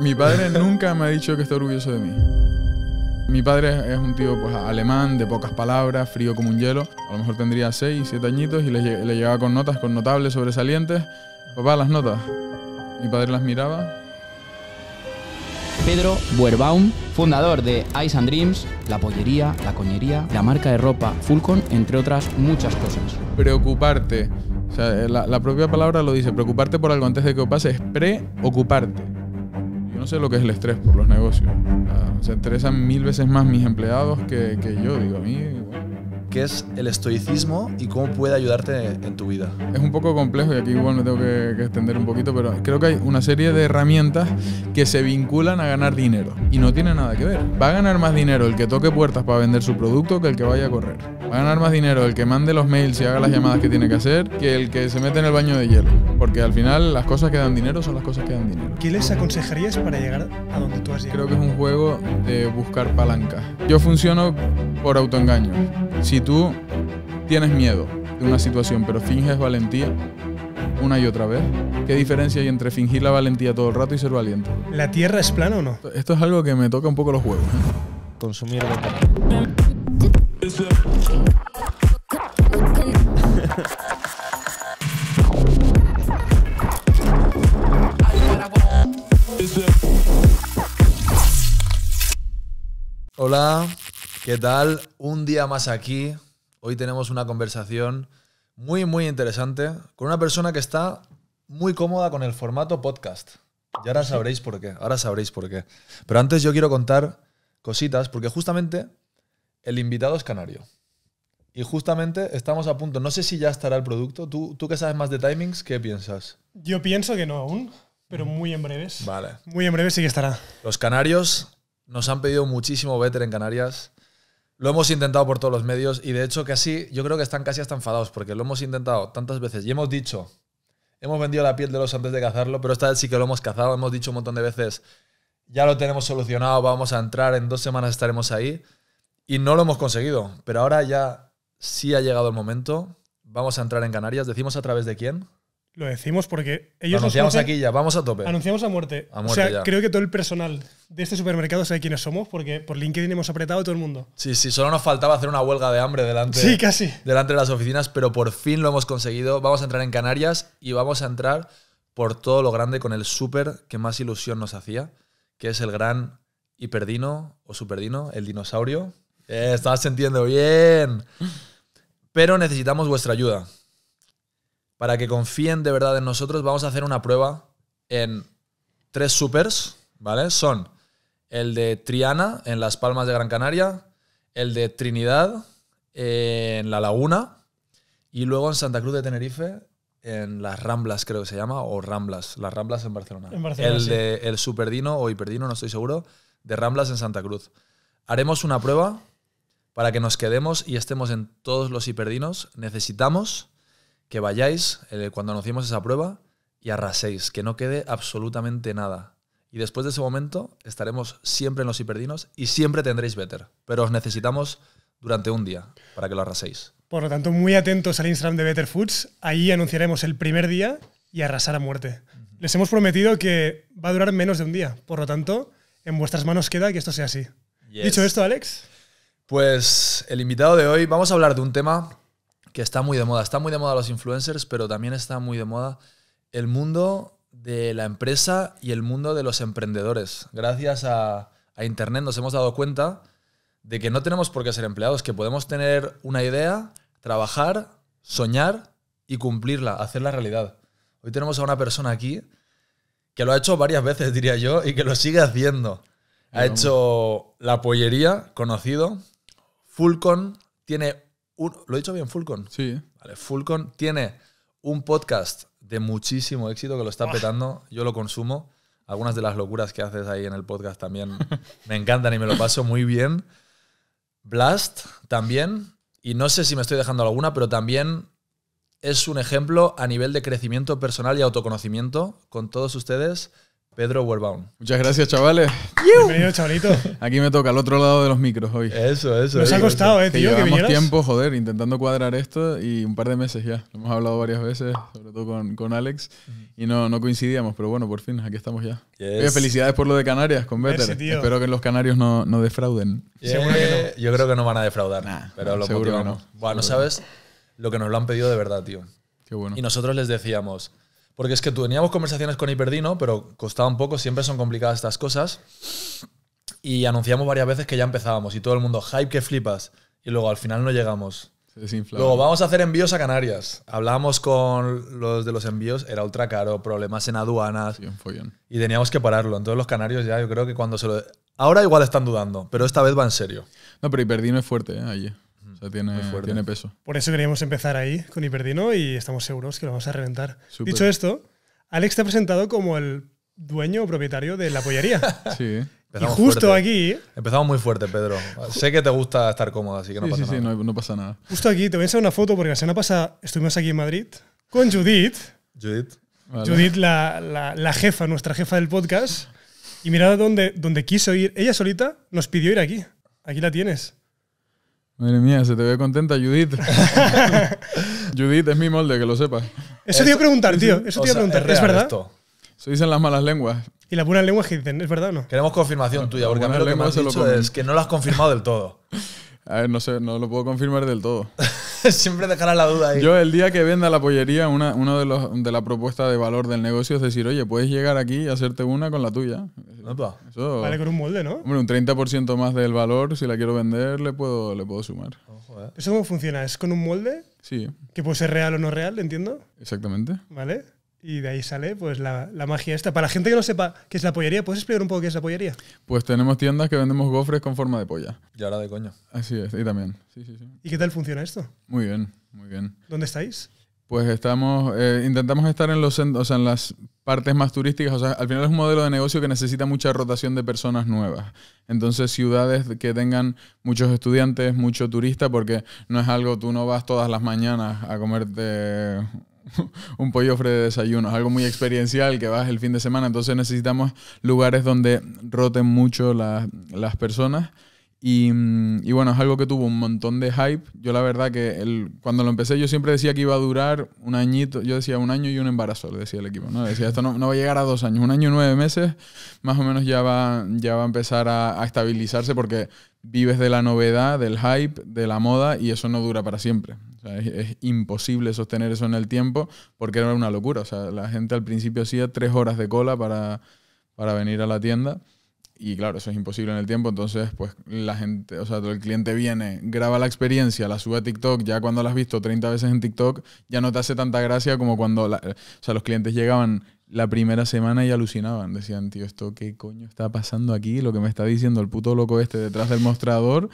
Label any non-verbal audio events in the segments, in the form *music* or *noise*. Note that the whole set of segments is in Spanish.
Mi padre nunca me ha dicho que está orgulloso de mí. Mi padre es un tío pues, alemán, de pocas palabras, frío como un hielo. A lo mejor tendría 6, 7 añitos y le, llevaba llegaba con notas, con notables, sobresalientes. Papá, las notas. Mi padre las miraba. Pedro Buerbaum, fundador de Ice and Dreams, la pollería, la coñería, la marca de ropa Fulcon, entre otras muchas cosas. Preocuparte. O sea, eh, la, la propia palabra lo dice, preocuparte por algo antes de que pase es preocuparte no sé lo que es el estrés por los negocios. Ah, se estresan mil veces más mis empleados que, yo, digo, a mí. ¿Qué es el estoicismo y cómo puede ayudarte en tu vida? Es un poco complejo y aquí igual me tengo que, extender un poquito, pero creo que hay una serie de herramientas que se vinculan a ganar dinero y no tiene nada que ver. Va a ganar más dinero el que toque puertas para vender su producto que el que vaya a correr. Va a ganar más dinero el que mande los mails y haga las llamadas que tiene que hacer que el que se mete en el baño de hielo. Porque al final las cosas que dan dinero son las cosas que dan dinero. ¿Qué les aconsejarías para llegar a donde tú has llegado? Creo que es un juego de buscar palanca Yo funciono por autoengaño. Si tú tienes miedo de una situación pero finges valentía, una y otra vez. ¿Qué diferencia hay entre fingir la valentía todo el rato y ser valiente? ¿La tierra es plana o no? Esto es algo que me toca un poco los juegos. ¿eh? Consumir beta. Hola, ¿qué tal? Un día más aquí. Hoy tenemos una conversación muy, muy interesante con una persona que está muy cómoda con el formato podcast. Y ahora sabréis por qué, ahora sabréis por qué. Pero antes yo quiero contar cositas porque justamente el invitado es canario. Y justamente estamos a punto, no sé si ya estará el producto. ¿Tú, tú que sabes más de timings, qué piensas? Yo pienso que no aún, pero muy en breves. Vale. Muy en breves sí que estará. Los canarios nos han pedido muchísimo Better en Canarias. Lo hemos intentado por todos los medios y de hecho que así, yo creo que están casi hasta enfadados porque lo hemos intentado tantas veces y hemos dicho, hemos vendido la piel de los antes de cazarlo, pero esta vez sí que lo hemos cazado, hemos dicho un montón de veces, ya lo tenemos solucionado, vamos a entrar, en dos semanas estaremos ahí y no lo hemos conseguido, pero ahora ya sí ha llegado el momento, vamos a entrar en Canarias, decimos a través de quién. Lo decimos porque ellos. nos anunciamos aquí ya, vamos a tope. Anunciamos a muerte. o sea, creo que todo el personal de este supermercado sabe quiénes somos porque por LinkedIn hemos apretado a todo el mundo. Sí, sí, solo nos faltaba hacer una huelga de hambre delante, sí, casi. delante de las oficinas, pero por fin lo hemos conseguido. Vamos a entrar en Canarias y vamos a entrar por todo lo grande con el súper que más ilusión nos hacía, que es el gran hiperdino o superdino, el dinosaurio. Estabas eh, estás sintiendo bien. Pero necesitamos vuestra ayuda para que confíen de verdad en nosotros, vamos a hacer una prueba en tres supers, ¿vale? Son el de Triana, en Las Palmas de Gran Canaria, el de Trinidad, en La Laguna, y luego en Santa Cruz de Tenerife, en Las Ramblas, creo que se llama, o Ramblas, Las Ramblas en Barcelona. En Barcelona el de El Superdino o Hiperdino, no estoy seguro, de Ramblas en Santa Cruz. Haremos una prueba para que nos quedemos y estemos en todos los hiperdinos. Necesitamos que vayáis eh, cuando anunciemos esa prueba y arraséis, que no quede absolutamente nada. Y después de ese momento estaremos siempre en los hiperdinos y siempre tendréis Better. Pero os necesitamos durante un día para que lo arraséis. Por lo tanto, muy atentos al Instagram de Better Foods. Ahí anunciaremos el primer día y arrasar a muerte. Les hemos prometido que va a durar menos de un día. Por lo tanto, en vuestras manos queda que esto sea así. Dicho esto, Alex. Pues el invitado de hoy, vamos a hablar de un tema que está muy de moda. Está muy de moda los influencers, pero también está muy de moda el mundo de la empresa y el mundo de los emprendedores. Gracias a, Internet nos hemos dado cuenta de que no tenemos por qué ser empleados, que podemos tener una idea, trabajar, soñar y cumplirla, hacerla realidad. Hoy tenemos a una persona aquí que lo ha hecho varias veces, diría yo, y que lo sigue haciendo. Ha hecho La Pollería, conocido. Fulcon tiene ¿Lo he dicho bien, Fulcon? Sí. Vale, Fulcon tiene un podcast de muchísimo éxito que lo está petando. Yo lo consumo. Algunas de las locuras que haces ahí en el podcast también me encantan y me lo paso muy bien. Blast también. Y no sé si me estoy dejando alguna, pero también es un ejemplo a nivel de crecimiento personal y autoconocimiento con todos ustedes Pedro Huelbaum. Muchas gracias, chavales. Bienvenido, chavalito. Aquí me toca, al otro lado de los micros hoy. Eso, eso. Nos ha costado, eh, tío, que, que tiempo, joder, intentando cuadrar esto y un par de meses ya. Lo hemos hablado varias veces, sobre todo con, con Alex, y no, no coincidíamos, pero bueno, por fin, aquí estamos ya. felicidades por lo de Canarias con Better. Espero que los canarios no, defrauden. Yo creo que no van a defraudar, nada. pero lo seguro que no. Bueno, ¿sabes? Lo que nos lo han pedido de verdad, tío. Qué bueno. Y nosotros les decíamos porque es que teníamos conversaciones con Hiperdino, pero costaba un poco, siempre son complicadas estas cosas. Y anunciamos varias veces que ya empezábamos y todo el mundo, hype que flipas. Y luego al final no llegamos. Luego vamos a hacer envíos a Canarias. Hablábamos con los de los envíos, era ultra caro, problemas en aduanas. y teníamos que pararlo. Entonces los canarios ya, yo creo que cuando se lo... Ahora igual están dudando, pero esta vez va en serio. No, pero Hiperdino es fuerte, ¿eh? Allí. O sea, tiene, peso. Por eso queríamos empezar ahí con Hiperdino y estamos seguros que lo vamos a reventar. Dicho esto, Alex te ha presentado como el dueño o propietario de la pollería. *laughs* sí. *laughs* y justo aquí. Empezamos muy fuerte, Pedro. Sé que te gusta estar cómodo, así que no pasa nada. Justo aquí, te voy a enseñar una foto porque la semana pasada estuvimos aquí en Madrid con Judith. Judith. Judith, la, jefa, nuestra jefa del podcast. Y mirad donde, donde quiso ir. Ella solita nos pidió ir aquí. Aquí la tienes. Madre mía, se te ve contenta, Judith. *laughs* Judith es mi molde, que lo sepas. Eso te iba a preguntar, tío. Eso te iba a preguntar. ¿Es, verdad? Esto. dicen las malas lenguas. Y las buenas lenguas que dicen, ¿es verdad o no? Queremos confirmación tuya, porque a mí lo que me has dicho es que no lo has confirmado del todo. *laughs* A ver, no sé, no lo puedo confirmar del todo. *laughs* Siempre dejará la duda ahí. Yo el día que venda la pollería, una, de los de la propuesta de valor del negocio es decir, oye, puedes llegar aquí y hacerte una con la tuya. vale con un molde, ¿no? Hombre, un 30% más del valor, si la quiero vender, le puedo, le puedo sumar. Oh, ¿Eso cómo funciona? ¿Es con un molde? Sí. ¿Que puede ser real o no real, entiendo? Exactamente. Vale. Y de ahí sale pues la, magia esta. Para la gente que no sepa qué es la pollería, ¿puedes explicar un poco qué es la pollería? Pues tenemos tiendas que vendemos gofres con forma de polla. Y ahora de coño. Así es, y también. Sí, sí, sí. ¿Y qué tal funciona esto? Muy bien, muy bien. ¿Dónde estáis? Pues estamos, eh, intentamos estar en, los, o sea, en las partes más turísticas. O sea, al final es un modelo de negocio que necesita mucha rotación de personas nuevas. Entonces, ciudades que tengan muchos estudiantes, mucho turista, porque no es algo, tú no vas todas las mañanas a comerte *laughs* un pollofre de desayuno. algo muy experiencial que vas el fin de semana. Entonces necesitamos lugares donde roten mucho las personas. Y, bueno, es algo que tuvo un montón de hype. Yo la verdad que cuando lo empecé yo siempre decía que iba a durar un añito. Yo decía un año y un embarazo, le decía el equipo. ¿no? Decía, esto no, va a llegar a dos años. Un año y nueve meses más o menos ya va, ya va a empezar a, a estabilizarse porque vives de la novedad, del hype, de la moda y eso no dura para siempre es, imposible sostener eso en el tiempo porque era una locura. O sea, la gente al principio hacía tres horas de cola para, para venir a la tienda. Y claro, eso es imposible en el tiempo. Entonces, pues la gente, o sea, el cliente viene, graba la experiencia, la sube a TikTok. Ya cuando la has visto 30 veces en TikTok, ya no te hace tanta gracia como cuando, los clientes llegaban la primera semana y alucinaban. Decían, tío, ¿esto qué coño está pasando aquí? Lo que me está diciendo el puto loco este detrás del mostrador.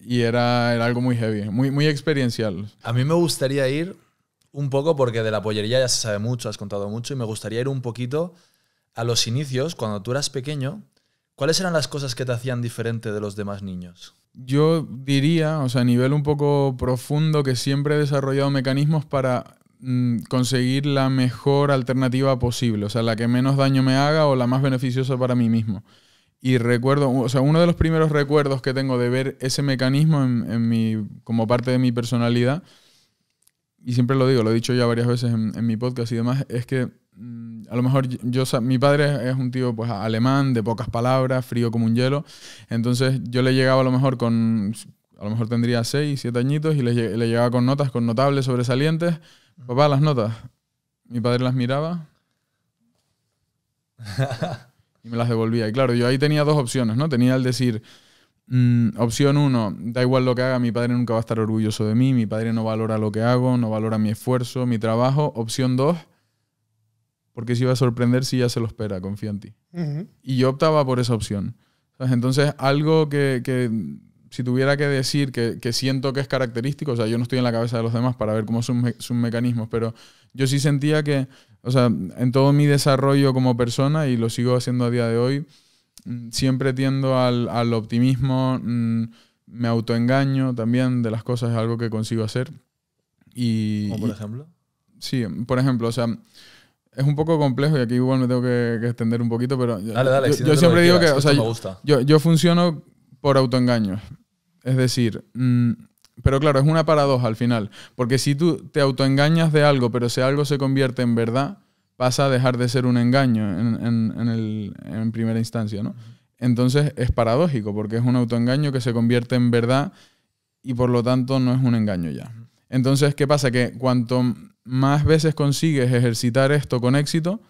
Y era, algo muy heavy, muy, muy experiencial. A mí me gustaría ir un poco, porque de la pollería ya se sabe mucho, has contado mucho, y me gustaría ir un poquito a los inicios, cuando tú eras pequeño. ¿Cuáles eran las cosas que te hacían diferente de los demás niños? Yo diría, o sea, a nivel un poco profundo, que siempre he desarrollado mecanismos para Mm, conseguir la mejor alternativa posible, o sea, la que menos daño me haga o la más beneficiosa para mí mismo. Y recuerdo, o sea, uno de los primeros recuerdos que tengo de ver ese mecanismo en, mi, como parte de mi personalidad, y siempre lo digo, lo he dicho ya varias veces en, mi podcast y demás, es que mm, a lo mejor yo, mi padre es un tío pues alemán, de pocas palabras, frío como un hielo, entonces yo le llegaba a lo mejor con, a lo mejor tendría 6, 7 añitos y le llegaba con notas, con notables, sobresalientes, Papá, las notas. Mi padre las miraba *laughs* y me las devolvía. Y claro, yo ahí tenía dos opciones, ¿no? Tenía el decir, mm, opción uno, da igual lo que haga, mi padre nunca va a estar orgulloso de mí, mi padre no valora lo que hago, no valora mi esfuerzo, mi trabajo. Opción dos, porque se iba a sorprender si ya se lo espera, confía en ti. Y yo optaba por esa opción. Entonces, algo que, que si tuviera que decir que, siento que es característico, o sea, yo no estoy en la cabeza de los demás para ver cómo son sus mecanismos, pero yo sí sentía que, o sea, en todo mi desarrollo como persona, y lo sigo haciendo a día de hoy, mm, siempre tiendo al, optimismo, mm, me autoengaño también de las cosas, es algo que consigo hacer. Y, por ejemplo? sí, por ejemplo, o sea es un poco complejo y aquí igual me tengo que, extender un poquito, pero yo, siempre digo que, o sea, yo, yo, funciono por autoengaños. Es decir, mm, pero claro, es una paradoja al final, porque si tú te autoengañas de algo, pero si algo se convierte en verdad, pasa a dejar de ser un engaño en, en, en primera instancia, ¿no? Entonces es paradójico, porque es un autoengaño que se convierte en verdad y por lo tanto no es un engaño ya. Entonces, ¿qué pasa? Que cuanto más veces consigues ejercitar esto con éxito,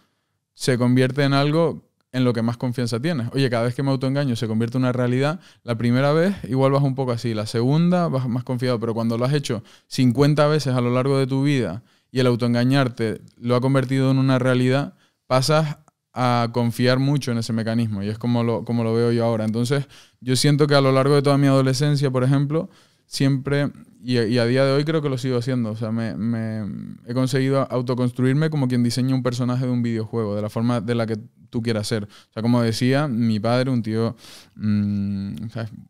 se convierte en algo en lo que más confianza tienes. Oye, cada vez que me autoengaño se convierte en una realidad, la primera vez igual vas un poco así, la segunda vas más confiado, pero cuando lo has hecho 50 veces a lo largo de tu vida y el autoengañarte lo ha convertido en una realidad, pasas a confiar mucho en ese mecanismo y es como lo, como lo veo yo ahora. Entonces, yo siento que a lo largo de toda mi adolescencia, por ejemplo, siempre, y, a día de hoy creo que lo sigo haciendo, o sea, me, he conseguido autoconstruirme como quien diseña un personaje de un videojuego, de la forma de la que tú quieras ser. O sea, como decía mi padre, un tío mm,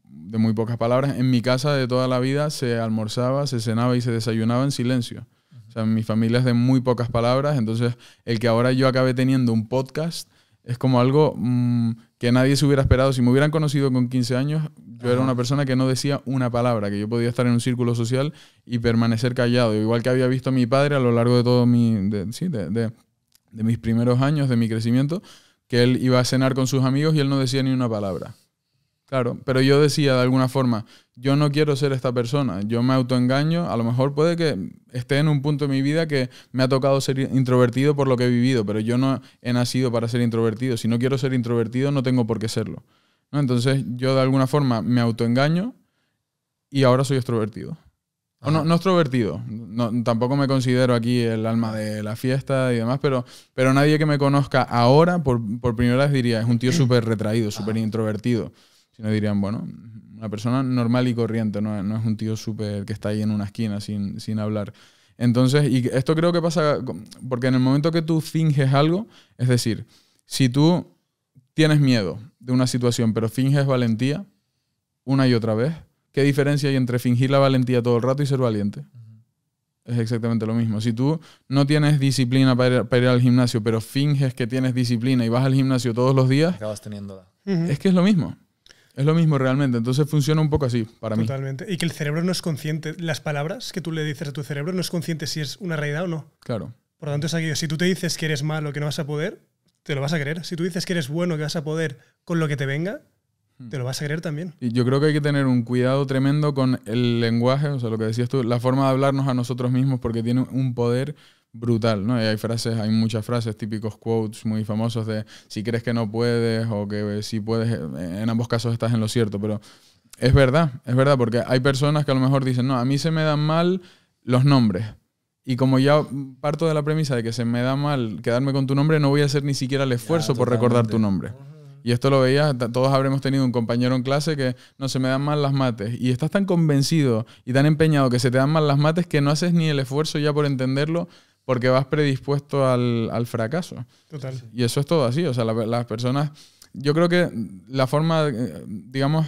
de muy pocas palabras, en mi casa de toda la vida se almorzaba, se cenaba y se desayunaba en silencio. O sea, mi familia es de muy pocas palabras, entonces el que ahora yo acabe teniendo un podcast es como algo mm, que nadie se hubiera esperado. Si me hubieran conocido con 15 años, yo era una persona que no decía una palabra, que yo podía estar en un círculo social y permanecer callado, igual que había visto a mi padre a lo largo de todo mi, de, sí, de, de mis primeros años, de mi crecimiento que él iba a cenar con sus amigos y él no decía ni una palabra. Claro, pero yo decía de alguna forma, yo no quiero ser esta persona, yo me autoengaño, a lo mejor puede que esté en un punto de mi vida que me ha tocado ser introvertido por lo que he vivido, pero yo no he nacido para ser introvertido, si no quiero ser introvertido no tengo por qué serlo. Entonces yo de alguna forma me autoengaño y ahora soy extrovertido no, no, extrovertido. tampoco me considero aquí el alma de la fiesta y demás, pero, pero nadie que me conozca ahora por, por primera vez diría, es un tío súper retraído, súper ah. introvertido. Si no dirían, bueno, una persona normal y corriente, no, es un tío súper que está ahí en una esquina sin, sin hablar. Entonces, y esto creo que pasa, porque en el momento que tú finges algo, es decir, si tú tienes miedo de una situación, pero finges valentía una y otra vez, ¿Qué diferencia hay entre fingir la valentía todo el rato y ser valiente? Es exactamente lo mismo. Si tú no tienes disciplina para ir, al gimnasio, pero finges que tienes disciplina y vas al gimnasio todos los días, acabas teniéndola. Es que es lo mismo. Es lo mismo realmente. Entonces funciona un poco así para mí. Totalmente. Y que el cerebro no es consciente. Las palabras que tú le dices a tu cerebro no es consciente si es una realidad o no. Claro. Por lo tanto, es Si tú te dices que eres malo, que no vas a poder, te lo vas a creer. Si tú dices que eres bueno, que vas a poder con lo que te venga, te lo vas a creer también. Y yo creo que hay que tener un cuidado tremendo con el lenguaje, o sea, lo que decías tú, la forma de hablarnos a nosotros mismos, porque tiene un poder brutal, ¿no? Y hay frases, hay muchas frases, típicos quotes muy famosos de si crees que no puedes o que si puedes, en ambos casos estás en lo cierto, pero es verdad, es verdad, porque hay personas que a lo mejor dicen, no, a mí se me dan mal los nombres. Y como ya parto de la premisa de que se me da mal quedarme con tu nombre, no voy a hacer ni siquiera el esfuerzo por recordar tu nombre. Y esto lo veía, todos habremos tenido un compañero en clase que no se me dan mal las mates. Y estás tan convencido y tan empeñado que se te dan mal las mates que no haces ni el esfuerzo ya por entenderlo porque vas predispuesto al, fracaso. Total. Y eso es todo así. O sea, las personas. Yo creo que la forma, eh, digamos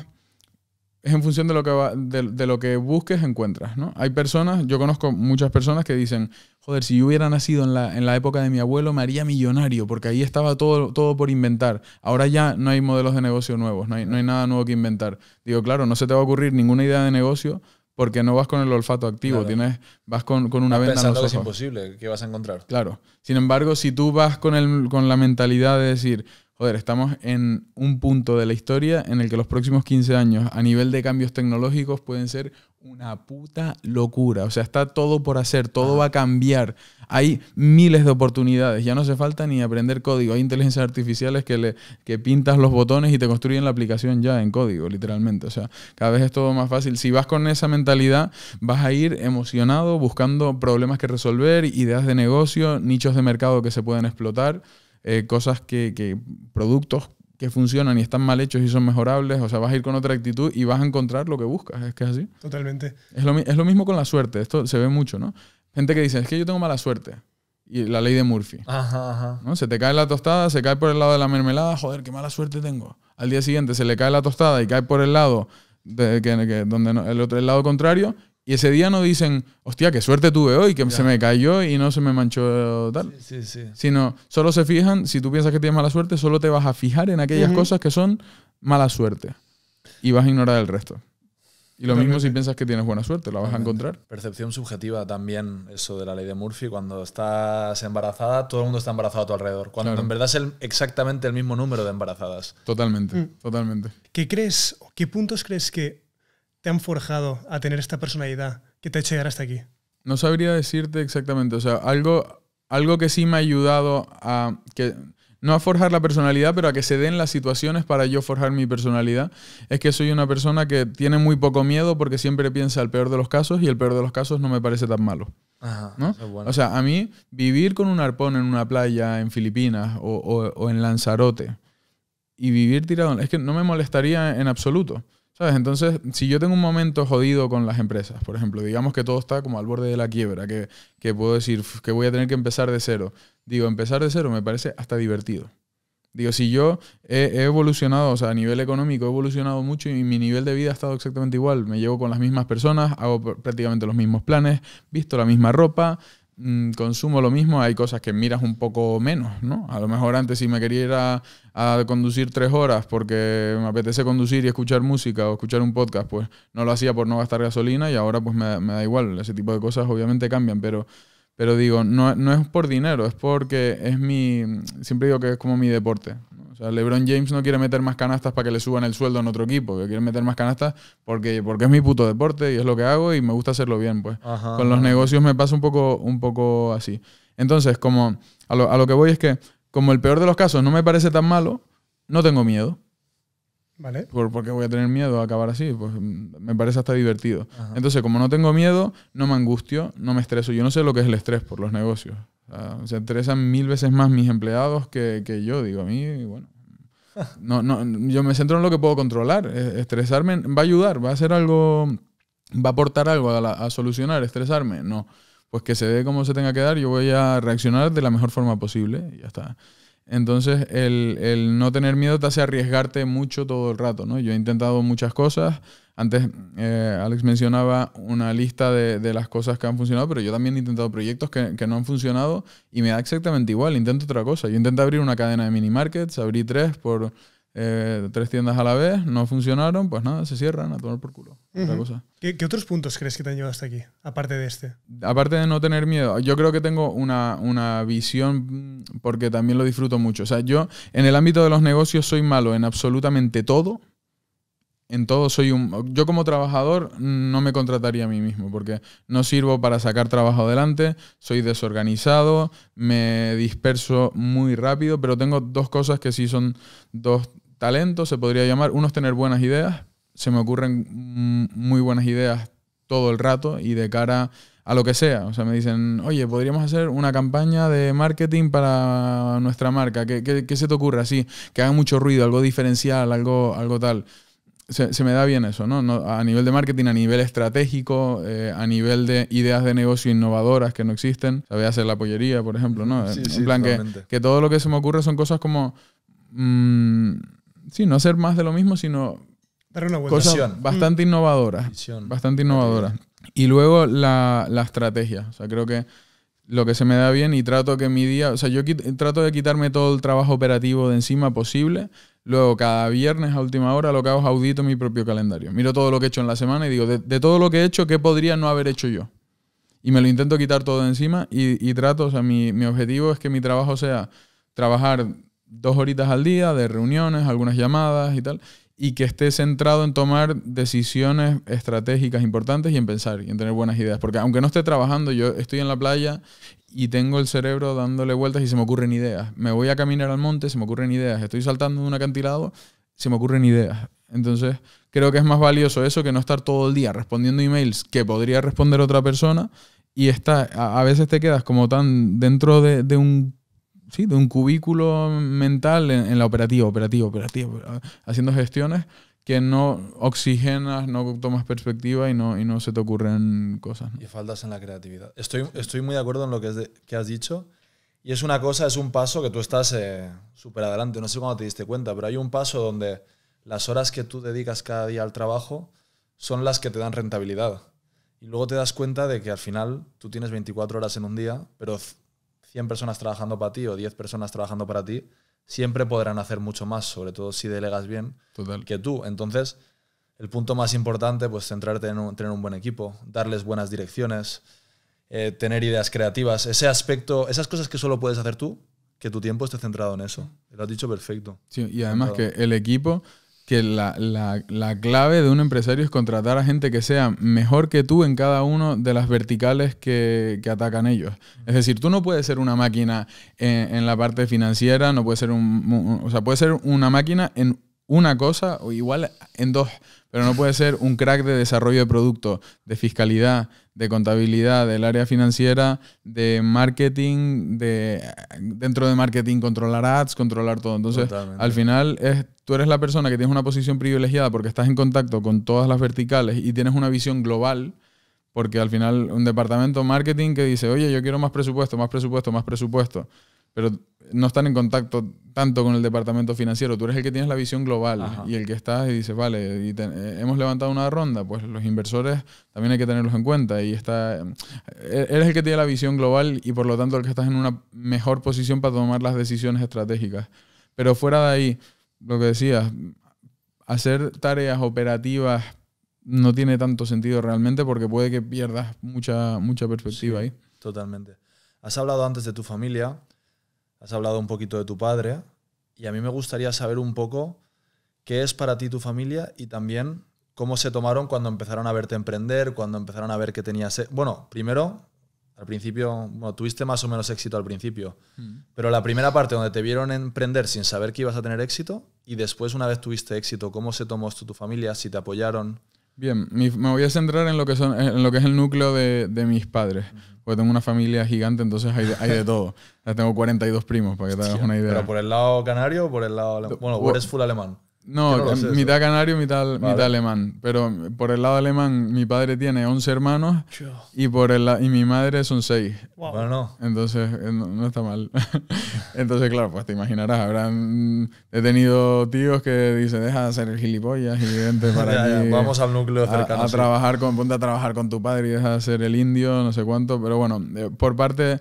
es en función de lo que va, de, lo que busques encuentras, ¿no? Hay personas, yo conozco muchas personas que dicen, joder, si yo hubiera nacido en la, en la época de mi abuelo me haría millonario, porque ahí estaba todo, todo por inventar. Ahora ya no hay modelos de negocio nuevos, no hay, nada nuevo que inventar. Digo, claro, no se te va a ocurrir ninguna idea de negocio porque no vas con el olfato activo, tienes, vas con, una venda en los ojos. que es imposible, que vas a encontrar. Claro. Sin embargo, si tú vas con, el, con la mentalidad de decir, joder, estamos en un punto de la historia en el que los próximos 15 años a nivel de cambios tecnológicos pueden ser una puta locura. O sea, está todo por hacer, todo va a cambiar. Hay miles de oportunidades. Ya no hace falta ni aprender código. Hay inteligencias artificiales que, le, que pintas los botones y te construyen la aplicación ya en código, literalmente. O sea, cada vez es todo más fácil. Si vas con esa mentalidad, vas a ir emocionado, buscando problemas que resolver, ideas de negocio, nichos de mercado que se pueden explotar. Eh, cosas que, que, productos que funcionan y están mal hechos y son mejorables, o sea, vas a ir con otra actitud y vas a encontrar lo que buscas, es que es así. Totalmente. Es lo, es lo mismo con la suerte, esto se ve mucho, ¿no? Gente que dice, es que yo tengo mala suerte, y la ley de Murphy. Ajá, ajá. ¿no? Se te cae la tostada, se cae por el lado de la mermelada, joder, qué mala suerte tengo. Al día siguiente se le cae la tostada y cae por el lado de, que, donde el otro el lado contrario y ese día no dicen, hostia, qué suerte tuve hoy, que se me cayó y no se me manchó tal. Sí, sí, Sino, solo se fijan, si tú piensas que tienes mala suerte, solo te vas a fijar en aquellas cosas que son mala suerte. Y vas a ignorar el resto. Y lo mismo si piensas que tienes buena suerte, la vas a encontrar. Percepción subjetiva también, eso de la ley de Murphy. Cuando estás embarazada, todo el mundo está embarazado a tu alrededor. Cuando en verdad es exactamente el mismo número de embarazadas. Totalmente, mm. totalmente. ¿Qué crees, qué puntos crees que te han forjado a tener esta personalidad que te ha hecho llegar hasta aquí? No sabría decirte exactamente, o sea, algo, algo que sí me ha ayudado a... Que, no a forjar la personalidad, pero a que se den las situaciones para yo forjar mi personalidad. Es que soy una persona que tiene muy poco miedo porque siempre piensa el peor de los casos y el peor de los casos no me parece tan malo. O sea, a mí vivir con un arpón en una playa en Filipinas o, o en Lanzarote y vivir tirado, es que no me molestaría en absoluto. Entonces, si yo tengo un momento jodido con las empresas, por ejemplo, digamos que todo está como al borde de la quiebra, que, puedo decir que voy a tener que empezar de cero. Digo, empezar de cero me parece hasta divertido. Digo, si yo he, evolucionado, o sea, a nivel económico he evolucionado mucho y mi nivel de vida ha estado exactamente igual. Me llevo con las mismas personas, hago prácticamente los mismos planes, visto la misma ropa, Mm, consumo lo mismo, hay cosas que miras un poco menos, ¿no? A lo mejor antes si me quería ir a, conducir tres horas porque me apetece conducir y escuchar música o escuchar un podcast, pues no lo hacía por no gastar gasolina y ahora pues me, da igual, ese tipo de cosas obviamente cambian, pero, pero digo, no, no es por dinero, es porque es mi, siempre digo que es como mi deporte, LeBron James no quiere meter más canastas para que le suban el sueldo en otro equipo, quiere meter más canastas porque, porque es mi puto deporte y es lo que hago y me gusta hacerlo bien, pues. Con los negocios me pasa un poco, un poco así. Entonces, como a lo, que voy es que, como el peor de los casos no me parece tan malo, no tengo miedo. ¿Vale? ¿Por, qué voy a tener miedo a acabar así? Pues mm, me parece hasta divertido. Entonces, como no tengo miedo, no me angustio, no me estreso. Yo no sé lo que es el estrés por los negocios. Ah, se estresan mil veces más mis empleados que, que yo. Digo, a mí, bueno. *laughs* No, no, yo me centro en lo que puedo controlar. E, estresarme va a ayudar, va a hacer algo, va a aportar algo a, solucionar, estresarme. No, pues que se dé como se tenga que dar, yo voy a reaccionar de la mejor forma posible y ya está. Entonces, el, el no tener miedo te hace arriesgarte mucho todo el rato, ¿no? Yo he intentado muchas cosas, antes eh, Alex mencionaba una lista de, las cosas que han funcionado, pero yo también he intentado proyectos que, no han funcionado y me da exactamente igual, intento otra cosa. Yo intenté abrir una cadena de mini markets, abrí tres por eh, tres tiendas a la vez, no funcionaron, pues nada, se cierran a tomar por culo. cosa. ¿Qué, ¿Qué, otros puntos crees que te han llevado hasta aquí, aparte de este? Aparte de no tener miedo, yo creo que tengo una, una visión porque también lo disfruto mucho. O sea, yo en el ámbito de los negocios soy malo en absolutamente todo en todo soy un... Yo como trabajador no me contrataría a mí mismo porque no sirvo para sacar trabajo adelante, soy desorganizado, me disperso muy rápido, pero tengo dos cosas que sí son dos talentos, se podría llamar. Uno es tener buenas ideas, se me ocurren mm, muy buenas ideas todo el rato y de cara a lo que sea. O sea, me dicen, oye, podríamos hacer una campaña de marketing para nuestra marca. ¿Qué, se te ocurre así? Que haga mucho ruido, algo diferencial, algo, algo tal se, me da bien eso, ¿no? A nivel de marketing, a nivel estratégico, eh, a nivel de ideas de negocio innovadoras que no existen. Sabía hacer la pollería, por ejemplo, ¿no? Sí, en plan, que, todo lo que se me ocurre son cosas como. Mm, sí, no hacer más de lo mismo, sino. Dar una buena cosas bastante mm. innovadora Bastante innovadoras. Y luego la, la estrategia. O sea, creo que lo que se me da bien y trato que mi día, o sea, yo trato de quitarme todo el trabajo operativo de encima posible Luego, cada viernes a última hora lo que hago es audito mi propio calendario. Miro todo lo que he hecho en la semana y digo, de, todo lo que he hecho, ¿qué podría no haber hecho yo? Y me lo intento quitar todo de encima y, trato, o sea, mi objetivo es que mi trabajo sea trabajar dos horitas al día de reuniones, algunas llamadas y tal, y que esté centrado en tomar decisiones estratégicas importantes y en pensar y en tener buenas ideas. Porque aunque no esté trabajando, yo estoy en la playa y tengo el cerebro dándole vueltas y se me ocurren ideas. Me voy a caminar al monte, se me ocurren ideas. Estoy saltando de un acantilado, se me ocurren ideas. Entonces, creo que es más valioso eso que no estar todo el día respondiendo emails que podría responder otra persona. Y está, a, veces te quedas como tan dentro de un sí, de un cubículo mental en, la operativa, operativa, operativa, haciendo gestiones que no oxigenas, no tomas perspectiva y no, y no se te ocurren cosas. Y faltas en la creatividad. Estoy, estoy muy de acuerdo en lo que, es que has dicho. Y es una cosa, es un paso que tú estás eh, súper adelante. No sé cuándo te diste cuenta, pero hay un paso donde las horas que tú dedicas cada día al trabajo son las que te dan rentabilidad. Y luego te das cuenta de que al final tú tienes 24 horas en un día, pero 100 personas trabajando para ti o 10 personas trabajando para ti, siempre podrán hacer mucho más, sobre todo si delegas bien que tú. Entonces, el punto más importante, pues centrarte en tener un buen equipo, darles buenas direcciones, eh, tener ideas creativas, ese aspecto, esas cosas que solo puedes hacer tú, que tu tiempo esté centrado en eso. Lo has dicho perfecto. Sí, y además que el equipo que la, clave de un empresario es contratar a gente que sea mejor que tú en cada una de las verticales que, atacan ellos. Es decir, tú no puedes ser una máquina en, la parte financiera, no puedes ser un, o sea, puedes ser una máquina en una cosa o igual en dos pero no puede ser un crack de desarrollo de producto, de fiscalidad, de contabilidad, del área financiera, de marketing, de dentro de marketing controlar ads, controlar todo. Entonces, al final es tú eres la persona que tienes una posición privilegiada porque estás en contacto con todas las verticales y tienes una visión global. Porque al final un departamento marketing que dice, oye, yo quiero más presupuesto, más presupuesto, más presupuesto pero no están en contacto tanto con el departamento financiero. Tú eres el que tienes la visión global y el que estás y dices, vale, eh, hemos levantado una ronda, pues los inversores también hay que tenerlos en cuenta. Y está, eh, eh, eres el que tiene la visión global y por lo tanto el que estás en una mejor posición para tomar las decisiones estratégicas. Pero fuera de ahí, lo que decías, hacer tareas operativas no tiene tanto sentido realmente porque puede que pierdas mucha, mucha perspectiva ahí. Totalmente. Has hablado antes de tu familia. Has hablado un poquito de tu padre y a mí me gustaría saber un poco qué es para ti tu familia y también cómo se tomaron cuando empezaron a verte emprender, cuando empezaron a ver que tenías... Eh, bueno, primero, al principio, bueno, tuviste más o menos éxito al principio, mm. pero la primera parte donde te vieron emprender sin saber que ibas a tener éxito y después una vez tuviste éxito, ¿cómo se tomó esto tu familia? ¿Si te apoyaron? Bien, me voy a centrar en lo que, son, en lo que es el núcleo de, de mis padres, pues tengo una familia gigante, entonces hay de, hay de todo. *laughs* tengo 42 primos, para que te hagas una idea. ¿Pero por el lado canario o por el lado alemán? Bueno, eres full alemán. No, mitad canario, mitad, mitad, alemán. Pero por el lado alemán, mi padre tiene 11 hermanos y por el y mi madre son 6. no. Entonces, eh, no, está mal. *laughs* Entonces, claro, pues te imaginarás, habrán mm, he tenido tíos que dicen, deja de ser el gilipollas y vente *laughs* para allá, Vamos al núcleo cercano. A, trabajar con, ponte a trabajar con tu padre y deja de ser el indio, no sé cuánto. Pero bueno, eh, por parte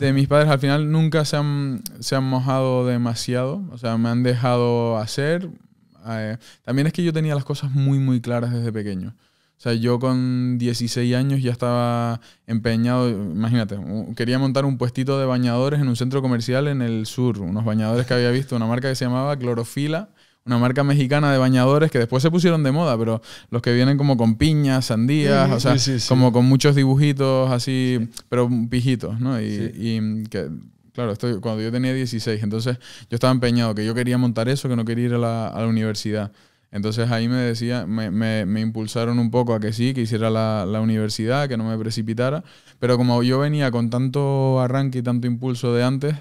de mis padres al final nunca se han, mojado demasiado, o sea, me han dejado hacer. Eh, también es que yo tenía las cosas muy, muy claras desde pequeño. O sea, yo con 16 años ya estaba empeñado, imagínate, quería montar un puestito de bañadores en un centro comercial en el sur, unos bañadores que había visto, una marca que se llamaba Clorofila una marca mexicana de bañadores que después se pusieron de moda, pero los que vienen como con piñas, sandías, o sea, como con muchos dibujitos así, pero pijitos, ¿no? Y, que, claro, estoy, cuando yo tenía 16, entonces yo estaba empeñado, que yo quería montar eso, que no quería ir a la, universidad. Entonces ahí me decía, me, impulsaron un poco a que sí, que hiciera la, la, universidad, que no me precipitara, pero como yo venía con tanto arranque y tanto impulso de antes,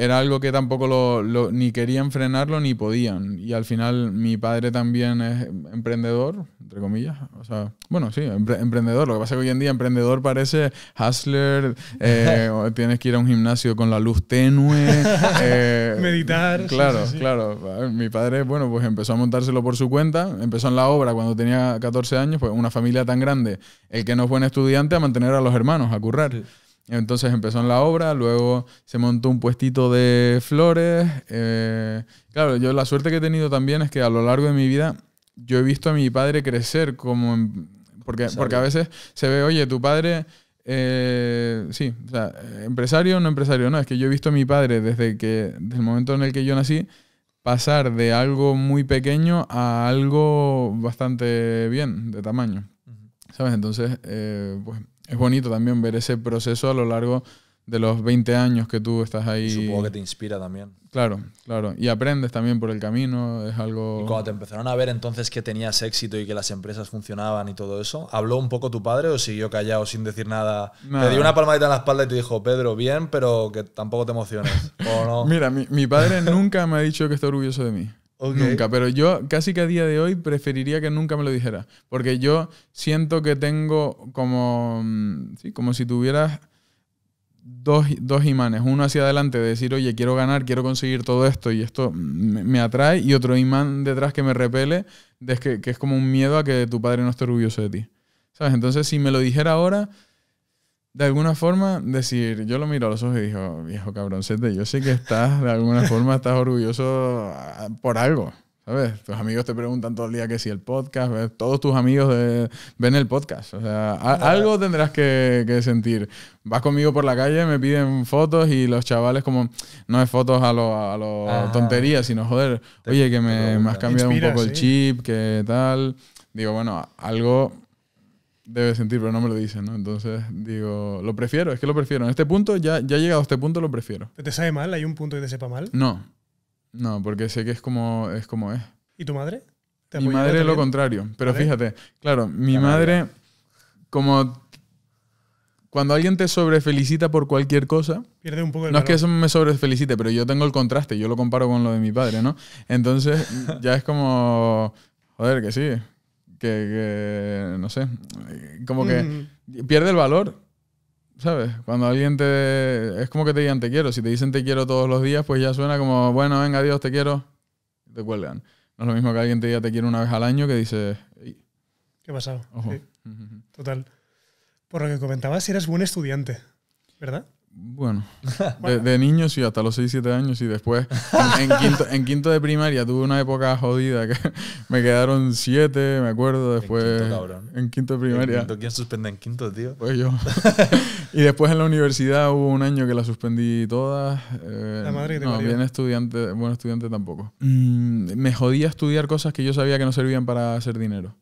era algo que tampoco lo, ni querían frenarlo ni podían. Y al final mi padre también es emprendedor, entre comillas. O bueno, sí, emprendedor. Lo que pasa es que hoy en día emprendedor parece hustler, eh, *laughs* tienes que ir a un gimnasio con la luz tenue. *laughs* Eh, Meditar. Claro, claro. Mi padre, bueno, pues empezó a montárselo por su cuenta. Empezó en la obra cuando tenía 14 años, pues una familia tan grande, el que no fue un estudiante a mantener a los hermanos, a currar. Entonces empezó en la obra, luego se montó un puestito de flores. Eh, claro, yo la suerte que he tenido también es que a lo largo de mi vida yo he visto a mi padre crecer como... porque, porque a veces se ve, oye, tu padre... Eh, sí, o sea, empresario no empresario, no, es que yo he visto a mi padre desde, que, el momento en el que yo nací pasar de algo muy pequeño a algo bastante bien de tamaño. ¿Sabes? Entonces, eh, pues es bonito también ver ese proceso a lo largo de los 20 años que tú estás ahí. supongo que te inspira también. Claro, claro. Y aprendes también por el camino, es algo... Y cuando te empezaron a ver entonces que tenías éxito y que las empresas funcionaban y todo eso, ¿habló un poco tu padre o siguió callado sin decir nada? Me Te dio una palmadita en la espalda y te dijo, Pedro, bien, pero que tampoco te emociones. ¿o no? *laughs* Mira, mi padre nunca me ha dicho que está orgulloso de mí. Nunca, pero yo casi que a día de hoy preferiría que nunca me lo dijera, porque yo siento que tengo como, mm, como si tuvieras dos, imanes, uno hacia adelante de decir, oye, quiero ganar, quiero conseguir todo esto y esto me, atrae, y otro imán detrás que me repele, de que, que es como un miedo a que tu padre no esté orgulloso de ti. ¿Sabes? Entonces, si me lo dijera ahora, de alguna forma decir, yo lo miro a los ojos y digo, viejo cabroncete, yo sé que estás, de alguna forma estás orgulloso ah, por algo. ¿Sabes? Tus amigos te preguntan todo el día que si el podcast, todos tus amigos eh, ven el podcast. O sea, algo tendrás que, sentir. Vas conmigo por la calle, me piden fotos y los chavales como, no es fotos a lo, a ah, sino joder, oye, que me, has cambiado un poco el chip, que tal. Digo, bueno, algo debe sentir, pero no me lo dice, ¿no? Entonces digo, lo prefiero, es que lo prefiero. En este punto, ya, ya he llegado a este punto, lo prefiero. ¿Te sabe mal? ¿Hay un punto que te sepa mal? No, no, porque sé que es como es. Como es. ¿Y tu madre? mi madre es lo contrario, pero fíjate, claro, mi madre, como cuando alguien te sobrefelicita por cualquier cosa, pierde un poco el no es que eso me sobrefelicite, pero yo tengo el contraste, yo lo comparo con lo de mi padre, ¿no? Entonces ya es como, joder, que sí, que, no sé, eh, como que mm. pierde el valor. ¿Sabes? Cuando alguien te... Es como que te digan te quiero. Si te dicen te quiero todos los días, pues ya suena como, bueno, venga, Dios te quiero. Te cuelgan. No es lo mismo que alguien te diga te quiero una vez al año que dices... ¿Qué ha pasado? Total. Por lo que comentabas, eres buen estudiante, ¿verdad? Bueno, *laughs* De, niños niño sí, hasta los 6, 7 años y después en, quinto, de primaria tuve una época jodida que *laughs* me quedaron 7, me acuerdo, después... En quinto, de primaria. ¿Quién suspende en quinto, tío? Pues yo. *laughs* y después en la universidad hubo un año que la suspendí todas. Eh, no, bien estudiante, buen estudiante tampoco. Mm, me jodía estudiar cosas que yo sabía que no servían para hacer dinero.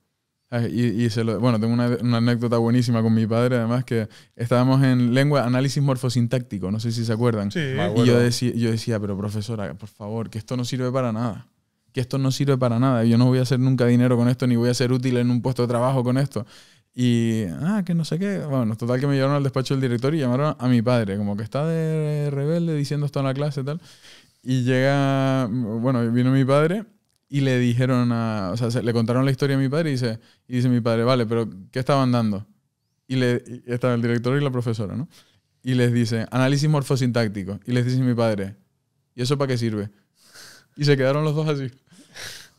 Ah, y, bueno, tengo una, anécdota buenísima con mi padre, además, que estábamos en lengua, análisis morfosintáctico, no sé si se acuerdan. Y yo decía, yo decía, pero profesora, por favor, que esto no sirve para nada. Que esto no sirve para nada. Yo no voy a hacer nunca dinero con esto, ni voy a ser útil en un puesto de trabajo con esto. Y, ah, que no sé qué. Bueno, total que me llevaron al despacho del director y llamaron a mi padre, como que está de rebelde diciendo esto en la clase y tal. Y llega, bueno, vino mi padre y le dijeron a, o sea, le contaron la historia a mi padre y dice, y dice mi padre, vale, pero ¿qué estaban dando? Y le el director y la profesora, ¿no? Y les dice, análisis morfosintáctico. Y les dice mi padre, ¿y eso para qué sirve? Y se quedaron los dos así,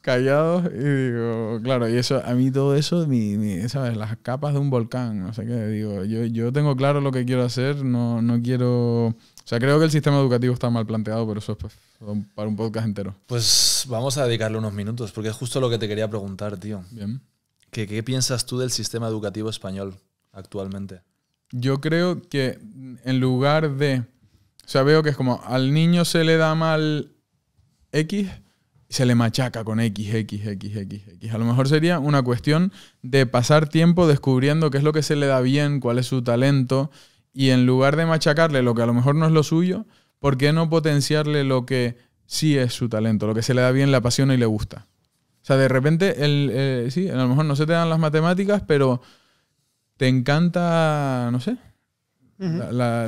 callados. Y digo, claro, y eso, a mí todo eso, mi, ¿sabes? Las capas de un volcán, no sé qué. Digo, yo, yo tengo claro lo que quiero hacer, no, no quiero o sea, creo que el sistema educativo está mal planteado, pero eso es pues, para un podcast entero. Pues vamos a dedicarle unos minutos, porque es justo lo que te quería preguntar, tío. Bien. ¿Qué, qué piensas tú del sistema educativo español actualmente? Yo creo que en lugar de... O sea, veo que es como al niño se le da mal X y se le machaca con X, X, X, X, X. A lo mejor sería una cuestión de pasar tiempo descubriendo qué es lo que se le da bien, cuál es su talento y en lugar de machacarle lo que a lo mejor no es lo suyo, ¿por qué no potenciarle lo que sí es su talento, lo que se le da bien, le apasiona y le gusta? O sea, de repente, el, eh, sí, a lo mejor no se te dan las matemáticas, pero te encanta, no sé, la,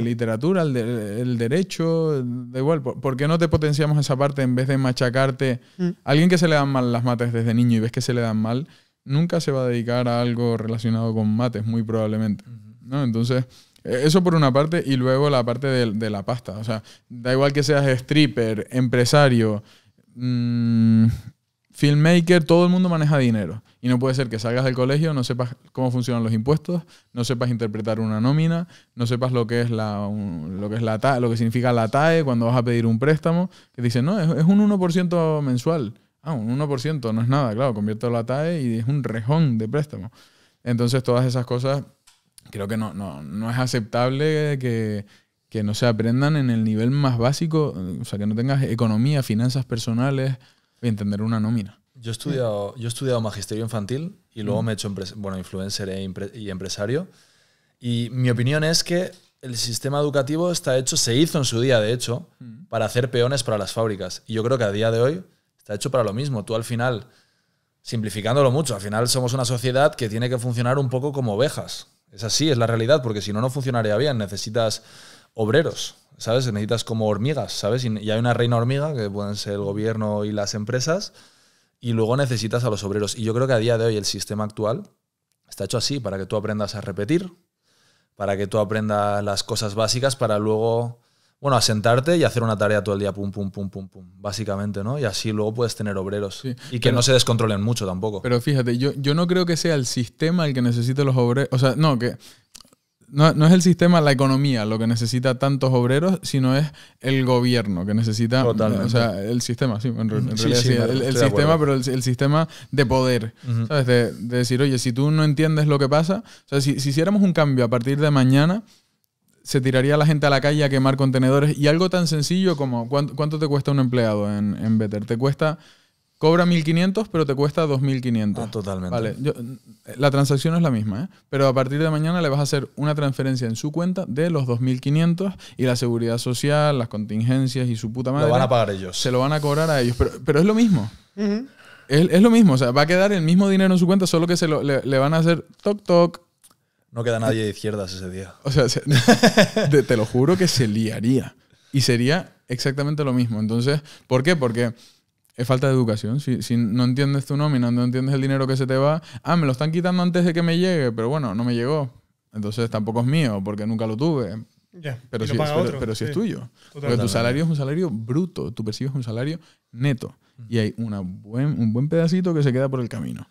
literatura, el, derecho, da igual. ¿Por, qué no te potenciamos esa parte en vez de machacarte? Mm. Alguien que se le dan mal las mates desde niño y ves que se le dan mal, nunca se va a dedicar a algo relacionado con mates, muy probablemente. ¿no? Entonces, eh, eso por una parte y luego la parte de, de la pasta. O sea, da igual que seas stripper, empresario, mm, filmmaker, todo el mundo maneja dinero. Y no puede ser que salgas del colegio, no sepas cómo funcionan los impuestos, no sepas interpretar una nómina, no sepas lo que es la, lo que es la lo que significa la TAE cuando vas a pedir un préstamo, que dicen, no, es, es un 1% mensual. Ah, un 1% no es nada, claro, convierto la TAE y es un rejón de préstamo. Entonces todas esas cosas creo que no, no, no es aceptable que, que, no se aprendan en el nivel más básico, o sea, que no tengas economía, finanzas personales y entender una nómina. Yo he estudiado, yo he estudiado magisterio infantil y luego mm. me he hecho bueno, influencer e y empresario. Y mi opinión es que el sistema educativo está hecho, se hizo en su día, de hecho, mm. para hacer peones para las fábricas. Y yo creo que a día de hoy está hecho para lo mismo. Tú al final, simplificándolo mucho, al final somos una sociedad que tiene que funcionar un poco como ovejas. Es así, es la realidad, porque si no, no funcionaría bien. Necesitas obreros, ¿sabes? Necesitas como hormigas, ¿sabes? Y hay una reina hormiga, que pueden ser el gobierno y las empresas, y luego necesitas a los obreros. Y yo creo que a día de hoy el sistema actual está hecho así, para que tú aprendas a repetir, para que tú aprendas las cosas básicas, para luego bueno, asentarte sentarte y hacer una tarea todo el día, pum, pum, pum, pum, pum, básicamente, ¿no? Y así luego puedes tener obreros y que no se descontrolen mucho tampoco. Pero fíjate, yo, yo no creo que sea el sistema el que necesite los obreros, o sea, no, que no, no, es el sistema, la economía lo que necesita tantos obreros, sino es el gobierno que necesita. Totalmente. O sea, el sistema, sí, en, realidad sí. el, sistema, pero el, sistema de poder. ¿Sabes? De, de, decir, oye, si tú no entiendes lo que pasa, o sea, si, si hiciéramos un cambio a partir de mañana se tiraría la gente a la calle a quemar contenedores. Y algo tan sencillo como, ¿cuánto, te cuesta un empleado en, en Better? Te cuesta, cobra 1.500, pero te cuesta 2.500. Ah, totalmente. Vale, la transacción es la misma, ¿eh? pero a partir de mañana le vas a hacer una transferencia en su cuenta de los 2.500 y la seguridad social, las contingencias y su puta madre. Lo van a pagar ellos. Se lo van a cobrar a ellos, pero, pero es lo mismo. es, lo mismo, o sea, va a quedar el mismo dinero en su cuenta, solo que se lo, le van a hacer toc toc no queda nadie de izquierdas ese día. O sea, *laughs* te, lo juro que se liaría. Y sería exactamente lo mismo. Entonces, ¿por qué? Porque es falta de educación. Si, no entiendes tu nómina, no entiendes el dinero que se te va. Ah, me lo están quitando antes de que me llegue, pero bueno, no me llegó. Entonces tampoco es mío, porque nunca lo tuve. Pero, si, es tuyo. Porque tu salario es un salario bruto, tú percibes un salario neto. Y hay un buen pedacito que se queda por el camino.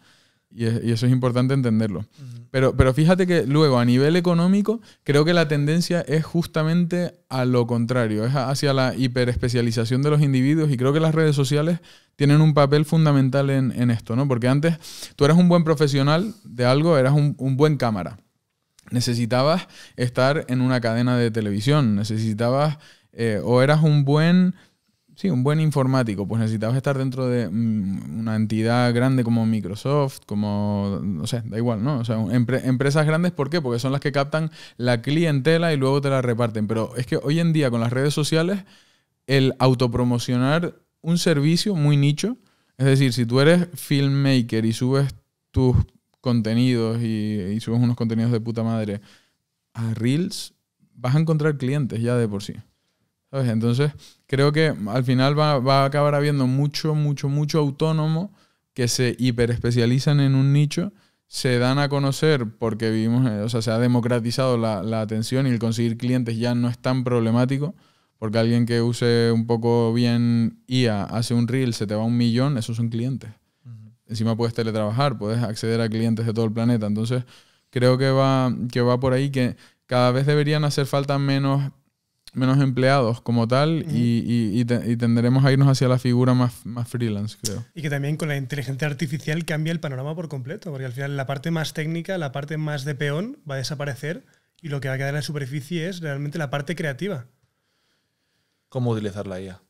Y, eso es importante entenderlo. pero, pero fíjate que luego, a nivel económico, creo que la tendencia es justamente a lo contrario, es hacia la hiperespecialización de los individuos y creo que las redes sociales tienen un papel fundamental en, esto, ¿no? Porque antes tú eras un buen profesional de algo, eras un, buen cámara. Necesitabas estar en una cadena de televisión, necesitabas eh, o eras un buen Sí, un buen informático, pues necesitabas estar dentro de mm, una entidad grande como Microsoft, como, no sé, da igual, ¿no? O sea, empresas grandes, ¿por qué? Porque son las que captan la clientela y luego te la reparten. Pero es que hoy en día con las redes sociales, el autopromocionar un servicio muy nicho, es decir, si tú eres filmmaker y subes tus contenidos y, y subes unos contenidos de puta madre a Reels, vas a encontrar clientes ya de por sí. ¿Sabes? Entonces creo que al final va, a acabar habiendo mucho, mucho, mucho autónomo que se hiperespecializan en un nicho, se dan a conocer porque vivimos, eh, o sea, se ha democratizado la, atención y el conseguir clientes ya no es tan problemático, porque alguien que use un poco bien IA, hace un reel, se te va un millón, esos son clientes. Encima puedes teletrabajar, puedes acceder a clientes de todo el planeta, entonces creo que va, que va por ahí que cada vez deberían hacer falta menos menos empleados como tal y, y, tendremos a irnos hacia la figura más, más, freelance, creo. Y que también con la inteligencia artificial cambia el panorama por completo, porque al final la parte más técnica, la parte más de peón va a desaparecer y lo que va a quedar en la superficie es realmente la parte creativa. ¿Cómo utilizar la IA?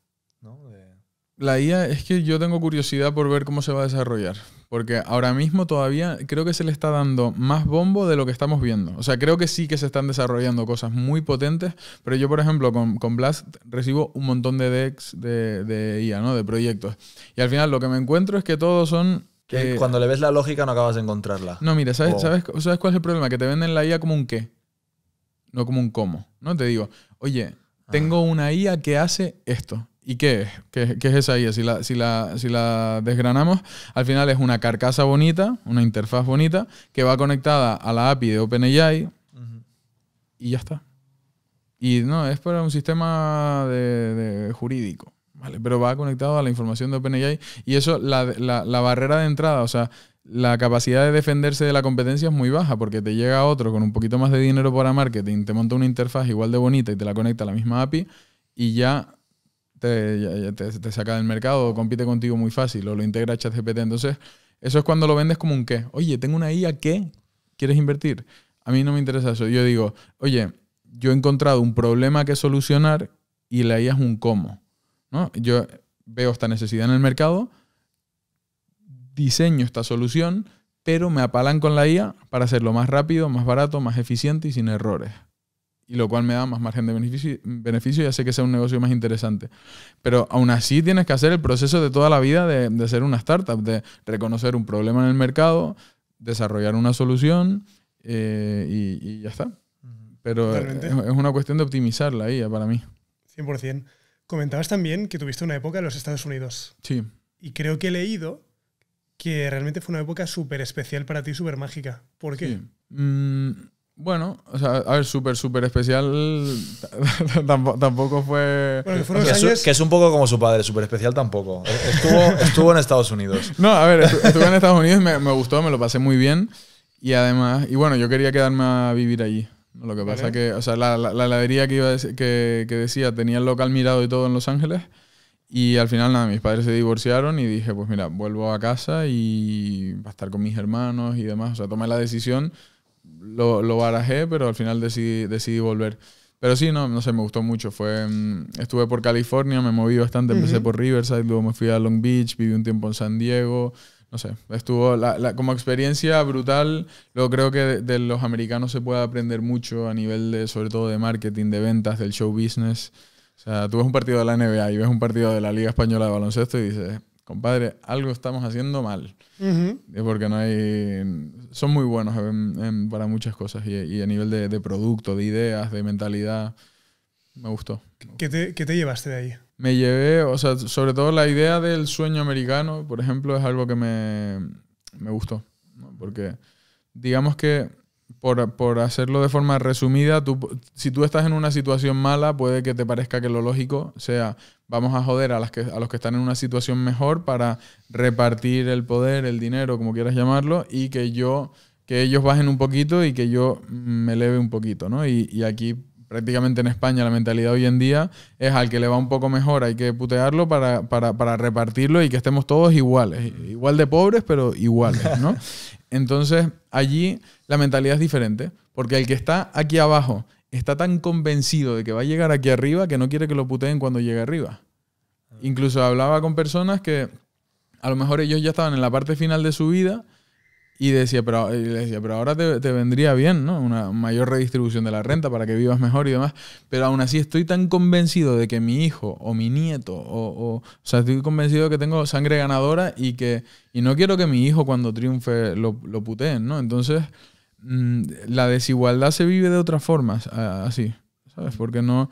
La IA es que yo tengo curiosidad por ver cómo se va a desarrollar, porque ahora mismo todavía creo que se le está dando más bombo de lo que estamos viendo. O sea, creo que sí que se están desarrollando cosas muy potentes, pero yo, por ejemplo, con, Blast recibo un montón de decks de, de IA, e ¿no? De proyectos. Y al final lo que me encuentro es que todos son que eh, cuando le ves la lógica no acabas de encontrarla. No, mira, ¿sabes, oh. ¿sabes, cuál es el problema? Que te venden la IA e como un qué, no como un cómo. ¿no? Te digo, oye, ah. tengo una IA e que hace esto. ¿Y qué es? ¿Qué, qué es esa IA? Si la, si, la, desgranamos, al final es una carcasa bonita, una interfaz bonita, que va conectada a la API de OpenAI y ya está. Y no, es para un sistema de, jurídico. Vale, pero va conectado a la información de OpenAI y eso, la, la, barrera de entrada, o sea, la capacidad de defenderse de la competencia es muy baja porque te llega otro con un poquito más de dinero para marketing, te monta una interfaz igual de bonita y te la conecta a la misma API y ya te, saca del mercado compite contigo muy fácil o lo integra ChatGPT. Entonces, eso es cuando lo vendes como un qué. Oye, tengo una IA que quieres invertir. A mí no me interesa eso. Yo digo, oye, yo he encontrado un problema que solucionar y la IA es un cómo. ¿no? Yo veo esta necesidad en el mercado, diseño esta solución, pero me apalan con la IA para hacerlo más rápido, más barato, más eficiente y sin errores y lo cual me da más margen de beneficio, beneficio y hace que sea un negocio más interesante. Pero aún así tienes que hacer el proceso de toda la vida de, ser una startup, de reconocer un problema en el mercado, desarrollar una solución eh, y, ya está. Pero es, una cuestión de optimizarla ahí para mí. 100%. Comentabas también que tuviste una época en los Estados Unidos. Sí. Y creo que he leído que realmente fue una época súper especial para ti, súper mágica. ¿Por qué? Mm, bueno, o sea, a ver, súper, súper especial *laughs* tampoco, fue... que, es un poco como su padre, súper especial tampoco. E-, *laughs* estuvo, en Estados Unidos. No, a ver, estuve en Estados Unidos, me, me, gustó, me lo pasé muy bien. Y además, y bueno, yo quería quedarme a vivir allí. Lo que pasa que, o sea, la, la, heladería que, iba que, que decía tenía el local mirado y todo en Los Ángeles. Y al final, nada, mis padres se divorciaron y dije, pues mira, vuelvo a casa y va a estar con mis hermanos y demás. O sea, tomé la decisión lo, lo barajé, pero al final decidí, volver. Pero sí, no, no sé, me gustó mucho. Fue, mm, estuve por California, me moví bastante, empecé por Riverside, luego me fui a Long Beach, viví un tiempo en San Diego. No sé, estuvo la, como experiencia brutal. Luego creo que de, los americanos se puede aprender mucho a nivel de, sobre todo de marketing, de ventas, del show business. O sea, tú ves un partido de la NBA y ves un partido de la Liga Española de Baloncesto y dices, Padre, algo estamos haciendo mal. Es Porque no hay... Son muy buenos para muchas cosas y, a nivel de, producto, de ideas, de mentalidad, me gustó. ¿Qué te, ¿Qué te llevaste de ahí? Me llevé, o sea, sobre todo la idea del sueño americano, por ejemplo, es algo que me, me gustó. Porque digamos que por, hacerlo de forma resumida, tú, si tú estás en una situación mala, puede que te parezca que lo lógico sea, vamos a joder a, las que, a los que están en una situación mejor para repartir el poder, el dinero, como quieras llamarlo, y que yo, que ellos bajen un poquito y que yo me eleve un poquito, ¿no? Y, aquí prácticamente en España la mentalidad hoy en día es al que le va un poco mejor, hay que putearlo para, para repartirlo y que estemos todos iguales, igual de pobres, pero iguales, ¿no? *laughs* Entonces, allí la mentalidad es diferente, porque el que está aquí abajo está tan convencido de que va a llegar aquí arriba que no quiere que lo puteen cuando llegue arriba. Ah. Incluso hablaba con personas que a lo mejor ellos ya estaban en la parte final de su vida y, decía, pero, le decía, pero ahora te, vendría bien, ¿no? Una mayor redistribución de la renta para que vivas mejor y demás. Pero aún así estoy tan convencido de que mi hijo o mi nieto, o, o, o sea, estoy convencido de que tengo sangre ganadora y que y no quiero que mi hijo cuando triunfe lo, lo puteen, ¿no? Entonces, mm, la desigualdad se vive de otras formas, así, ¿sabes? Porque no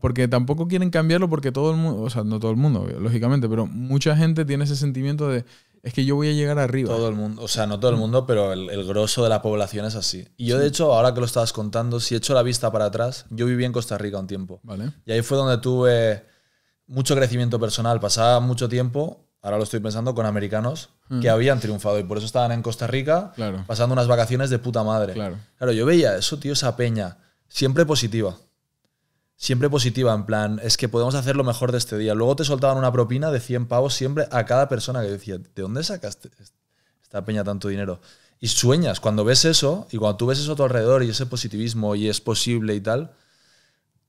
porque tampoco quieren cambiarlo porque todo el mundo, o sea, no todo el mundo, lógicamente, pero mucha gente tiene ese sentimiento de es que yo voy a llegar arriba. Todo el mundo, o sea, no todo el mundo, pero el, grosso de la población es así. Y yo, de hecho, ahora que lo estabas contando, si echo la vista para atrás, yo viví en Costa Rica un tiempo. Vale. Y ahí fue donde tuve mucho crecimiento personal. Pasaba mucho tiempo, ahora lo estoy pensando, con americanos hmm. que habían triunfado y por eso estaban en Costa Rica pasando unas vacaciones de puta madre. Claro. claro, yo veía eso, tío, esa peña, siempre positiva siempre positiva, en plan, es que podemos hacer lo mejor de este día. Luego te soltaban una propina de 100 pavos siempre a cada persona que decía, ¿de dónde sacaste esta peña tanto dinero? Y sueñas, cuando ves eso, y cuando tú ves eso a tu alrededor y ese positivismo y es posible y tal,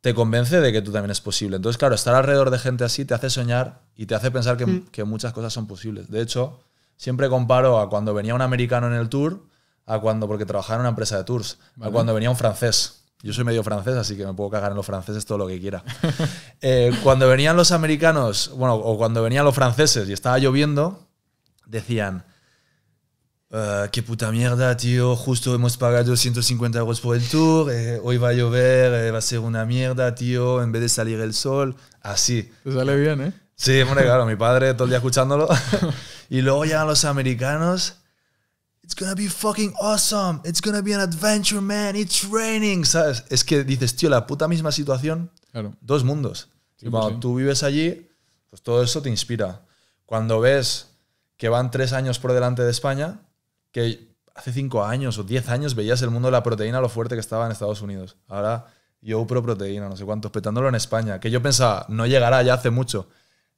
te convence de que tú también es posible. Entonces, claro, estar alrededor de gente así te hace soñar y te hace pensar que, mm. muchas cosas son posibles. De hecho, siempre comparo a cuando venía un americano en el tour, a cuando, porque trabajaba en una empresa de tours, a cuando venía un francés yo soy medio francés, así que me puedo cagar en los franceses todo lo que quiera. *laughs* Eh, cuando venían los americanos, bueno, o cuando venían los franceses y estaba lloviendo, decían, eh, qué puta mierda, tío. Justo hemos pagado 150 euros por el tour. Eh, hoy va a llover, va a ser una mierda, tío. En vez de salir el sol, así. Te sale bien, ¿eh? Sí, muy claro, mi padre todo el día escuchándolo. *laughs* y luego ya los americanos It's gonna be fucking awesome. It's gonna be an adventure, man. It's raining. ¿Sabes? Es que dices, tío, la puta misma situación. Dos mundos. cuando tú vives allí, pues todo eso te inspira. Cuando ves que van tres años por delante de España, que hace cinco años o diez años veías el mundo de la proteína lo fuerte que estaba en Estados Unidos. Ahora yo pro proteína, no sé cuántos, petándolo en España, que yo pensaba, no llegará ya hace mucho.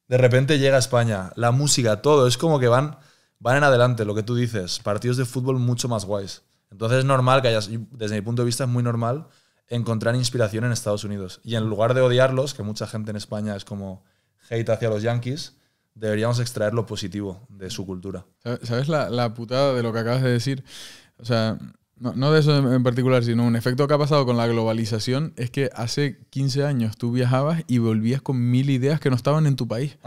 De repente llega a España, la música, todo, es como que van van en adelante, lo que tú dices, partidos de fútbol mucho más guays. Entonces es normal que hayas, desde mi punto de vista es muy normal encontrar inspiración en Estados Unidos. Y en lugar de odiarlos, que mucha gente en España es como hate hacia los yankees, deberíamos extraer lo positivo de su cultura. ¿Sabes la, la putada de lo que acabas de decir? O sea, no, de eso en particular, sino un efecto que ha pasado con la globalización es que hace 15 años tú viajabas y volvías con mil ideas que no estaban en tu país.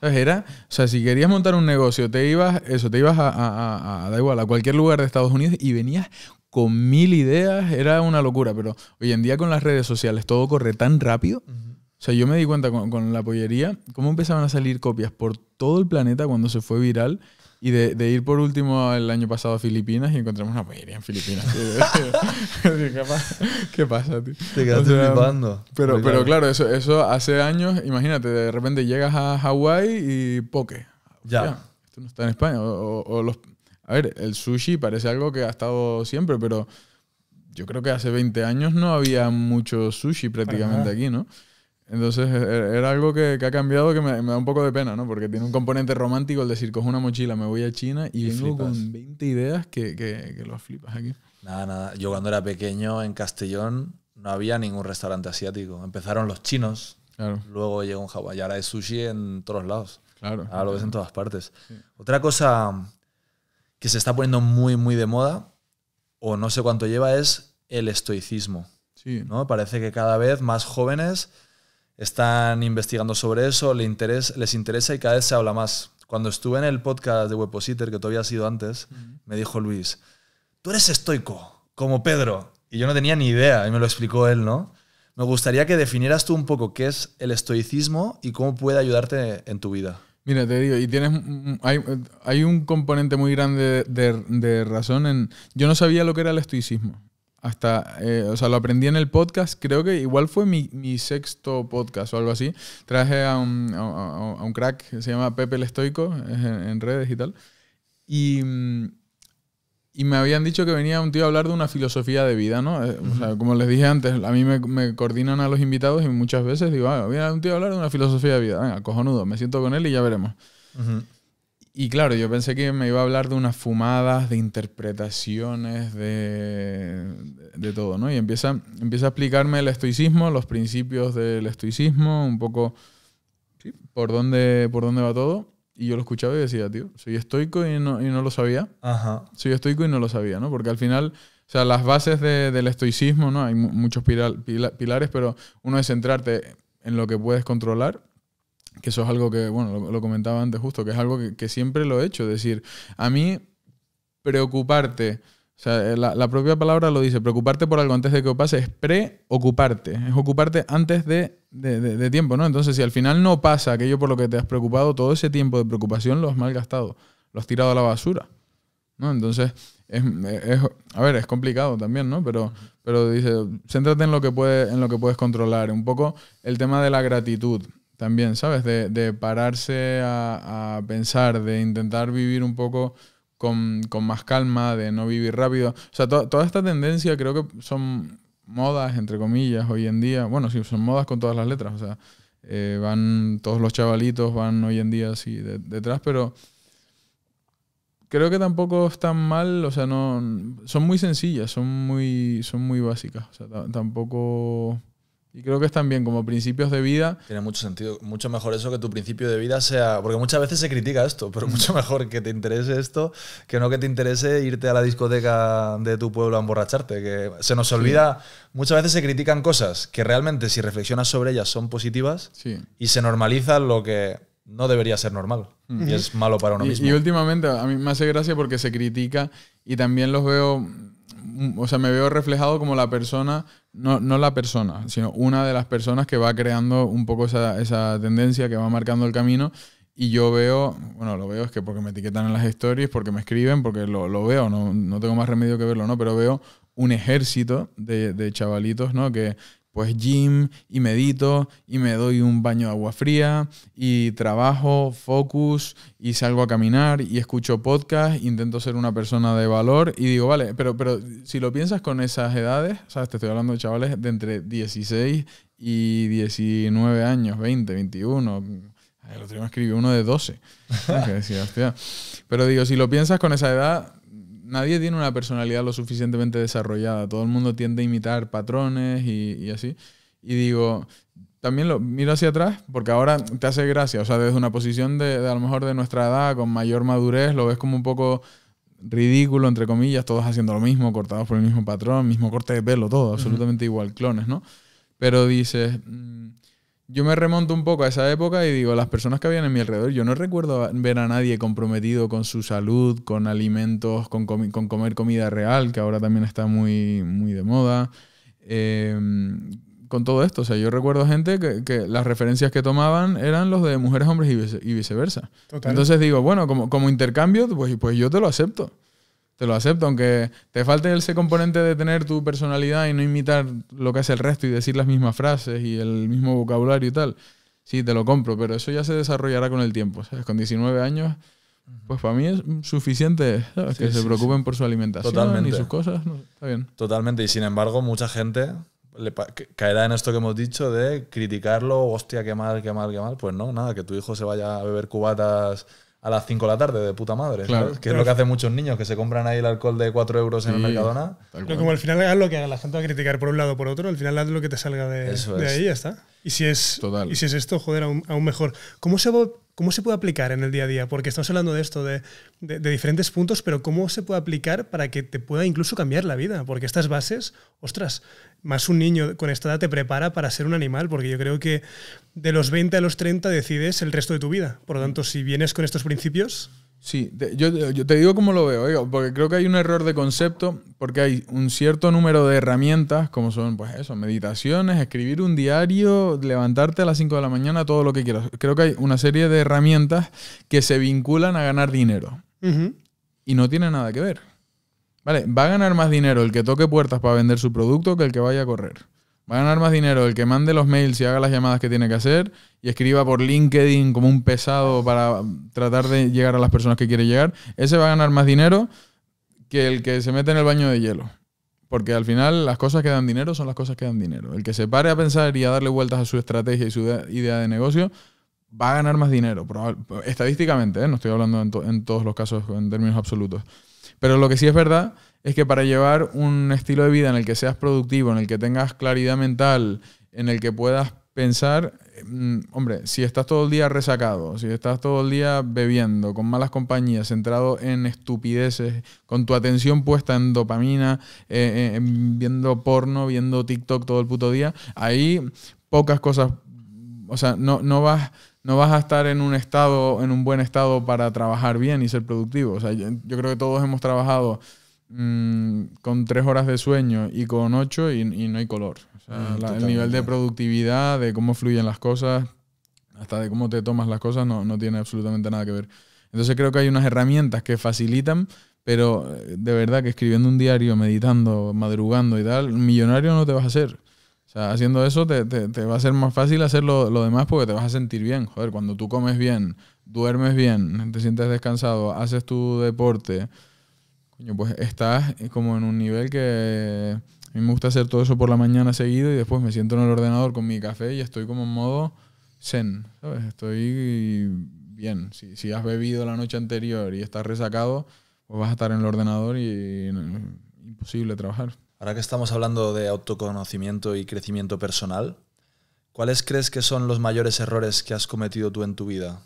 Era, o sea, si querías montar un negocio, te ibas, eso, te ibas a, a, a, da igual, a cualquier lugar de Estados Unidos y venías con mil ideas, era una locura, pero hoy en día con las redes sociales todo corre tan rápido. O sea, yo me di cuenta con, con, la pollería, cómo empezaban a salir copias por todo el planeta cuando se fue viral y de, ir por último el año pasado a Filipinas y encontramos una mayoría en Filipinas. *laughs* ¿Qué, pasa? tío? Te quedaste flipando. Pero, pero claro. eso, eso hace años, imagínate, de repente llegas a Hawái y poke. Ya. Esto no está en España. O, los, a ver, el sushi parece algo que ha estado siempre, pero yo creo que hace 20 años no había mucho sushi prácticamente aquí, ¿no? Entonces e, e, era algo que, que ha cambiado que me, da un poco de pena, ¿no? Porque tiene un componente romántico el decir, cojo una mochila, me voy a China y, vengo con 20 ideas que, que, los flipas aquí. Nada, nada. Yo cuando era pequeño en Castellón no había ningún restaurante asiático. Empezaron los chinos, claro. luego llegó un hawaii. de ahora hay sushi en todos lados. Claro. Ahora lo ves en todas partes. Otra cosa que se está poniendo muy, muy de moda, o no sé cuánto lleva, es el estoicismo. Sí. ¿no? Parece que cada vez más jóvenes están investigando sobre eso, les interesa, y cada vez se habla más. Cuando estuve en el podcast de Webpositor, que todavía ha sido antes, me dijo Luis, tú eres estoico, como Pedro. Y yo no tenía ni idea, y me lo explicó él, ¿no? Me gustaría que definieras tú un poco qué es el estoicismo y cómo puede ayudarte en tu vida. Mira, te digo, y tienes. Hay, un componente muy grande de, de razón en. Yo no sabía lo que era el estoicismo. Hasta, eh, o sea, lo aprendí en el podcast, creo que igual fue mi, mi sexto podcast o algo así. Traje a un, a, un, crack que se llama Pepe el Estoico, en, redes y tal. Y, mm, y, me habían dicho que venía un tío a hablar de una filosofía de vida, ¿no? Eh, o sea, como les dije antes, a mí me, coordinan a los invitados y muchas veces digo, ah, viene un tío a hablar de una filosofía de vida, venga, cojonudo, me siento con él y ya veremos. Uh y claro, yo pensé que me iba a hablar de unas fumadas, de interpretaciones, de, de todo, ¿no? Y empieza, empieza a explicarme el estoicismo, los principios del estoicismo, un poco ¿sí? por, dónde, por dónde va todo. Y yo lo escuchaba y decía, tío, soy estoico y no, y no lo sabía. Ajá. Soy estoico y no lo sabía, ¿no? Porque al final, o sea, las bases del estoicismo, ¿no? Hay muchos pilares, pero uno es centrarte en lo que puedes controlar que eso es algo que, bueno, lo, comentaba antes justo, que es algo que, siempre lo he hecho, decir, a mí preocuparte, o sea, eh, la, propia palabra lo dice, preocuparte por algo antes de que pase es preocuparte, es ocuparte antes de tiempo, ¿no? Entonces, si al final no pasa aquello por lo que te has preocupado, todo ese tiempo de preocupación lo has malgastado, lo has tirado a la basura, ¿no? Entonces, es, a ver, es complicado también, ¿no? Pero, pero dice, céntrate en lo, que en lo que puedes controlar, un poco el tema de la gratitud también, ¿sabes? De, pararse a, pensar, de intentar vivir un poco con, más calma, de no vivir rápido. O sea, toda esta tendencia creo que son modas, entre comillas, hoy en día. Bueno, sí, son modas con todas las letras. O sea, eh, van todos los chavalitos, van hoy en día así detrás, pero creo que tampoco están mal, o sea, no son muy sencillas, son muy son muy básicas, o sea, tampoco y creo que es bien como principios de vida. Tiene mucho sentido, mucho mejor eso que tu principio de vida sea, porque muchas veces se critica esto, pero *laughs* mucho mejor que te interese esto que no que te interese irte a la discoteca de tu pueblo a emborracharte, que se nos olvida, muchas veces se critican cosas que realmente si reflexionas sobre ellas son positivas y se normaliza lo que no debería ser normal mm. y es malo para uno mismo. Y últimamente a mí me hace gracia porque se critica y también los veo o sea, me veo reflejado como la persona, no, no, la persona, sino una de las personas que va creando un poco esa, tendencia, que va marcando el camino. Y yo veo, bueno, lo veo es que porque me etiquetan en las stories, porque me escriben, porque lo, lo veo, no, no, tengo más remedio que verlo, ¿no? Pero veo un ejército de, de chavalitos, ¿no? Que, pues gym y medito y me doy un baño de agua fría y trabajo, focus y salgo a caminar y escucho podcast, intento ser una persona de valor y digo, vale, pero, pero si lo piensas con esas edades, ¿sabes? Te estoy hablando de chavales de entre 16 y 19 años, 20, 21. El otro día me escribió uno de 12. *laughs* Pero digo, si lo piensas con esa edad, nadie tiene una personalidad lo suficientemente desarrollada. Todo el mundo tiende a imitar patrones y, así. Y digo, también lo miro hacia atrás porque ahora te hace gracia. O sea, desde una posición de, a lo mejor de nuestra edad, con mayor madurez, lo ves como un poco ridículo, entre comillas, todos haciendo lo mismo, cortados por el mismo patrón, mismo corte de pelo, todo, absolutamente igual, clones, ¿no? Pero dices, mm, yo me remonto un poco a esa época y digo, las personas que habían en mi alrededor, yo no recuerdo ver a nadie comprometido con su salud, con alimentos, con, comer comida real, que ahora también está muy, muy de moda. Em, con todo esto, o sea, yo recuerdo gente que, las referencias que tomaban eran los de mujeres, hombres y, viceversa. Entonces digo, bueno, como, como intercambio, pues, pues yo te lo acepto te lo acepto, aunque te falte ese componente de tener tu personalidad y no imitar lo que hace el resto y decir las mismas frases y el mismo vocabulario y tal. Sí, te lo compro, pero eso ya se desarrollará con el tiempo. Con 19 años, pues para mí es suficiente que se preocupen por su alimentación Totalmente. y sus cosas. está bien. Totalmente, y sin embargo, mucha gente caerá en esto que hemos dicho de criticarlo, hostia, qué mal, qué mal, qué mal. Pues no, nada, que tu hijo se vaya a beber cubatas a las 5 de la tarde, de puta madre. Que es lo que hacen muchos niños, que se compran ahí el alcohol de 4 euros en el Mercadona. Pero como al final haz lo que haga, la gente va a criticar por un lado por otro, al final haz lo que te salga de, de ahí ya está. Y si es, Y si es esto, joder, aún, mejor. ¿Cómo se va ¿Cómo se puede aplicar en el día a día? Porque estamos hablando de esto, de, diferentes puntos, pero ¿cómo se puede aplicar para que te pueda incluso cambiar la vida? Porque estas bases, ostras, más un niño con esta edad te prepara para ser un animal, porque yo creo que de los 20 a los 30 decides el resto de tu vida. Por lo tanto, si vienes con estos principios, Sí, yo, te digo cómo lo veo, porque creo que hay un error de concepto, porque hay un cierto número de herramientas, como son, pues eso, meditaciones, escribir un diario, levantarte a las 5 de la mañana, todo lo que quieras. Creo que hay una serie de herramientas que se vinculan a ganar dinero. Y no tiene nada que ver. Vale, va a ganar más dinero el que toque puertas para vender su producto que el que vaya a correr. Va a ganar más dinero el que mande los mails y haga las llamadas que tiene que hacer y escriba por LinkedIn como un pesado para tratar de llegar a las personas que quiere llegar. Ese va a ganar más dinero que el que se mete en el baño de hielo. Porque al final las cosas que dan dinero son las cosas que dan dinero. El que se pare a pensar y a darle vueltas a su estrategia y su idea de negocio va a ganar más dinero, estadísticamente, ¿eh? no estoy hablando en, en todos los casos en términos absolutos. Pero lo que sí es verdad es que para llevar un estilo de vida en el que seas productivo, en el que tengas claridad mental, en el que puedas pensar, mm, hombre, si estás todo el día resacado, si estás todo el día bebiendo, con malas compañías, centrado en estupideces, con tu atención puesta en dopamina, eh, eh, viendo porno, viendo TikTok todo el puto día, ahí pocas cosas, o sea, no, no vas no vas a estar en un estado, en un buen estado para trabajar bien y ser productivo. O sea, yo creo que todos hemos trabajado Mm, con tres horas de sueño y con ocho y, no hay color. Mm, el nivel de productividad, de cómo fluyen las cosas, hasta de cómo te tomas las cosas, no, no tiene absolutamente nada que ver. Entonces creo que hay unas herramientas que facilitan, pero eh, de verdad que escribiendo un diario, meditando, madrugando y tal, millonario no te vas a hacer. haciendo eso te, va a ser más fácil hacer lo, lo, demás porque te vas a sentir bien. Joder, cuando tú comes bien, duermes bien, te sientes descansado, haces tu deporte, pues estás eh, como en un nivel que a mí me gusta hacer todo eso por la mañana seguido y después me siento en el ordenador con mi café y estoy como en modo zen, ¿sabes? Estoy bien. Si, has bebido la noche anterior y estás resacado, pues vas a estar en el ordenador y, y imposible trabajar. Ahora que estamos hablando de autoconocimiento y crecimiento personal, ¿cuáles crees que son los mayores errores que has cometido tú en tu vida?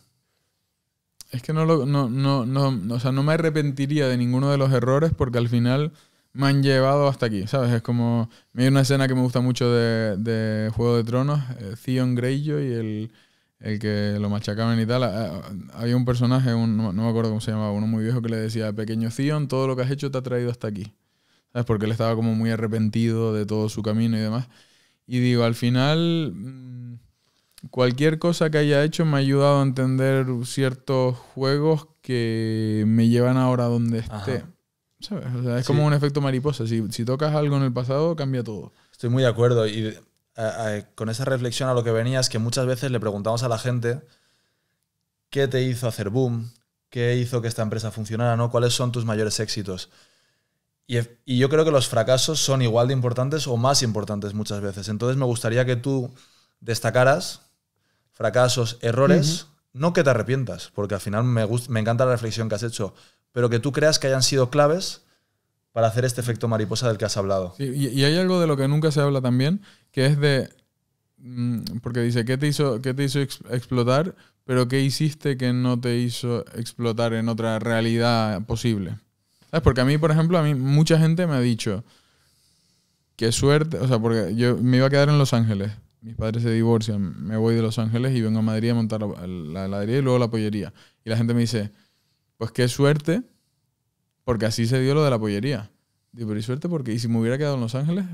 Es que no, lo, no, no, no, o me arrepentiría de ninguno de los errores porque al final me han llevado hasta aquí, ¿sabes? Es como, hay una escena que me gusta mucho de, Juego de Tronos, eh, Theon Greyjoy y el, el que lo machacaban y tal. Ah, ah, había un personaje, no, me acuerdo cómo se llamaba, uno muy viejo que le decía, pequeño Theon, todo lo que has hecho te ha traído hasta aquí. ¿Sabes? Porque él estaba como muy arrepentido de todo su camino y demás. Y digo, al final, mm, cualquier cosa que haya hecho me ha ayudado a entender ciertos juegos que me llevan ahora donde esté. es como un efecto mariposa. Si, si, tocas algo en el pasado, cambia todo. Estoy muy de acuerdo. Y eh, eh, con esa reflexión a lo que venías, es que muchas veces le preguntamos a la gente qué te hizo hacer boom, qué hizo que esta empresa funcionara, ¿no? ¿Cuáles son tus mayores éxitos? Y, y yo creo que los fracasos son igual de importantes o más importantes muchas veces. Entonces me gustaría que tú destacaras fracasos, errores, no que te arrepientas, porque al final me, me encanta la reflexión que has hecho, pero que tú creas que hayan sido claves para hacer este efecto mariposa del que has hablado. y, hay algo de lo que nunca se habla también, que es de, mm, porque dice, ¿qué te hizo, te hizo explotar? Pero ¿qué hiciste que no te hizo explotar en otra realidad posible? Porque a mí, por ejemplo, a mí mucha gente me ha dicho, qué suerte, o sea, porque yo me iba a quedar en Los Ángeles mis padres se divorcian, me voy de Los Ángeles y vengo a Madrid a montar la heladería y luego la pollería. Y la gente me dice, pues qué suerte, porque así se dio lo de la pollería. Digo, pero y suerte porque, si me hubiera quedado en Los Ángeles?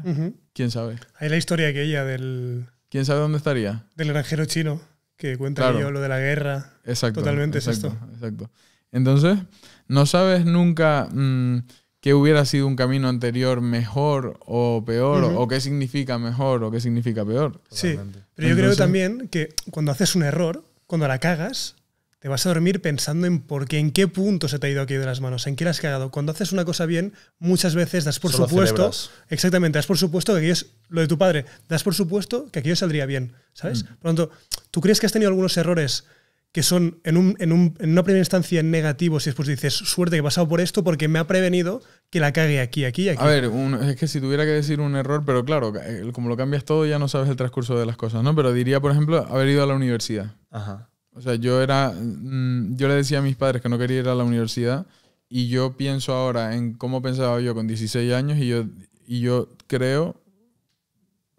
¿Quién sabe? Hay la historia aquella del... ¿Quién sabe dónde estaría? Del granjero chino, que cuenta yo lo de la guerra. Exacto. Totalmente exacto, Exacto. Entonces, no sabes nunca... Mm, qué hubiera sido un camino anterior mejor o peor, o, qué significa mejor o qué significa peor. Sí, pero yo creo también que cuando haces un error, cuando la cagas, te vas a dormir pensando en por qué, en qué punto se te ha ido aquí de las manos, en qué la has cagado. Cuando haces una cosa bien, muchas veces das por supuesto. Exactamente, das por supuesto que aquello es lo de tu padre, das por supuesto que aquello saldría bien, ¿sabes? Mm. Por lo tanto, tú crees que has tenido algunos errores que son en, un, una primera instancia negativos y después dices, suerte que he pasado por esto porque me ha prevenido que la cague aquí, aquí, aquí. A ver, es que si tuviera que decir un error, pero claro, eh, como lo cambias todo ya no sabes el transcurso de las cosas, ¿no? Pero diría, por ejemplo, haber ido a la universidad. Ajá. O sea, yo era, mm, yo le decía a mis padres que no quería ir a la universidad y yo pienso ahora en cómo pensaba yo con 16 años y yo, y yo creo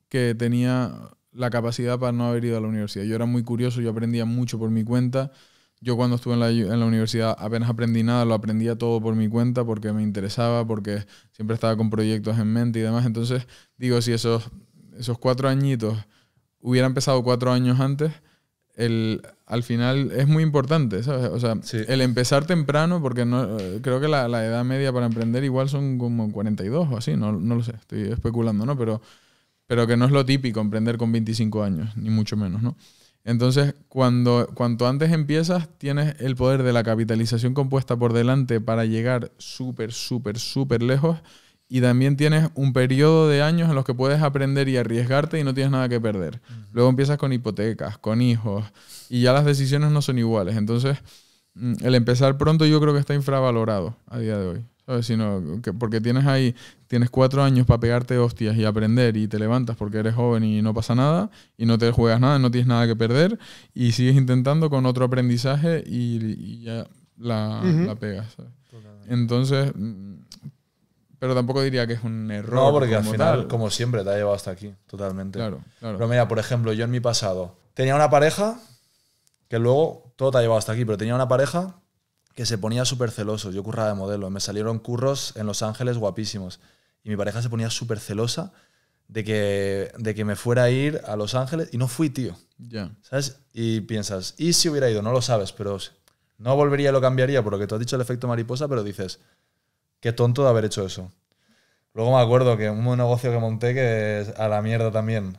que tenía la capacidad para no haber ido a la universidad. Yo era muy curioso, yo aprendía mucho por mi cuenta. Yo cuando estuve en la, universidad apenas aprendí nada, lo aprendía todo por mi cuenta porque me interesaba, porque siempre estaba con proyectos en mente y demás. Entonces, digo, si esos, esos cuatro añitos hubieran empezado cuatro años antes, el, al final es muy importante, O sea, el empezar temprano, porque no, creo que la, edad media para emprender igual son como 42 o así, no, no lo sé, estoy especulando, ¿no? Pero pero que no es lo típico emprender con 25 años, ni mucho menos, ¿no? Entonces, cuando, cuanto antes empiezas, tienes el poder de la capitalización compuesta por delante para llegar súper, súper, súper lejos y también tienes un periodo de años en los que puedes aprender y arriesgarte y no tienes nada que perder. Luego empiezas con hipotecas, con hijos y ya las decisiones no son iguales. Entonces, mm, el empezar pronto yo creo que está infravalorado a día de hoy. ¿sabes? Sino que porque tienes ahí, tienes cuatro años para pegarte hostias y aprender y te levantas porque eres joven y no pasa nada y no te juegas nada, no tienes nada que perder y sigues intentando con otro aprendizaje y, ya la, pegas. Entonces, mm, pero tampoco diría que es un error. No, porque al final, como siempre, te ha llevado hasta aquí, totalmente. Claro, claro. Pero mira, por ejemplo, yo en mi pasado tenía una pareja que luego todo te ha llevado hasta aquí, pero tenía una pareja que se ponía súper celoso. Yo curraba de modelo. Me salieron curros en Los Ángeles guapísimos. Y mi pareja se ponía súper celosa de que, de que me fuera a ir a Los Ángeles. Y no fui, tío. Ya. ¿Sabes? Y piensas, ¿y si hubiera ido? No lo sabes, pero no volvería, lo cambiaría por lo que tú has dicho el efecto mariposa, pero dices, qué tonto de haber hecho eso. Luego me acuerdo que un negocio que monté que es a la mierda también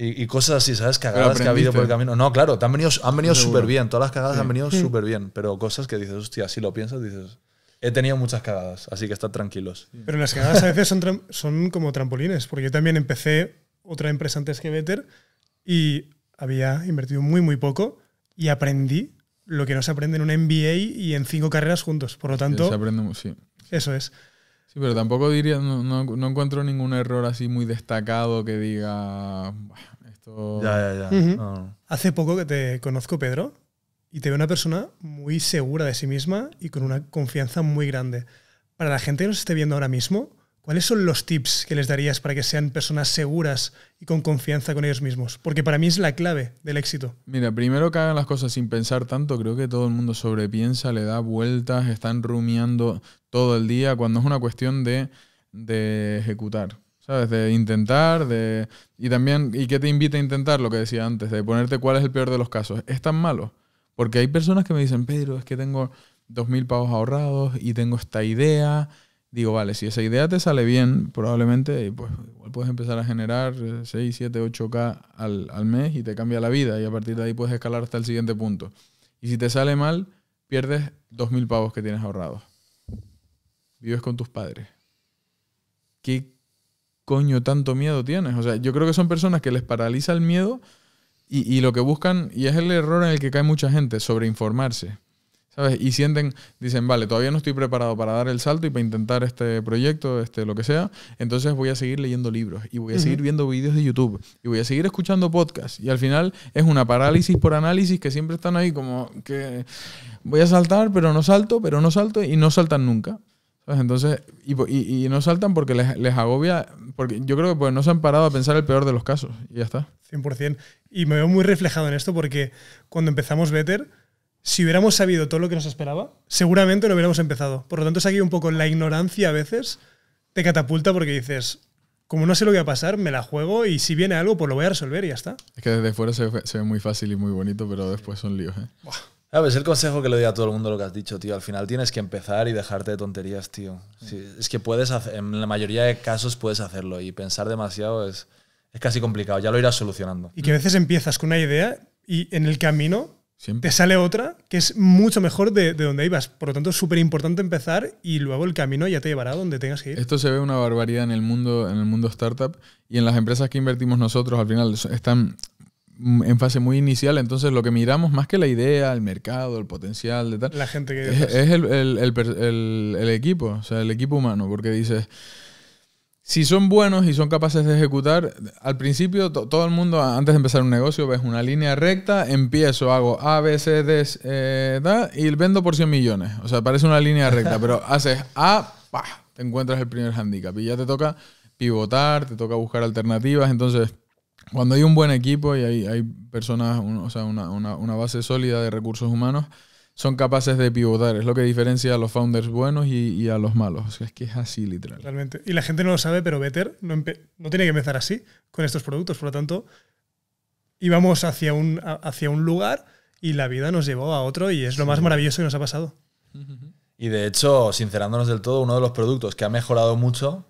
y, cosas así, ¿sabes? Cagadas que ha habido por el camino. No, claro, han venido, han venido súper bien. Todas las cagadas han venido hmm. súper bien. Pero cosas que dices, hostia, si lo piensas, dices, he tenido muchas cagadas, así que estad tranquilos. Pero las cagadas a veces son, son como trampolines, porque yo también empecé otra empresa antes que Better y había invertido muy, muy poco y aprendí lo que no se aprende en un MBA y en cinco carreras juntos. Por lo tanto, sí, se aprende, sí. eso es. Sí, pero tampoco diría, no, encuentro ningún error así muy destacado que diga, esto... Ya, ya, ya. Hace poco que te conozco, Pedro, y te veo una persona muy segura de sí misma y con una confianza muy grande. Para la gente que nos esté viendo ahora mismo, ¿Cuáles son los tips que les darías para que sean personas seguras y con confianza con ellos mismos? Porque para mí es la clave del éxito. Mira, primero que hagan las cosas sin pensar tanto, creo que todo el mundo sobrepiensa, le da vueltas, están rumiando todo el día, cuando es una cuestión de, ejecutar. ¿Sabes? De intentar, de... Y también, ¿y qué te invita a intentar? Lo que decía antes, de ponerte cuál es el peor de los casos. ¿Es tan malo? Porque hay personas que me dicen, Pedro, es que tengo 2.000 pavos ahorrados y tengo esta idea digo, vale, si esa idea te sale bien, probablemente pues, puedes empezar a generar 6, 7, 8K al, mes y te cambia la vida y a partir de ahí puedes escalar hasta el siguiente punto. Y si te sale mal, pierdes 2.000 pavos que tienes ahorrados. Vives con tus padres. ¿Qué coño tanto miedo tienes? O sea, yo creo que son personas que les paraliza el miedo y, y lo que buscan, y es el error en el que cae mucha gente, sobreinformarse y sienten, dicen, vale, todavía no estoy preparado para dar el salto y para intentar este proyecto, este, lo que sea, entonces voy a seguir leyendo libros y voy a seguir viendo vídeos de YouTube y voy a seguir escuchando podcasts. Y al final es una parálisis por análisis que siempre están ahí como que voy a saltar, pero no salto, pero no salto y no saltan nunca. Entonces, y, y, no saltan porque les, les, agobia, porque yo creo que pues, no se han parado a pensar el peor de los casos y ya está. 100%. Y me veo muy reflejado en esto porque cuando empezamos Better, si hubiéramos sabido todo lo que nos esperaba, seguramente no hubiéramos empezado. Por lo tanto, es aquí un poco la ignorancia a veces te catapulta porque dices, como no sé lo que va a pasar, me la juego y si viene algo, pues lo voy a resolver y ya está. Es que desde fuera se ve, muy fácil y muy bonito, pero después son líos, ¿eh? es el consejo que le doy a todo el mundo lo que has dicho, tío. Al final tienes que empezar y dejarte de tonterías, tío. es que puedes hacer, en la mayoría de casos puedes hacerlo y pensar demasiado es, es casi complicado, ya lo irás solucionando. Y que a veces empiezas con una idea y en el camino te sale otra que es mucho mejor de, donde ibas. Por lo tanto, es súper importante empezar y luego el camino ya te llevará donde tengas que ir. Esto se ve una barbaridad en el mundo, en el mundo startup y en las empresas que invertimos nosotros al final están en fase muy inicial, entonces lo que miramos más que la idea, el mercado, el potencial, de la gente que es, es el, el, equipo, o sea, el equipo humano, porque dices, si son buenos y son capaces de ejecutar, al principio todo el mundo, antes de empezar un negocio, ves una línea recta, empiezo, hago A, B, C, D, eh, da, y vendo por 100 millones. O sea, parece una línea recta, *laughs* pero haces A, pa, te encuentras el primer handicap y ya te toca pivotar, te toca buscar alternativas. Entonces, cuando hay un buen equipo y hay, hay personas, o sea, una base sólida de recursos humanos, son capaces de pivotar. Es lo que diferencia a los founders buenos y, a los malos. es que es así, literal. Y la gente no lo sabe, pero Better no, tiene que empezar así con estos productos. Por lo tanto, íbamos hacia un, hacia un lugar y la vida nos llevó a otro y es lo más maravilloso que nos ha pasado. Y de hecho, sincerándonos del todo, uno de los productos que ha mejorado mucho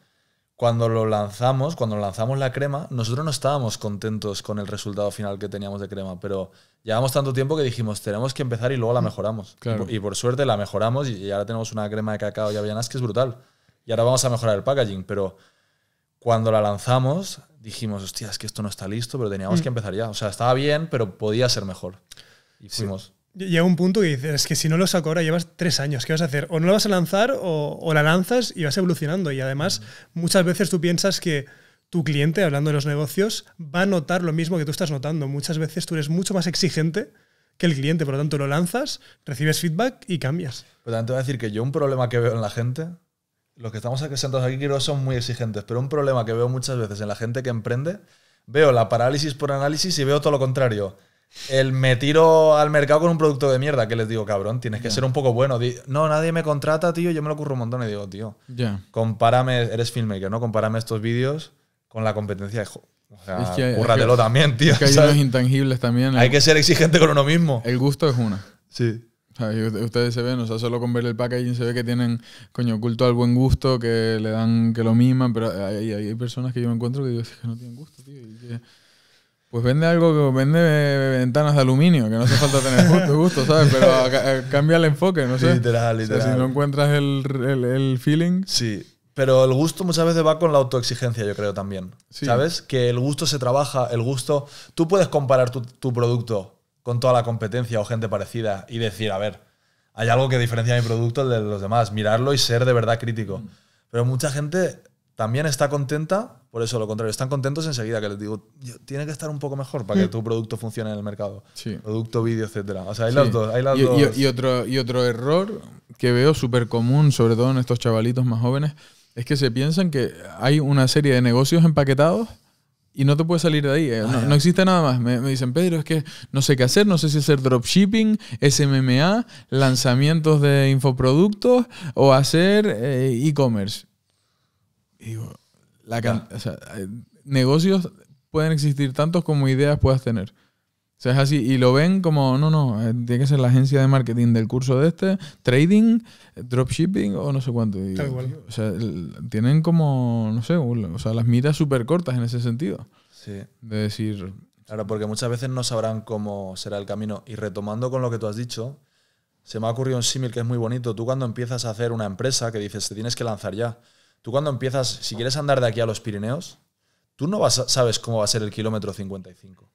cuando lo lanzamos, cuando lanzamos la crema, nosotros no estábamos contentos con el resultado final que teníamos de crema, pero llevamos tanto tiempo que dijimos, tenemos que empezar y luego la mm, mejoramos. Y, por, suerte la mejoramos y, ahora tenemos una crema de cacao y avellanas que es brutal. Y ahora vamos a mejorar el packaging, pero cuando la lanzamos dijimos, hostia, es que esto no está listo, pero teníamos mm. que empezar ya. O sea, estaba bien, pero podía ser mejor. Y fuimos llega un punto que dices, que si no lo saco ahora llevas tres años, ¿qué vas a hacer? O no lo vas a lanzar o, la lanzas y vas evolucionando. Y además, muchas veces tú piensas que tu cliente, hablando de los negocios, va a notar lo mismo que tú estás notando. Muchas veces tú eres mucho más exigente que el cliente, por lo tanto lo lanzas, recibes feedback y cambias. Por lo tanto, voy a decir que yo un problema que veo en la gente, los que estamos aquí sentados aquí creo son muy exigentes, pero un problema que veo muchas veces en la gente que emprende, veo la parálisis por análisis y veo todo lo contrario el me tiro al mercado con un producto de mierda, que les digo, cabrón, tienes que ser un poco bueno. No, nadie me contrata, tío, yo me lo curro un montón y digo, tío, ya compárame, eres filmmaker, ¿no? Compárame estos vídeos con la competencia de... O sea, es también, tío. que hay intangibles también. Hay que ser exigente con uno mismo. El gusto es una. Sí. ustedes se ven, o sea, solo con ver el packaging se ve que tienen, coño, culto al buen gusto, que le dan, que lo miman, pero hay, hay personas que yo me encuentro que digo, es que no tienen gusto, tío. Pues vende algo, que vende ventanas de aluminio, que no hace falta tener gusto, ¿sabes? Pero *laughs* eh, cambia el enfoque, no sé. Literal, literal. si no encuentras el, feeling. Sí, pero el gusto muchas veces va con la autoexigencia, yo creo también. ¿Sabes? Que el gusto se trabaja, el gusto. Tú puedes comparar tu, tu producto con toda la competencia o gente parecida y decir, a ver, hay algo que diferencia mi producto del de los demás, mirarlo y ser de verdad crítico. Mm. Pero mucha gente también está contenta, por eso lo contrario, están contentos enseguida que les digo, tiene que estar un poco mejor para que hmm. tu producto funcione en el mercado. Producto, vídeo, etcétera. O sea, hay las dos. y, dos. otro, y otro error que veo súper común, sobre todo en estos chavalitos más jóvenes, es que se piensan que hay una serie de negocios empaquetados y no te puedes salir de ahí. Eh. Ah, no, existe nada más. Me, dicen, Pedro, es que no sé qué hacer, no sé si hacer dropshipping, SMMA, lanzamientos de infoproductos o hacer eh, e-commerce digo, la eh, negocios pueden existir tantos como ideas puedas tener. O sea, es así. Y lo ven como, no, no, eh, tiene que ser la agencia de marketing del curso de este, trading, eh, dropshipping o no sé cuánto. O sea, tienen como, no sé, o las miras súper cortas en ese sentido. Sí. De decir... Claro, porque muchas veces no sabrán cómo será el camino. Y retomando con lo que tú has dicho, se me ha ocurrido un símil que es muy bonito. Tú cuando empiezas a hacer una empresa que dices, te tienes que lanzar ya Tú cuando empiezas, si quieres andar de aquí a los Pirineos, tú no sabes cómo va a ser el kilómetro 55.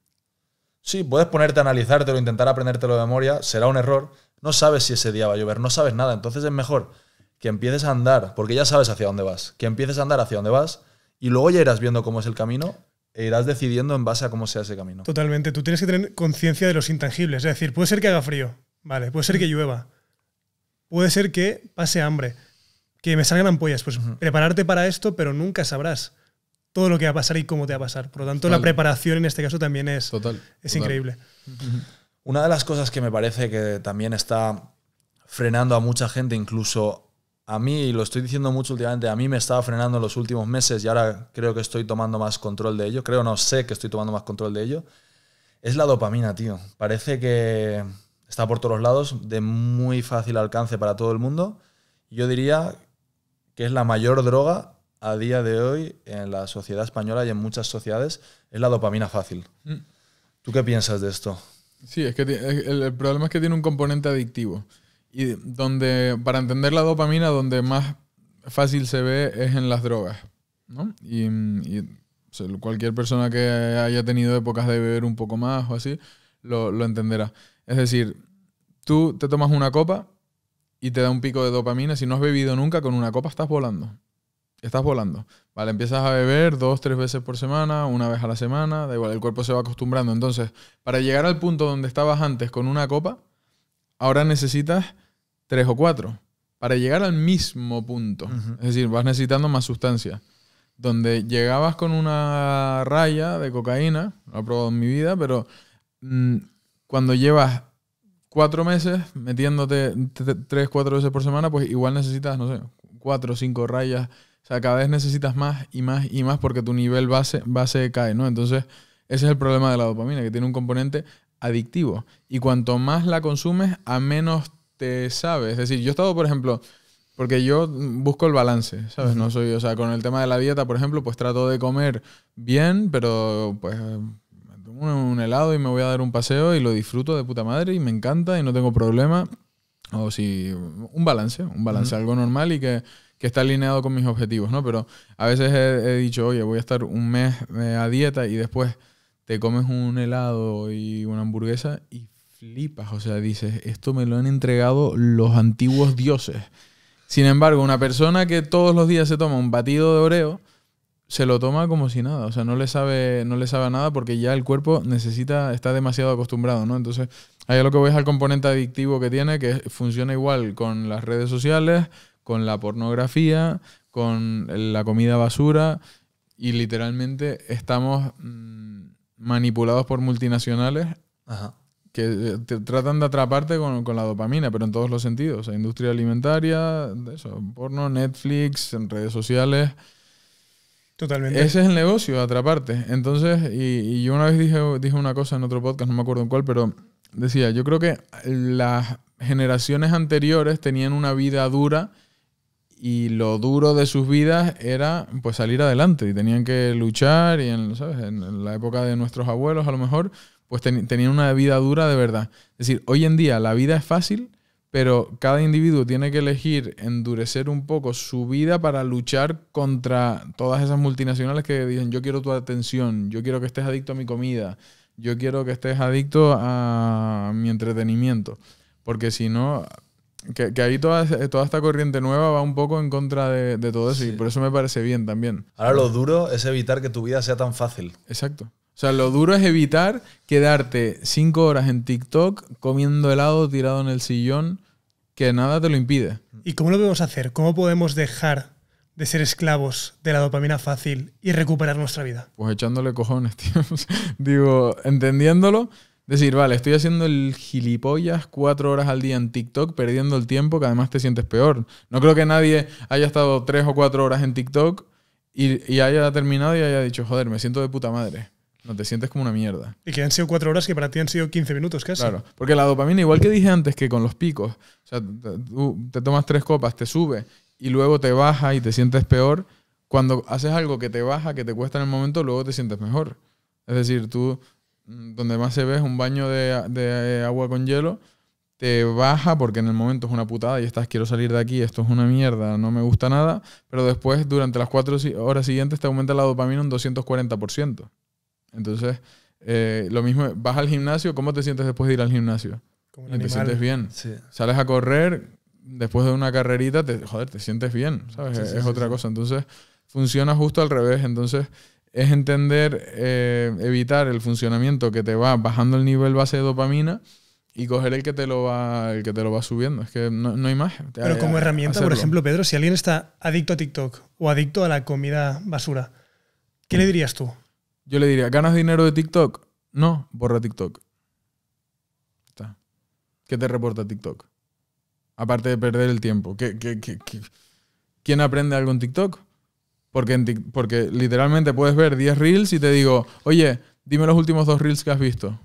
Sí, puedes ponerte a analizártelo, intentar aprendértelo de memoria, será un error. No sabes si ese día va a llover, no sabes nada. Entonces es mejor que empieces a andar, porque ya sabes hacia dónde vas, que empieces a andar hacia dónde vas y luego ya irás viendo cómo es el camino e irás decidiendo en base a cómo sea ese camino. Totalmente. Tú tienes que tener conciencia de los intangibles. Es decir, puede ser que haga frío, vale, puede ser que mm. llueva, puede ser que pase hambre que me salgan ampollas. Pues prepararte para esto, pero nunca sabrás todo lo que va a pasar y cómo te va a pasar. Por lo tanto, la preparación en este caso también es, es increíble. Una de las cosas que me parece que también está frenando a mucha gente, incluso a mí, y lo estoy diciendo mucho últimamente, a mí me estaba frenando en los últimos meses y ahora creo que estoy tomando más control de ello, creo, no sé que estoy tomando más control de ello, es la dopamina, tío. Parece que está por todos lados, de muy fácil alcance para todo el mundo. Yo diría que es la mayor droga a día de hoy en la sociedad española y en muchas sociedades, es la dopamina fácil. Mm. ¿Tú qué piensas de esto? Sí, es que eh, el, problema es que tiene un componente adictivo. Y donde, para entender la dopamina, donde más fácil se ve es en las drogas. Y, cualquier persona que haya tenido épocas de beber un poco más o así, lo entenderá. Es decir, tú te tomas una copa y te da un pico de dopamina. Si no has bebido nunca, con una copa estás volando. Estás volando. Vale, empiezas a beber dos, tres veces por semana, una vez a la semana, da igual, el cuerpo se va acostumbrando. Entonces, para llegar al punto donde estabas antes con una copa, ahora necesitas tres o cuatro para llegar al mismo punto. Es decir, vas necesitando más sustancia. Donde llegabas con una raya de cocaína, lo he probado en mi vida, pero mm, cuando llevas cuatro meses metiéndote tres, cuatro veces por semana, pues igual necesitas, no sé, cuatro o cinco rayas. O sea, cada vez necesitas más y más y más porque tu nivel base, base cae, ¿no? Entonces, ese es el problema de la dopamina, que tiene un componente adictivo. Y cuanto más la consumes, a menos te sabes. Es decir, yo he estado, por ejemplo, porque yo busco el balance, ¿sabes? No soy, o sea, con el tema de la dieta, por ejemplo, pues trato de comer bien, pero pues un, helado y me voy a dar un paseo y lo disfruto de puta madre y me encanta y no tengo problema. O si un balance, un balance, algo normal y que, está alineado con mis objetivos, ¿no? Pero a veces he, dicho, oye, voy a estar un mes eh, a dieta y después te comes un helado y una hamburguesa y flipas, o sea, dices, esto me lo han entregado los antiguos dioses. Sin embargo, una persona que todos los días se toma un batido de oreo, se lo toma como si nada, o sea, no le sabe, no le sabe nada porque ya el cuerpo necesita, está demasiado acostumbrado, ¿no? Entonces, ahí lo que voy al componente adictivo que tiene, que funciona igual con las redes sociales, con la pornografía, con la comida basura, y literalmente estamos mm, manipulados por multinacionales que eh, tratan de atraparte con, la dopamina, pero en todos los sentidos, o sea, industria alimentaria, porno, Netflix, redes sociales. Totalmente. Ese es el negocio, parte. Entonces, y, yo una vez dije, una cosa en otro podcast, no me acuerdo en cuál, pero decía, yo creo que las generaciones anteriores tenían una vida dura y lo duro de sus vidas era pues salir adelante y tenían que luchar y en, la época de nuestros abuelos a lo mejor pues tenían una vida dura de verdad. Es decir, hoy en día la vida es fácil pero cada individuo tiene que elegir endurecer un poco su vida para luchar contra todas esas multinacionales que dicen yo quiero tu atención, yo quiero que estés adicto a mi comida, yo quiero que estés adicto a mi entretenimiento. Porque si no, que, ahí toda, toda esta corriente nueva va un poco en contra de, todo eso y por eso me parece bien también. Ahora lo duro es evitar que tu vida sea tan fácil. Exacto. O sea, lo duro es evitar quedarte cinco horas en TikTok comiendo helado tirado en el sillón, que nada te lo impide. ¿Y cómo lo podemos hacer? ¿Cómo podemos dejar de ser esclavos de la dopamina fácil y recuperar nuestra vida? Pues echándole cojones, *laughs* tío. Digo, entendiéndolo, decir, vale, estoy haciendo el gilipollas cuatro horas al día en TikTok, perdiendo el tiempo, que además te sientes peor. No creo que nadie haya estado tres o cuatro horas en TikTok y, y haya terminado y haya dicho, joder, me siento de puta madre. No te sientes como una mierda. Y que han sido cuatro horas que para ti han sido 15 minutos casi. Claro, porque la dopamina, igual que dije antes que con los picos, o sea, tú te tomas tres copas, te sube y luego te baja y te sientes peor. Cuando haces algo que te baja, que te cuesta en el momento, luego te sientes mejor. Es decir, tú, mm, donde más se ve es un baño de, de agua con hielo, te baja porque en el momento es una putada y estás, quiero salir de aquí, esto es una mierda, no me gusta nada, pero después durante las cuatro horas siguientes te aumenta la dopamina un 240%. Entonces, eh, lo mismo, vas al gimnasio, ¿cómo te sientes después de ir al gimnasio? te sientes bien. Sales a correr, después de una carrerita, te, joder, te sientes bien, ¿sabes? es otra cosa. Entonces, funciona justo al revés. Entonces, es entender, eh, evitar el funcionamiento que te va bajando el nivel base de dopamina y coger el que te lo va, el que te lo va subiendo. Es que no, hay más. Pero como herramienta, por ejemplo, Pedro, si alguien está adicto a TikTok o adicto a la comida basura, ¿qué le dirías tú? Yo le diría, ¿ganas dinero de TikTok? No, borra TikTok. Está. ¿Qué te reporta TikTok? Aparte de perder el tiempo. ¿Qué, qué, quién aprende algo en TikTok? Porque, porque literalmente puedes ver 10 reels y te digo, oye, dime los últimos dos reels que has visto.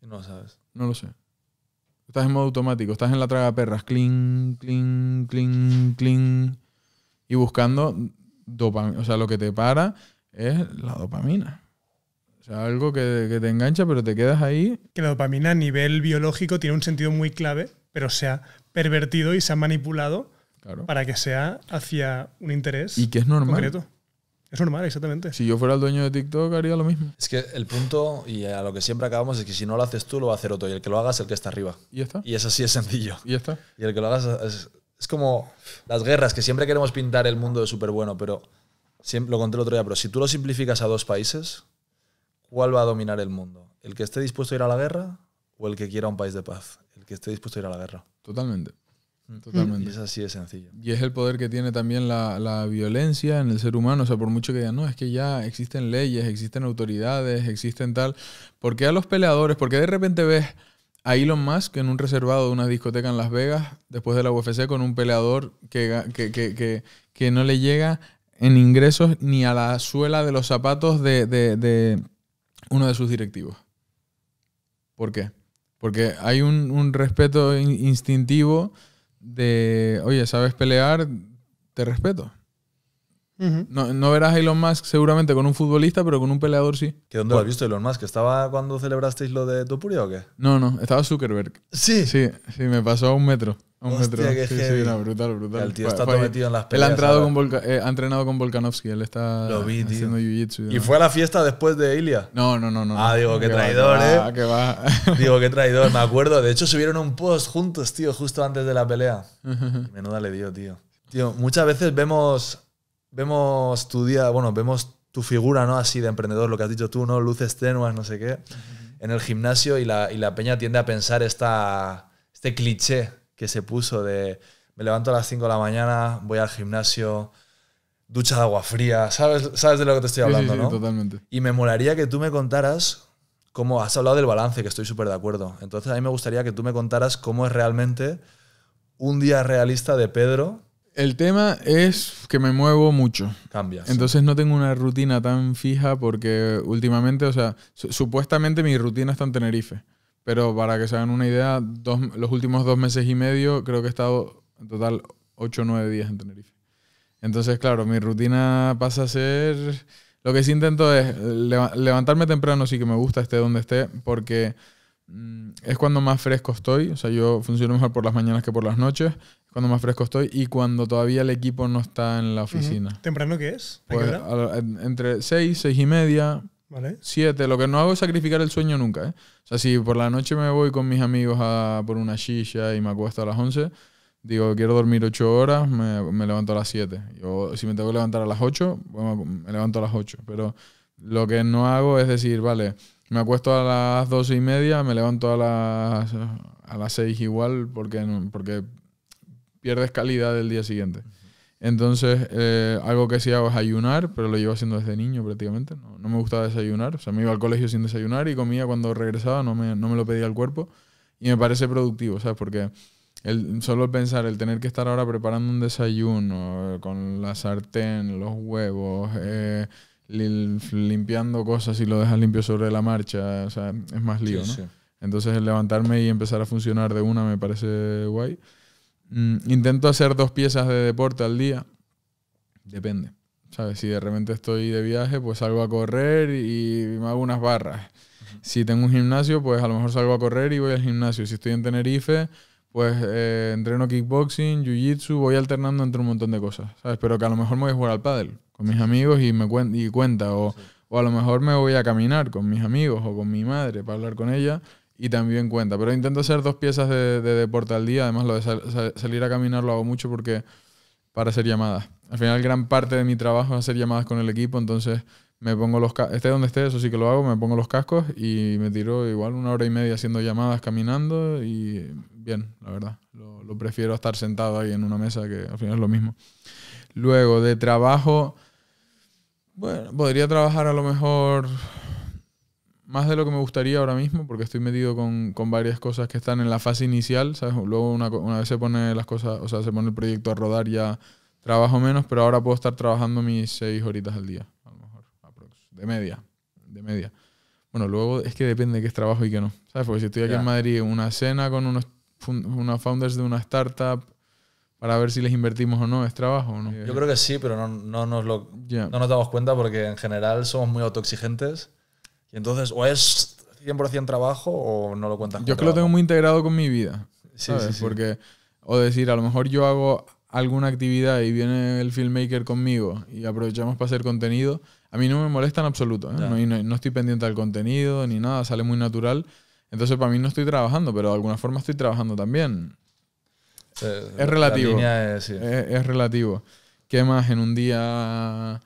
No sabes. No lo sé. Estás en modo automático, estás en la traga perras, cling, cling, cling, cling. Y buscando dopamina. O sea, lo que te para es la dopamina. O sea, algo que, te engancha, pero te quedas ahí. Que la dopamina a nivel biológico tiene un sentido muy clave, pero se ha pervertido y se ha manipulado para que sea hacia un interés. Y que es normal. Es normal, exactamente. Si yo fuera el dueño de TikTok, haría lo mismo. Es que el punto, y a lo que siempre acabamos, es que si no lo haces tú, lo va a hacer otro. Y el que lo haga es el que está arriba. Y está. Y eso así es sencillo. Y está. Y el que lo hagas es, es como las guerras, que siempre queremos pintar el mundo de súper bueno, pero siempre, lo conté el otro día, pero si tú lo simplificas a dos países, ¿cuál va a dominar el mundo? ¿El que esté dispuesto a ir a la guerra o el que quiera un país de paz? El que esté dispuesto a ir a la guerra. Totalmente. Mm. Totalmente. Y es así de sencillo. Y es el poder que tiene también la, violencia en el ser humano. O sea, por mucho que digan, no, es que ya existen leyes, existen autoridades, existen tal. ¿Por qué a los peleadores? Porque de repente ves a Elon Musk en un reservado de una discoteca en Las Vegas, después de la UFC, con un peleador que, que, no le llega en ingresos ni a la suela de los zapatos de uno de sus directivos. ¿Por qué? Porque hay un, respeto instintivo de, oye, sabes pelear, te respeto. no, verás a Elon Musk seguramente con un futbolista, pero con un peleador sí. ¿Que dónde lo has visto Elon Musk? ¿Estaba cuando celebrasteis lo de Topuria o qué? No, no, estaba Zuckerberg. Sí. Sí, sí, me pasó a un metro un metro. brutal, brutal. El tío está todo metido en las peleas. Él eh, ha, entrenado con Volkanovski, él está haciendo jiu-jitsu. ¿Y, fue a la fiesta después de Ilia? No, no, no. no ah, digo, qué traidor, ¿eh? Que va. *laughs* Digo, qué traidor, me *laughs* acuerdo. De hecho, subieron un post juntos, tío, justo antes de la pelea. *laughs* Menuda le dio, tío. Tío, muchas veces vemos, vemos tu día, bueno, vemos tu figura, ¿no? Así de emprendedor, lo que has dicho tú, ¿no? Luces tenuas, no sé qué, en el gimnasio y la, y la peña tiende a pensar esta, este cliché que se puso de me levanto a las 5 de la mañana, voy al gimnasio, ducha de agua fría, ¿sabes, sabes de lo que te estoy hablando, sí, Totalmente. Y me molaría que tú me contaras cómo has hablado del balance, que estoy súper de acuerdo. Entonces a mí me gustaría que tú me contaras cómo es realmente un día realista de Pedro. El tema es que me muevo mucho. Cambias. Entonces no tengo una rutina tan fija porque últimamente, o sea, supuestamente mi rutina está en Tenerife. Pero para que se hagan una idea, los últimos dos meses y medio creo que he estado en total 8 o 9 días en Tenerife. Entonces, claro, mi rutina pasa a ser... Lo que sí intento es levantarme temprano, sí que me gusta, esté donde esté, porque mm, es cuando más fresco estoy. O sea, yo funciono mejor por las mañanas que por las noches. Es cuando más fresco estoy y cuando todavía el equipo no está en la oficina. ¿Temprano qué es? Pues, entre 6, seis y media. Siete, lo que no hago es sacrificar el sueño nunca. ¿eh? O sea, si por la noche me voy con mis amigos a por una silla y me acuesto a las 11, digo, quiero dormir ocho horas, me, levanto a las 7. Yo, si me tengo que levantar a las 8, me levanto a las 8. Pero lo que no hago es decir, vale, me acuesto a las doce y media, me levanto a las, a las 6 igual, porque, porque pierdes calidad el día siguiente. Entonces, eh, algo que sí hago es ayunar, pero lo llevo haciendo desde niño prácticamente. No, no, me gustaba desayunar. O sea, me iba al colegio sin desayunar y comía cuando regresaba, no me, no me lo pedía el cuerpo. Y me parece productivo, ¿sabes? Porque el, solo pensar, el tener que estar ahora preparando un desayuno eh, con la sartén, los huevos, eh, limpiando cosas y lo dejas limpio sobre la marcha, o sea, es más lío, ¿no? Entonces, el levantarme y empezar a funcionar de una me parece guay. Mm, intento hacer dos piezas de deporte al día. Depende. ¿Sabes? Si de repente estoy de viaje, pues salgo a correr y me hago unas barras. Si tengo un gimnasio, pues a lo mejor salgo a correr y voy al gimnasio. Si estoy en Tenerife, pues eh, entreno kickboxing, jiu-jitsu, voy alternando entre un montón de cosas, ¿sabes? Pero que a lo mejor me voy a jugar al pádel con mis amigos y me y cuenta. O, o a lo mejor me voy a caminar con mis amigos o con mi madre para hablar con ella y también cuenta. Pero intento hacer dos piezas de, deporte al día. Además, lo de salir a caminar lo hago mucho porque para hacer llamadas. Al final, gran parte de mi trabajo es hacer llamadas con el equipo. Entonces, me pongo los esté donde esté, eso sí que lo hago, me pongo los cascos y me tiro igual una hora y media haciendo llamadas, caminando y bien, la verdad. Lo, lo prefiero estar sentado ahí en una mesa, que al final es lo mismo. Luego, de trabajo, bueno, podría trabajar a lo mejor más de lo que me gustaría ahora mismo, porque estoy metido con, con varias cosas que están en la fase inicial, ¿sabes? Luego una, una, vez se pone las cosas, o sea, se pone el proyecto a rodar, ya trabajo menos, pero ahora puedo estar trabajando mis seis horitas al día, a lo mejor, de media, de media. Bueno, luego es que depende que qué es trabajo y qué no, ¿sabes? Porque si estoy aquí en Madrid una cena con unos, founders de una startup, para ver si les invertimos o no, es trabajo o no. Yo creo que sí, pero no, no nos lo, no nos damos cuenta porque en general somos muy autoexigentes y entonces, o es 100% trabajo o no lo cuentas Yo creo que lo tengo muy integrado con mi vida. Sí, sí, Porque, o decir, a lo mejor yo hago alguna actividad y viene el filmmaker conmigo y aprovechamos para hacer contenido, a mí no me molesta en absoluto. ¿eh? No, estoy pendiente al contenido ni nada, sale muy natural. Entonces, para mí no estoy trabajando, pero de alguna forma estoy trabajando también. es relativo. es relativo. ¿Qué más en un día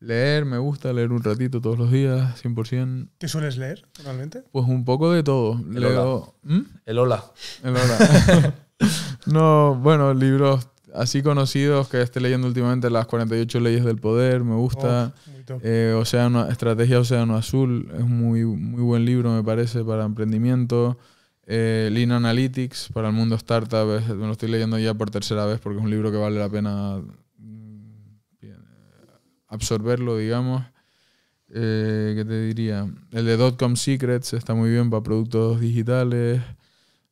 Leer, me gusta leer un ratito todos los días, 100%. ¿Qué sueles leer realmente? Pues un poco de todo. El ¿Mm? Hola. El Hola. *laughs* no, bueno, libros así conocidos que esté leyendo últimamente, Las 48 Leyes del Poder, me gusta. Eh, o sea Estrategia Océano Azul, es muy, muy buen libro, me parece, para emprendimiento. Eh, Lean Analytics, para el mundo startup, me lo estoy leyendo ya por tercera vez porque es un libro que vale la pena absorberlo, digamos. Eh, ¿Qué te diría? El de Dotcom Secrets está muy bien para productos digitales.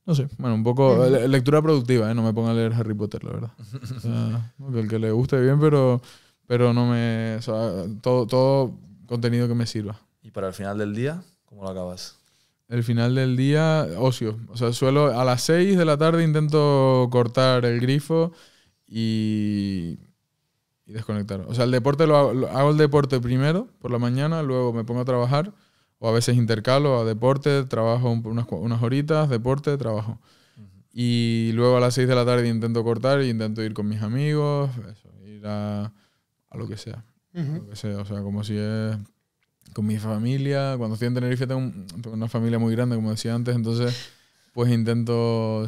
No sé, bueno, un poco lectura productiva, ¿eh? no me ponga a leer Harry Potter, la verdad. O sea, el que le guste bien, pero, pero no me... O sea, todo, todo contenido que me sirva. ¿Y para el final del día, cómo lo acabas? El final del día, ocio. O sea, suelo a las 6 de la tarde intento cortar el grifo y y desconectar. O sea, el deporte lo hago, el deporte primero por la mañana, luego me pongo a trabajar o a veces intercalo a deporte, trabajo unas, unas horitas, deporte, trabajo. Y luego a las 6 de la tarde intento cortar y intento ir con mis amigos, ir a, lo que sea. o sea, como si es con mi familia. Cuando estoy en Tenerife tengo, una familia muy grande, como decía antes, entonces pues intento,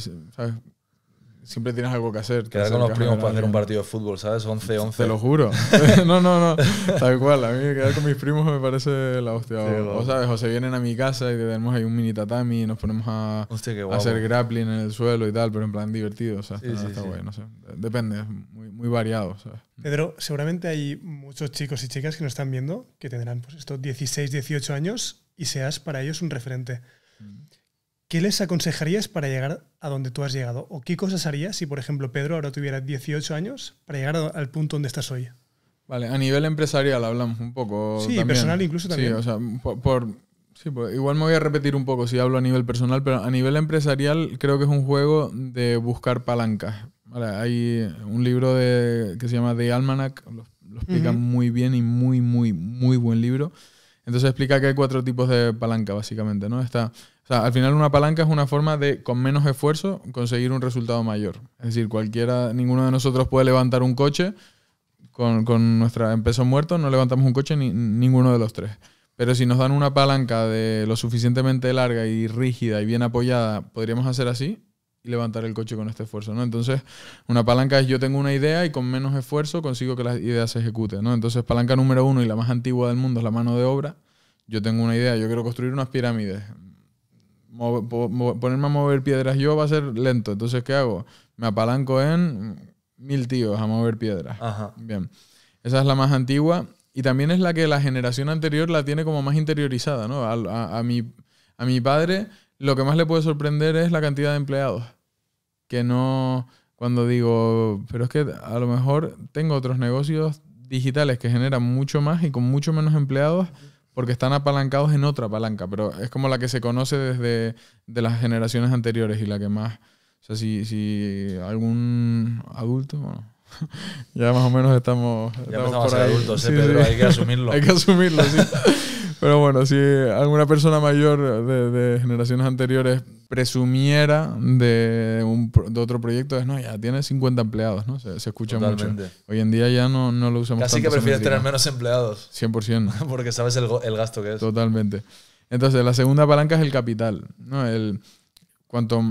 siempre tienes algo que hacer. Quedar con los primos para hacer un partido de fútbol, ¿sabes? 11, 11. Te lo juro. *laughs* *laughs* no, no, no. Tal cual. A mí quedar con mis primos me parece la hostia. o, ¿sabes? O se vienen a mi casa y tenemos ahí un mini tatami y nos ponemos a, hacer grappling en el suelo y tal, pero en plan divertido. O sea, está guay, no sé. Depende, muy, muy variado. Pedro, seguramente hay muchos chicos y chicas que nos están viendo que tendrán, pues, estos 16, 18 años y seas para ellos un referente. Mm. ¿qué les aconsejarías para llegar a donde tú has llegado? ¿O qué cosas harías si, por ejemplo, Pedro ahora tuviera 18 años para llegar al punto donde estás hoy? Vale, a nivel empresarial hablamos un poco. Sí, personal incluso también. Sí, o sea, por, pues, igual me voy a repetir un poco si hablo a nivel personal, pero a nivel empresarial creo que es un juego de buscar palancas. hay un libro que se llama The Almanac, lo, explica muy bien y muy, muy, muy buen libro. Entonces explica que hay cuatro tipos de palanca, básicamente, ¿no? Está o sea, al final una palanca es una forma de, con menos esfuerzo, conseguir un resultado mayor. Es decir, cualquiera, ninguno de nosotros puede levantar un coche con, con nuestra, empezó peso muerto, no levantamos un coche ni, ninguno de los tres. Pero si nos dan una palanca de lo suficientemente larga y rígida y bien apoyada, podríamos hacer así y levantar el coche con este esfuerzo, ¿no? Entonces, una palanca es yo tengo una idea y con menos esfuerzo consigo que la idea se ejecute, ¿no? Entonces, palanca número uno y la más antigua del mundo es la mano de obra. Yo tengo una idea, yo quiero construir unas pirámides ponerme a mover piedras yo va a ser lento. Entonces, ¿qué hago? Me apalanco en mil tíos a mover piedras. Bien. Esa es la más antigua. Y también es la que la generación anterior la tiene como más interiorizada, ¿no? A, a, mi, a mi padre lo que más le puede sorprender es la cantidad de empleados. Que no, cuando digo, pero es que a lo mejor tengo otros negocios digitales que generan mucho más y con mucho menos empleados porque están apalancados en otra palanca, pero es como la que se conoce desde de las generaciones anteriores y la que más... O sea, si, algún adulto... *laughs* ya más o menos estamos... Ya estamos por adultos, eh, Pedro? Hay que asumirlo. *laughs* hay que asumirlo, sí. pero bueno, si alguna persona mayor de generaciones anteriores presumiera de, un, de otro proyecto es, no, ya tiene 50 empleados, ¿no? Se, escucha mucho. Hoy en día ya no, no lo usamos Casi que prefieres tener menos empleados. 100%. *laughs* Porque sabes el, el, gasto que es. Totalmente. Entonces, la segunda palanca es el capital, ¿no? El, cuanto,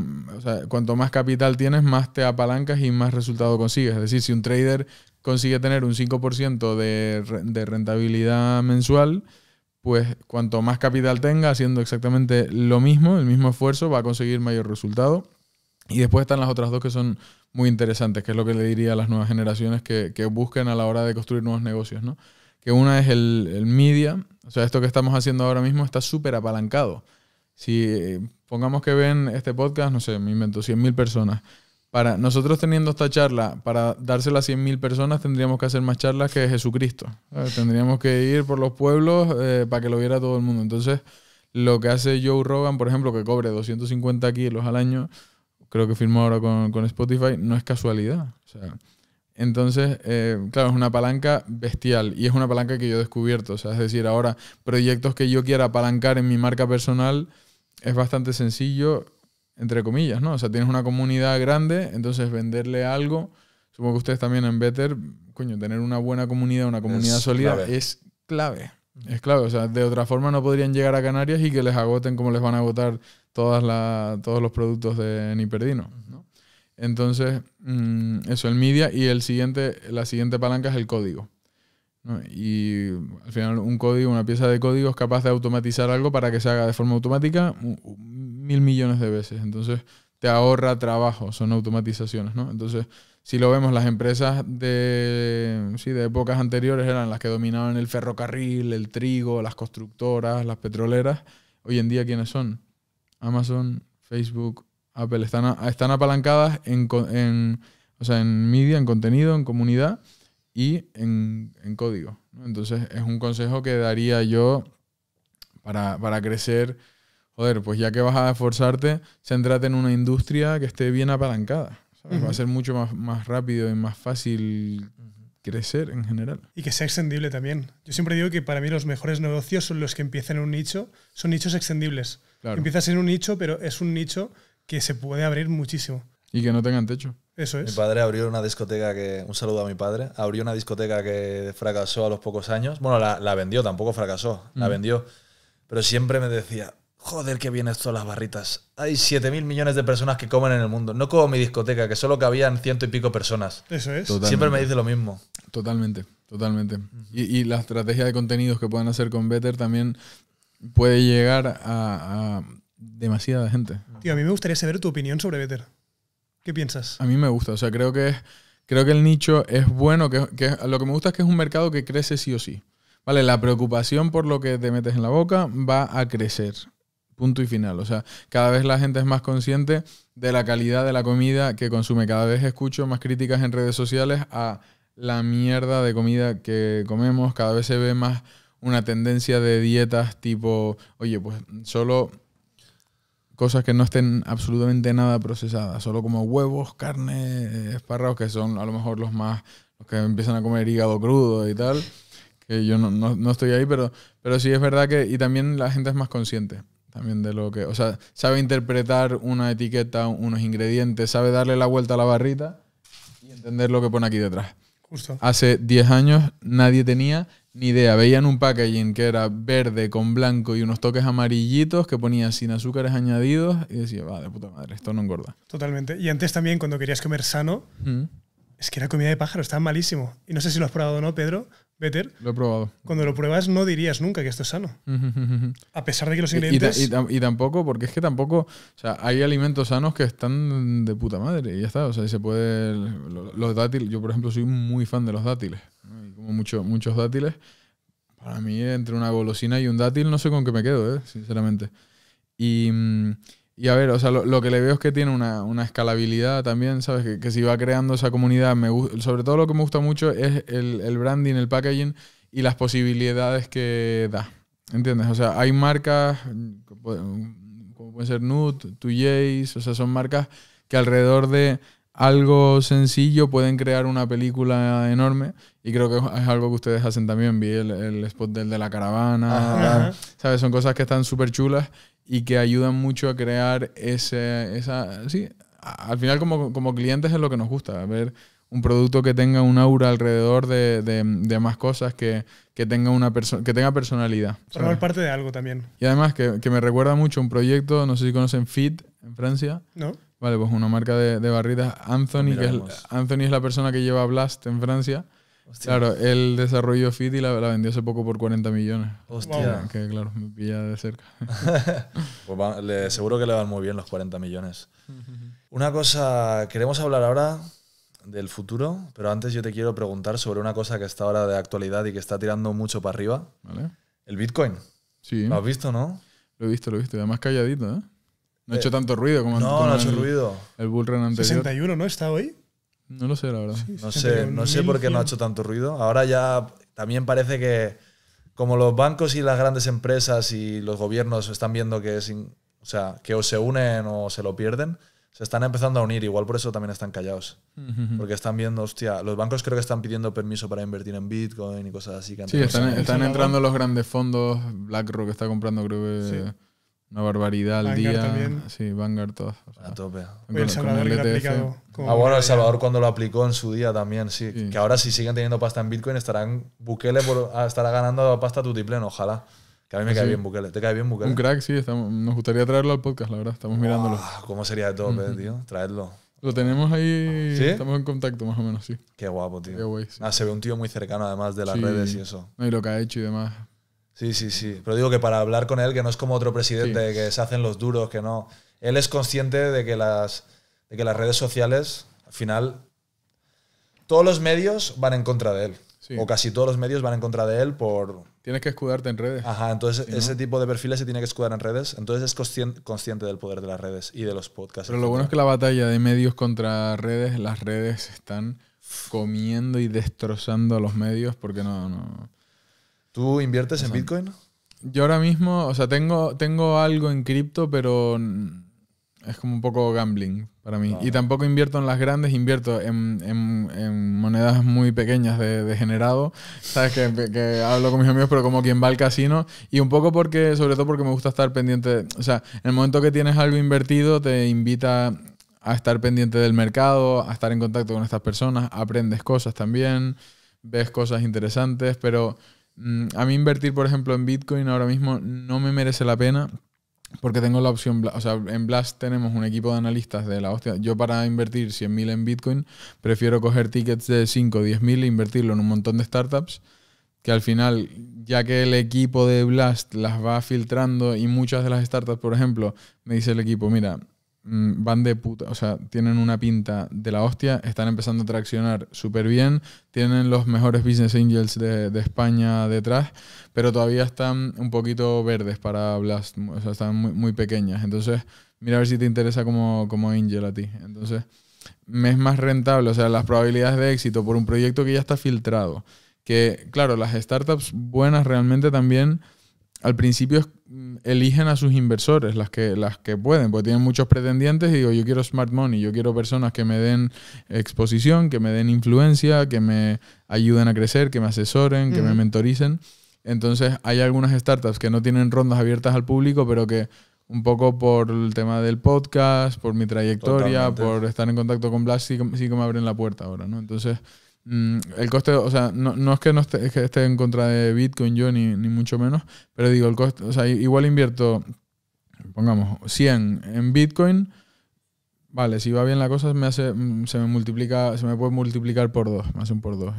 cuanto más capital tienes, más te apalancas y más resultado consigues. Es decir, si un trader consigue tener un 5% de, de rentabilidad mensual, pues cuanto más capital tenga haciendo exactamente lo mismo, el mismo esfuerzo, va a conseguir mayor resultado. Y después están las otras dos que son muy interesantes, que es lo que le diría a las nuevas generaciones que, busquen a la hora de construir nuevos negocios, ¿no? Que una es el, el media, o sea, esto que estamos haciendo ahora mismo está súper apalancado. Si eh, pongamos que ven este podcast, no sé, me invento 100.000 personas para nosotros teniendo esta charla, para dársela a 100.000 personas, tendríamos que hacer más charlas que Jesucristo. Eh, tendríamos que ir por los pueblos eh, para que lo viera todo el mundo. Entonces, lo que hace Joe Rogan, por ejemplo, que cobre 250 kilos al año, creo que firmó ahora con, Spotify, no es casualidad. entonces, eh, claro, es una palanca bestial y es una palanca que yo he descubierto. O sea, es decir, ahora proyectos que yo quiera apalancar en mi marca personal es bastante sencillo entre comillas, ¿no? O sea, tienes una comunidad grande, entonces venderle algo, supongo que ustedes también en Better, coño, tener una buena comunidad, una comunidad sólida es clave. Es clave, o sea, de otra forma no podrían llegar a Canarias y que les agoten como les van a agotar todas todos los productos de Niperdino. ¿no? Entonces, mm, eso, el media y el siguiente, la siguiente palanca es el código. Y al final un código, una pieza de código es capaz de automatizar algo para que se haga de forma automática mil millones de veces. Entonces, te ahorra trabajo, son automatizaciones, ¿no? Entonces, si lo vemos, las empresas de, de épocas anteriores eran las que dominaban el ferrocarril, el trigo, las constructoras, las petroleras. Hoy en día, ¿quiénes son? Amazon, Facebook, Apple. Están, están apalancadas en, en, sea, en media, en contenido, en comunidad y en, código. Entonces, es un consejo que daría yo para, para crecer joder, pues ya que vas a esforzarte, céntrate en una industria que esté bien apalancada. Va a ser mucho más, más rápido y más fácil crecer en general. Y que sea extendible también. Yo siempre digo que para mí los mejores negocios son los que empiezan en un nicho, son nichos extendibles. Empiezas en un nicho, pero es un nicho que se puede abrir muchísimo. Y que no tengan techo. Eso es. Mi padre abrió una discoteca que. Un saludo a mi padre. Abrió una discoteca que fracasó a los pocos años. Bueno, la, vendió, tampoco fracasó. La vendió. Pero siempre me decía, Joder, qué bien esto las barritas. Hay 7.000 mil millones de personas que comen en el mundo. No como mi discoteca, que solo cabían ciento y pico personas. Eso es. Siempre me dice lo mismo. Totalmente, totalmente. y, la estrategia de contenidos que puedan hacer con Better también puede llegar a, demasiada gente. Tío, a mí me gustaría saber tu opinión sobre Better. ¿Qué piensas? A mí me gusta. O sea, creo que, creo que el nicho es bueno. Que, lo que me gusta es que es un mercado que crece sí o sí. Vale, la preocupación por lo que te metes en la boca va a crecer. Punto y final. O sea, cada vez la gente es más consciente de la calidad de la comida que consume. Cada vez escucho más críticas en redes sociales a la mierda de comida que comemos. Cada vez se ve más una tendencia de dietas tipo, oye, pues solo cosas que no estén absolutamente nada procesadas, solo como huevos, carne, eh, espárragos, que son a lo mejor los más, los que empiezan a comer hígado crudo y tal, que yo no, estoy ahí, pero, pero sí es verdad que, y también la gente es más consciente también de lo que, o sea, sabe interpretar una etiqueta, unos ingredientes, sabe darle la vuelta a la barrita y entender lo que pone aquí detrás. Justo. Hace 10 años nadie tenía ni idea. Veían un packaging que era verde con blanco y unos toques amarillitos que ponía sin azúcares añadidos y decía, va, de puta madre, esto no engorda. Totalmente. Y antes también, cuando querías comer sano, es que era comida de pájaro, estaba malísimo. Y no sé si lo has probado o no, Pedro, Better. Lo he probado. Cuando lo pruebas no dirías nunca que esto es sano. A pesar de que los ingredientes... Y, tampoco, porque es que tampoco... O sea, hay alimentos sanos que están de puta madre y ya está. O sea, se puede... Los dátiles... Yo, por ejemplo, soy muy fan de los dátiles. como mucho, muchos dátiles. Para mí, entre una golosina y un dátil, no sé con qué me quedo, ¿eh? sinceramente. Y... Mm, y a ver, o sea, lo, que le veo es que tiene una, una escalabilidad también, ¿sabes? Que, que, si va creando esa comunidad, me, sobre todo lo que me gusta mucho es el, el branding, el packaging y las posibilidades que da. ¿Entiendes? O sea, hay marcas como puede ser Nut, 2J's, o sea, son marcas que alrededor de algo sencillo pueden crear una película enorme y creo que es algo que ustedes hacen también. Vi el, el spot del de la caravana, ¿sabes? Son cosas que están súper chulas y que ayudan mucho a crear ese, esa... Sí, al final como, como clientes es lo que nos gusta, ver un producto que tenga un aura alrededor de, más cosas, que, tenga una que tenga personalidad. Formar parte de algo también. Y además que, me recuerda mucho un proyecto, no sé si conocen Fit en Francia. No. Vale, pues una marca de, de barritas. Anthony, pues Anthony es la persona que lleva Blast en Francia. Claro, el desarrollo Fiti la, la vendió hace poco por 40 millones. Hostia. Que claro, me pilla de cerca. *laughs* Pues seguro que le van muy bien los 40 millones. Una cosa, queremos hablar ahora del futuro, pero antes yo te quiero preguntar sobre una cosa que está ahora de actualidad y que está tirando mucho para arriba. ¿Vale? El Bitcoin. Sí. ¿Lo has visto, no? Lo he visto, lo he visto. Además calladito, ¿eh? No ha hecho eh, tanto ruido como No, no ha hecho ruido. El bullrun anterior. 61, ¿no? ¿Está hoy? No lo sé, la verdad. no sé, por qué no ha hecho tanto ruido. Ahora ya también parece que como los bancos y las grandes empresas y los gobiernos están viendo que o sea, que o se unen o se lo pierden, se están empezando a unir. Igual por eso también están callados. Porque están viendo, hostia, los bancos creo que están pidiendo permiso para invertir en Bitcoin y cosas así. sí, están, entrando los grandes fondos. BlackRock está comprando, creo que... Una barbaridad al día. También. Sí, Vanguard todas. a tope. Salvador e ah, bueno, El eh, Salvador cuando lo aplicó en su día también, sí. Que ahora si siguen teniendo pasta en Bitcoin estarán Bukele por, ah, estará ganando pasta tutiplén, ojalá. Que a mí me ah, cae bien Bukele. ¿Te cae bien Bukele? Un crack, sí. nos gustaría traerlo al podcast, la verdad. Estamos mirándolo. ¿Cómo sería de tope, tío? Traerlo. Lo tenemos ahí, ¿Sí? estamos en contacto más o menos, sí. Qué guapo, tío. Qué guay, ah, se ve un tío muy cercano además de las redes y eso. y lo que ha hecho y demás. Sí, sí, sí. Pero digo que para hablar con él, que no es como otro presidente, que se hacen los duros, que no. Él es consciente de que las, que las redes sociales, al final, todos los medios van en contra de él. O casi todos los medios van en contra de él por... Tienes que escudarte en redes. Ajá, entonces ese tipo de perfiles se tiene que escudar en redes. Entonces es consciente del poder de las redes y de los podcasts. Pero lo bueno es que la batalla de medios contra redes, las redes están comiendo y destrozando a los medios porque no, no ¿Tú inviertes en Bitcoin? Yo ahora mismo, o sea, tengo, tengo algo en cripto, pero es como un poco gambling para mí. Y ah. tampoco invierto en las grandes, invierto en, en, monedas muy pequeñas de, generado. Sabes que, que, hablo con mis amigos, pero como quien va al casino. Y un poco porque, sobre todo porque me gusta estar pendiente. O sea, en el momento que tienes algo invertido, te invita a estar pendiente del mercado, a estar en contacto con estas personas, aprendes cosas también, ves cosas interesantes, pero Mm, a mí invertir, por ejemplo, en Bitcoin ahora mismo no me merece la pena porque tengo la opción, o sea, en Blast tenemos un equipo de analistas de la hostia. Yo para invertir 100.000 en Bitcoin, prefiero coger tickets de 5 o 10.000 e invertirlo en un montón de startups, que al final, ya que el equipo de Blast las va filtrando y muchas de las startups, por ejemplo, me dice el equipo, mira, Mm, van de puta, o sea, tienen una pinta de la hostia, están empezando a traccionar súper bien, tienen los mejores business angels de, España detrás, pero todavía están un poquito verdes para Blast, o sea, están muy, pequeñas. Entonces, mira a ver si te interesa como, como angel a ti. Entonces, me es más rentable, o sea, las probabilidades de éxito por un proyecto que ya está filtrado. Que, claro, las startups buenas realmente también al principio mm, eligen a sus inversores, las que, las que pueden, porque tienen muchos pretendientes y digo, yo quiero smart money, yo quiero personas que me den exposición, que me den influencia, que me ayuden a crecer, que me asesoren, que me mentoricen. Entonces hay algunas startups que no tienen rondas abiertas al público, pero que un poco por el tema del podcast, por mi trayectoria, por estar en contacto con Blas, sí, sí que me abren la puerta ahora, ¿no? Entonces... Mm, el coste, o sea, no, es que no esté, en contra de Bitcoin yo, ni, mucho menos, pero digo, el coste, o sea, igual invierto, pongamos, 100 en Bitcoin, vale, si va bien la cosa, me hace, mm, se me multiplica, se me puede multiplicar por dos, me hace un por dos,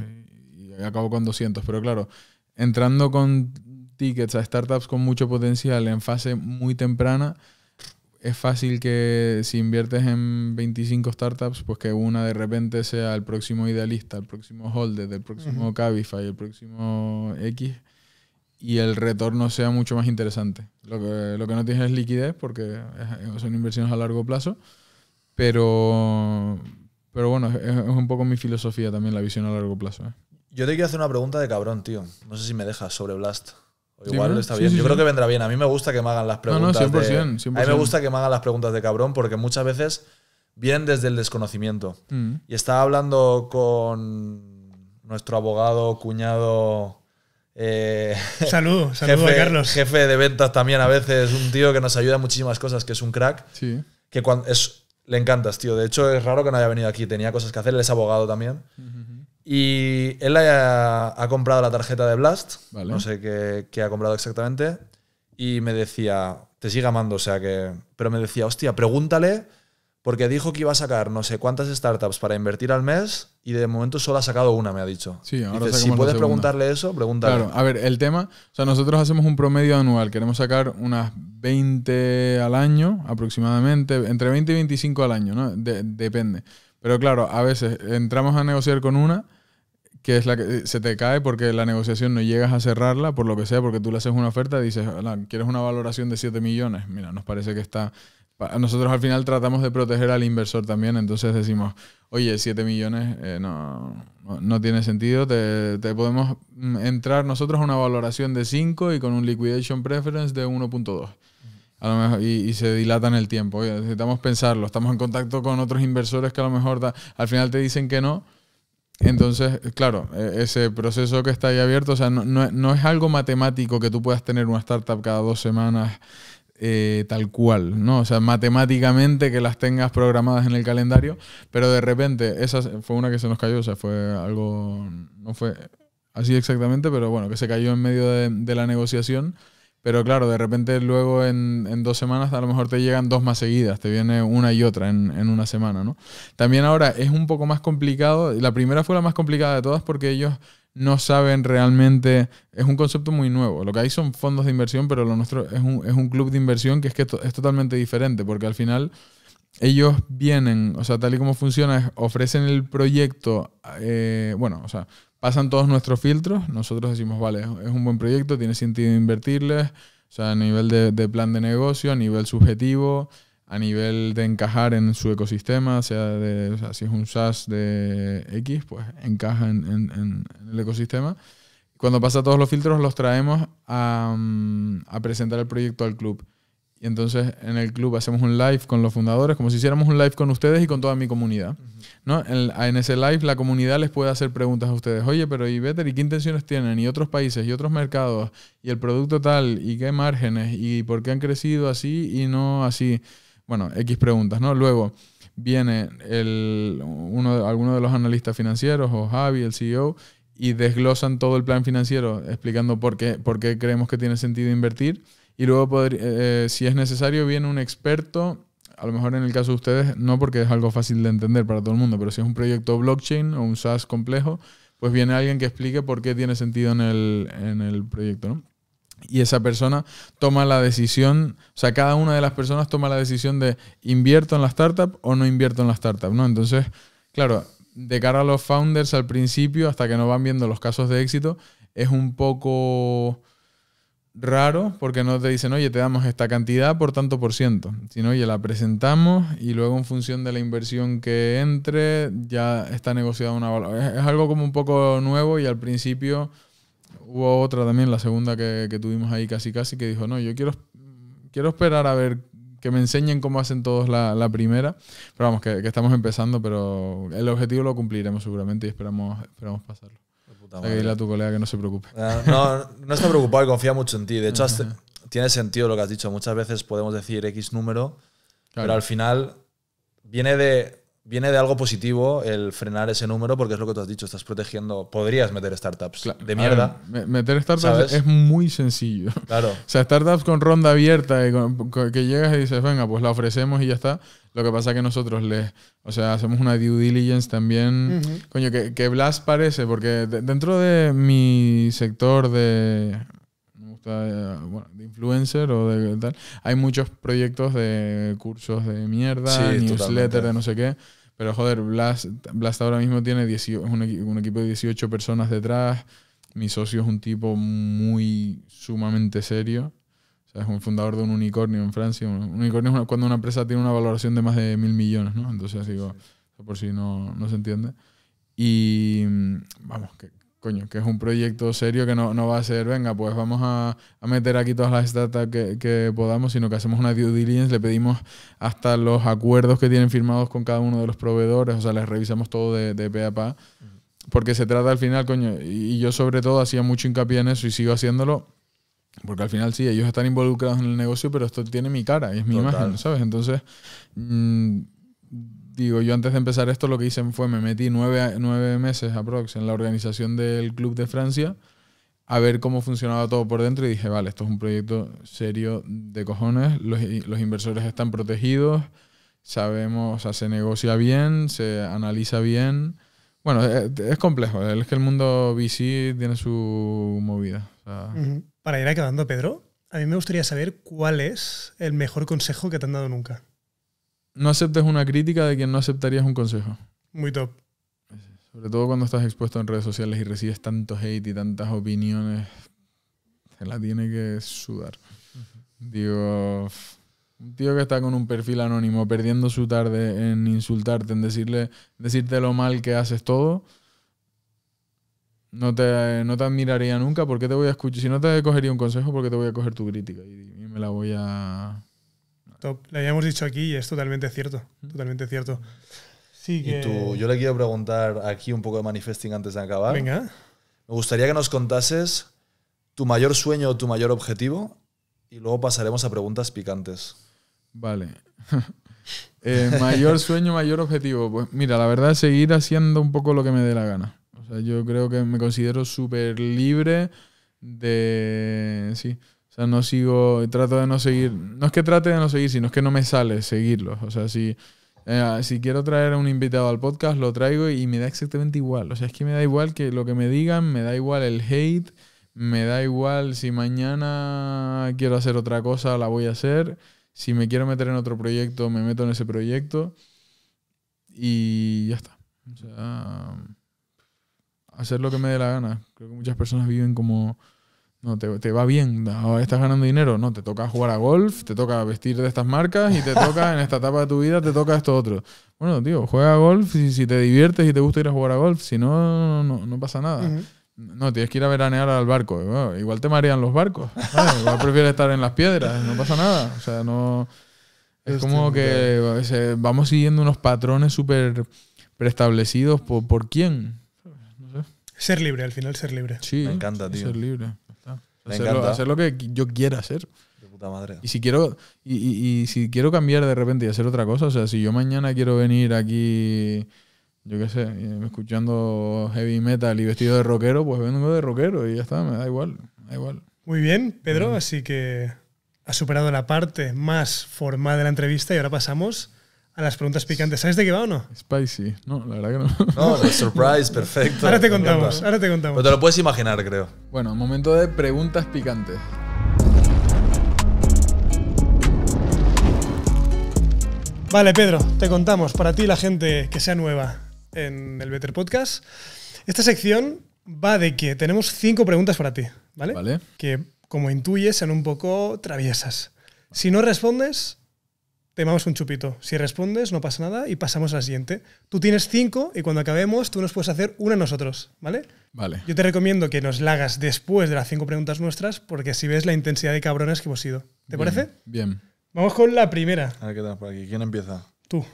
y, y acabo con 200, pero claro, entrando con tickets a startups con mucho potencial en fase muy temprana, es fácil que si inviertes en 25 startups, pues que una de repente sea el próximo idealista, el próximo holder, el próximo Cabify, el próximo X, y el retorno sea mucho más interesante. Lo que, no tienes es liquidez, porque son inversiones a largo plazo, pero, pero bueno, es, un poco mi filosofía también, la visión a largo plazo. ¿eh? Yo te quiero hacer una pregunta de cabrón, tío. No sé si me dejas sobre Blast igual está bien. Yo creo que vendrá bien. A mí me gusta que me hagan las preguntas. De, me gusta que me hagan las preguntas de cabrón porque muchas veces vienen desde el desconocimiento. Mm. Y estaba hablando con nuestro abogado, cuñado. Eh, salud, *laughs* jefe, Carlos. Jefe de ventas también a veces, un tío que nos ayuda muchísimas cosas, que es un crack. Sí. Que cuando es, le encantas, tío. De hecho, es raro que no haya venido aquí. Tenía cosas que hacer, él es abogado también. Y él ha, comprado la tarjeta de Blast, no sé qué, ha comprado exactamente, y me decía, te sigue amando, o sea que... Pero me decía, hostia, pregúntale, porque dijo que iba a sacar no sé cuántas startups para invertir al mes y de momento solo ha sacado una, me ha dicho. Sí, ahora Dice, si puedes preguntarle eso, pregúntale. Claro, a ver, el tema, o sea, nosotros hacemos un promedio anual, queremos sacar unas 20 al año aproximadamente, entre 20 y 25 al año, ¿no? depende. Pero claro, a veces entramos a negociar con una que es la que eh, se te cae porque la negociación no llegas a cerrarla, por lo que sea, porque tú le haces una oferta y dices, ¿quieres una valoración de 7 millones? Mira, nos parece que está... Nosotros al final tratamos de proteger al inversor también, entonces decimos, oye, 7 millones eh, no, no, tiene sentido, te, podemos mm, entrar nosotros a una valoración de 5 y con un liquidation preference de 1.2. y, se se en el tiempo. necesitamos pensarlo. Estamos en contacto con otros inversores que a lo mejor al final te dicen que no, entonces, eh, claro, e, ese proceso que está ahí abierto, o sea, no, es algo matemático que tú puedas tener una startup cada dos semanas eh, tal cual, ¿no? O sea, matemáticamente que las tengas programadas en el calendario, pero de repente, esa fue una que se nos cayó, o sea, fue algo, no fue así exactamente, pero bueno, que se cayó en medio de la negociación pero claro, de repente luego en, dos semanas a lo mejor te llegan dos más seguidas, te viene una y otra en, una semana, ¿no? También ahora es un poco más complicado, la primera fue la más complicada de todas porque ellos no saben realmente, es un concepto muy nuevo, lo que hay son fondos de inversión, pero lo nuestro es un, club de inversión que es que es totalmente diferente, porque al final ellos vienen, o sea, tal y como funciona, ofrecen el proyecto, eh, bueno, o sea, pasan todos nuestros filtros, nosotros decimos, vale, es un buen proyecto, tiene sentido invertirles, o sea, a nivel de, plan de negocio, a nivel subjetivo, a nivel de encajar en su ecosistema, o sea si es un SaaS de X, pues encaja en, el ecosistema. Cuando pasa todos los filtros, los traemos a mm, presentar el proyecto al club. Y entonces en el club hacemos un live con los fundadores, como si hiciéramos un live con ustedes y con toda mi comunidad. ¿no? En, ese live la comunidad les puede hacer preguntas a ustedes. Oye, pero ¿y Better? ¿Y qué intenciones tienen? ¿Y otros países? ¿Y otros mercados? ¿Y el producto tal? ¿Y qué márgenes? ¿Y por qué han crecido así y no así? Bueno, X preguntas, ¿no? Luego viene el, uno, alguno de los analistas financieros o Javi, el CEO, y desglosan todo el plan financiero explicando por qué, por qué creemos que tiene sentido invertir y luego, eh, eh, si es necesario, viene un experto. A lo mejor en el caso de ustedes, no porque es algo fácil de entender para todo el mundo, pero si es un proyecto blockchain o un SaaS complejo, pues viene alguien que explique por qué tiene sentido en el, en el proyecto, ¿no? Y esa persona toma la decisión, o sea, cada una de las personas toma la decisión de invierto en la startup o no invierto en la startup, ¿no? Entonces, claro, de cara a los founders al principio, hasta que no van viendo los casos de éxito, es un poco raro porque no te dicen, oye, te damos esta cantidad por tanto por ciento, sino, oye, la presentamos y luego en función de la inversión que entre ya está negociada una valoración. Es algo como un poco nuevo y al principio hubo otra también, la segunda que, tuvimos ahí casi casi, que dijo, no, yo quiero, quiero esperar a ver que me enseñen cómo hacen todos la, primera. Pero vamos, que, que, estamos empezando, pero el objetivo lo cumpliremos seguramente y esperamos, esperamos pasarlo. Dile a tu colega que no se preocupe. Ah, no, no, está preocupado y confía mucho en ti. De hecho, tiene sentido lo que has dicho. Muchas veces podemos decir X número, pero al final viene de viene de algo positivo el frenar ese número porque es lo que tú has dicho, estás protegiendo, podrías meter startups de mierda. meter startups es muy sencillo. Claro. *laughs* O sea, startups con ronda abierta, que llegas y dices, venga, pues la ofrecemos y ya está. Lo que pasa es que nosotros les, o sea, hacemos una due diligence también. Coño, que, Blas parece, porque dentro de mi sector de eh, de influencer o de tal. Hay muchos proyectos de cursos de mierda, newsletter de no sé qué. Pero joder, Blast, Blast ahora mismo tiene 18, un, un, equipo de 18 personas detrás. Mi socio es un tipo muy sumamente serio. O sea, es un fundador de un unicornio en Francia. Un unicornio es cuando una empresa tiene una valoración de más de mil millones, ¿no? Entonces digo, por si no, no se entiende. Y vamos, que coño, que es un proyecto serio que no, va a ser, venga, pues vamos a, meter aquí todas las datas que, podamos, sino que hacemos una due diligence, le pedimos hasta los acuerdos que tienen firmados con cada uno de los proveedores, o sea, les revisamos todo de, de pe a pa. Porque se trata al final, coño, y yo sobre todo hacía mucho hincapié en eso y sigo haciéndolo, porque al final sí, ellos están involucrados en el negocio, pero esto tiene mi cara y es mi imagen, ¿sabes? Entonces, mm, digo, yo antes de empezar esto lo que hice fue me metí nueve, nueve meses aprox en la organización del Club de Francia a ver cómo funcionaba todo por dentro y dije, vale, esto es un proyecto serio de cojones, los, inversores están protegidos, sabemos, o sea, se negocia bien, se analiza bien. Bueno, e, e, es, complejo, es que el mundo VC tiene su movida. Para ir acabando, Pedro, a mí me gustaría saber cuál es el mejor consejo que te han dado nunca no aceptes una crítica de quien no aceptarías un consejo. Muy top. Sobre todo cuando estás expuesto en redes sociales y recibes tanto hate y tantas opiniones, se la tiene que sudar. Digo, un tío que está con un perfil anónimo, perdiendo su tarde en insultarte, en decirle, decirte lo mal que haces todo, no te, no te admiraría nunca porque te voy a escuchar. Si no te cogería un consejo, porque te voy a coger tu crítica y me la voy a lo habíamos dicho aquí y es totalmente cierto. Totalmente cierto. Sí yo le quiero preguntar aquí un poco de manifesting antes de acabar. Venga. Me gustaría que nos contases tu mayor sueño o tu mayor objetivo y luego pasaremos a preguntas picantes. Vale. *laughs* Eh, mayor sueño, mayor objetivo. Pues mira, la verdad es seguir haciendo un poco lo que me dé la gana. O sea, yo creo que me considero súper libre de... Sí. O sea, no sigo, trato de no seguir, no es que trate de no seguir, sino es que no me sale seguirlo. O sea, si, eh, si quiero traer a un invitado al podcast, lo traigo y me da exactamente igual. O sea, es que me da igual que lo que me digan, me da igual el hate, me da igual si mañana quiero hacer otra cosa, la voy a hacer. Si me quiero meter en otro proyecto, me meto en ese proyecto. Y ya está. O sea, hacer lo que me dé la gana. Creo que muchas personas viven como no, te, va bien, ahora estás ganando dinero. No, te toca jugar a golf, te toca vestir de estas marcas y te toca en esta etapa de tu vida, te toca esto otro. Bueno, tío, juega a golf y si te diviertes y te gusta ir a jugar a golf, si no, no, pasa nada. No, tienes que ir a veranear al barco. igual te marean los barcos. Igual prefieres estar en las piedras, no pasa nada. O sea, no. Es como que vamos siguiendo unos patrones súper preestablecidos por, quién. Ser libre, al final ser libre. Sí, me encanta, tío. Ser libre hacer, hacer, lo que yo quiera hacer. De puta madre. Y si quiero, y, y, si quiero cambiar de repente y hacer otra cosa, o sea, si yo mañana quiero venir aquí, yo qué sé, eh, escuchando heavy metal y vestido de rockero, pues vengo de rockero y ya está, me da igual, me da igual. Muy bien, Pedro, así que has superado la parte más formal de la entrevista y ahora pasamos a las preguntas picantes. ¿Sabes de qué va o no? Spicy. No, la verdad que no. No, la *laughs* surprise, perfecto. Ahora te contamos, te Pero te lo puedes imaginar, creo. Bueno, momento de preguntas picantes. Vale, Pedro, te contamos, para ti la gente que sea nueva en el Better Podcast, esta sección va de que tenemos cinco preguntas para ti, ¿vale? Vale. Que, como intuyes, son un poco traviesas. Si no respondes, te tomamos un chupito. Si respondes, no pasa nada y pasamos a la siguiente. Tú tienes cinco y cuando acabemos, tú nos puedes hacer una a nosotros, ¿vale? Vale. Yo te recomiendo que nos lagas después de las cinco preguntas nuestras porque así ves la intensidad de cabrones que hemos sido. ¿Te parece? Bien. Vamos con la primera. A ver qué tal por aquí. ¿Quién empieza? Tú.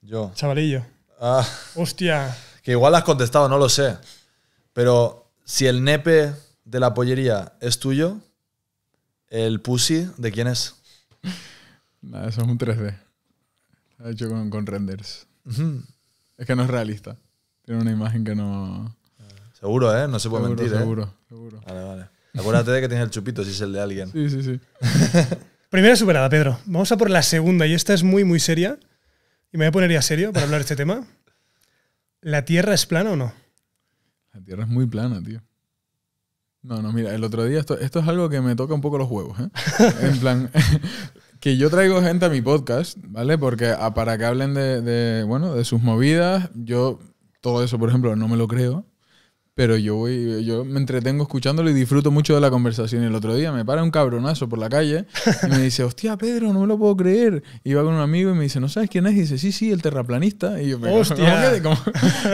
Yo. Chavalillo. Ah. Hostia. Que igual has contestado, no lo sé. Pero si el nepe de la pollería es tuyo, ¿el pussy de quién es? eso es un 3D. ha hecho con, renders. Es que no es realista. Tiene una imagen que no. Seguro, ¿eh? No se puede mentir, ¿eh? seguro, Vale, vale. Acuérdate de que tienes el chupito si es el de alguien. Sí, sí, sí. *laughs* Primera superada, Pedro. Vamos a por la segunda, y esta es muy, muy seria. Y me voy a poner ya serio para hablar de este tema. ¿La Tierra es plana o no? La Tierra es muy plana, tío. No, no, mira, el otro día, esto, esto es algo que me toca un poco los huevos, ¿eh? *laughs* En plan, que yo traigo gente a mi podcast, ¿vale? Porque ah, para que hablen de, bueno, de sus movidas, yo todo eso, por ejemplo, no me lo creo, pero yo voy, yo me entretengo escuchándolo y disfruto mucho de la conversación. Y el otro día me para un cabronazo por la calle y me dice, hostia, Pedro, no me lo puedo creer. Y va con un amigo y me dice, ¿no sabes quién es? Y dice, sí, sí, el terraplanista. Y hostia.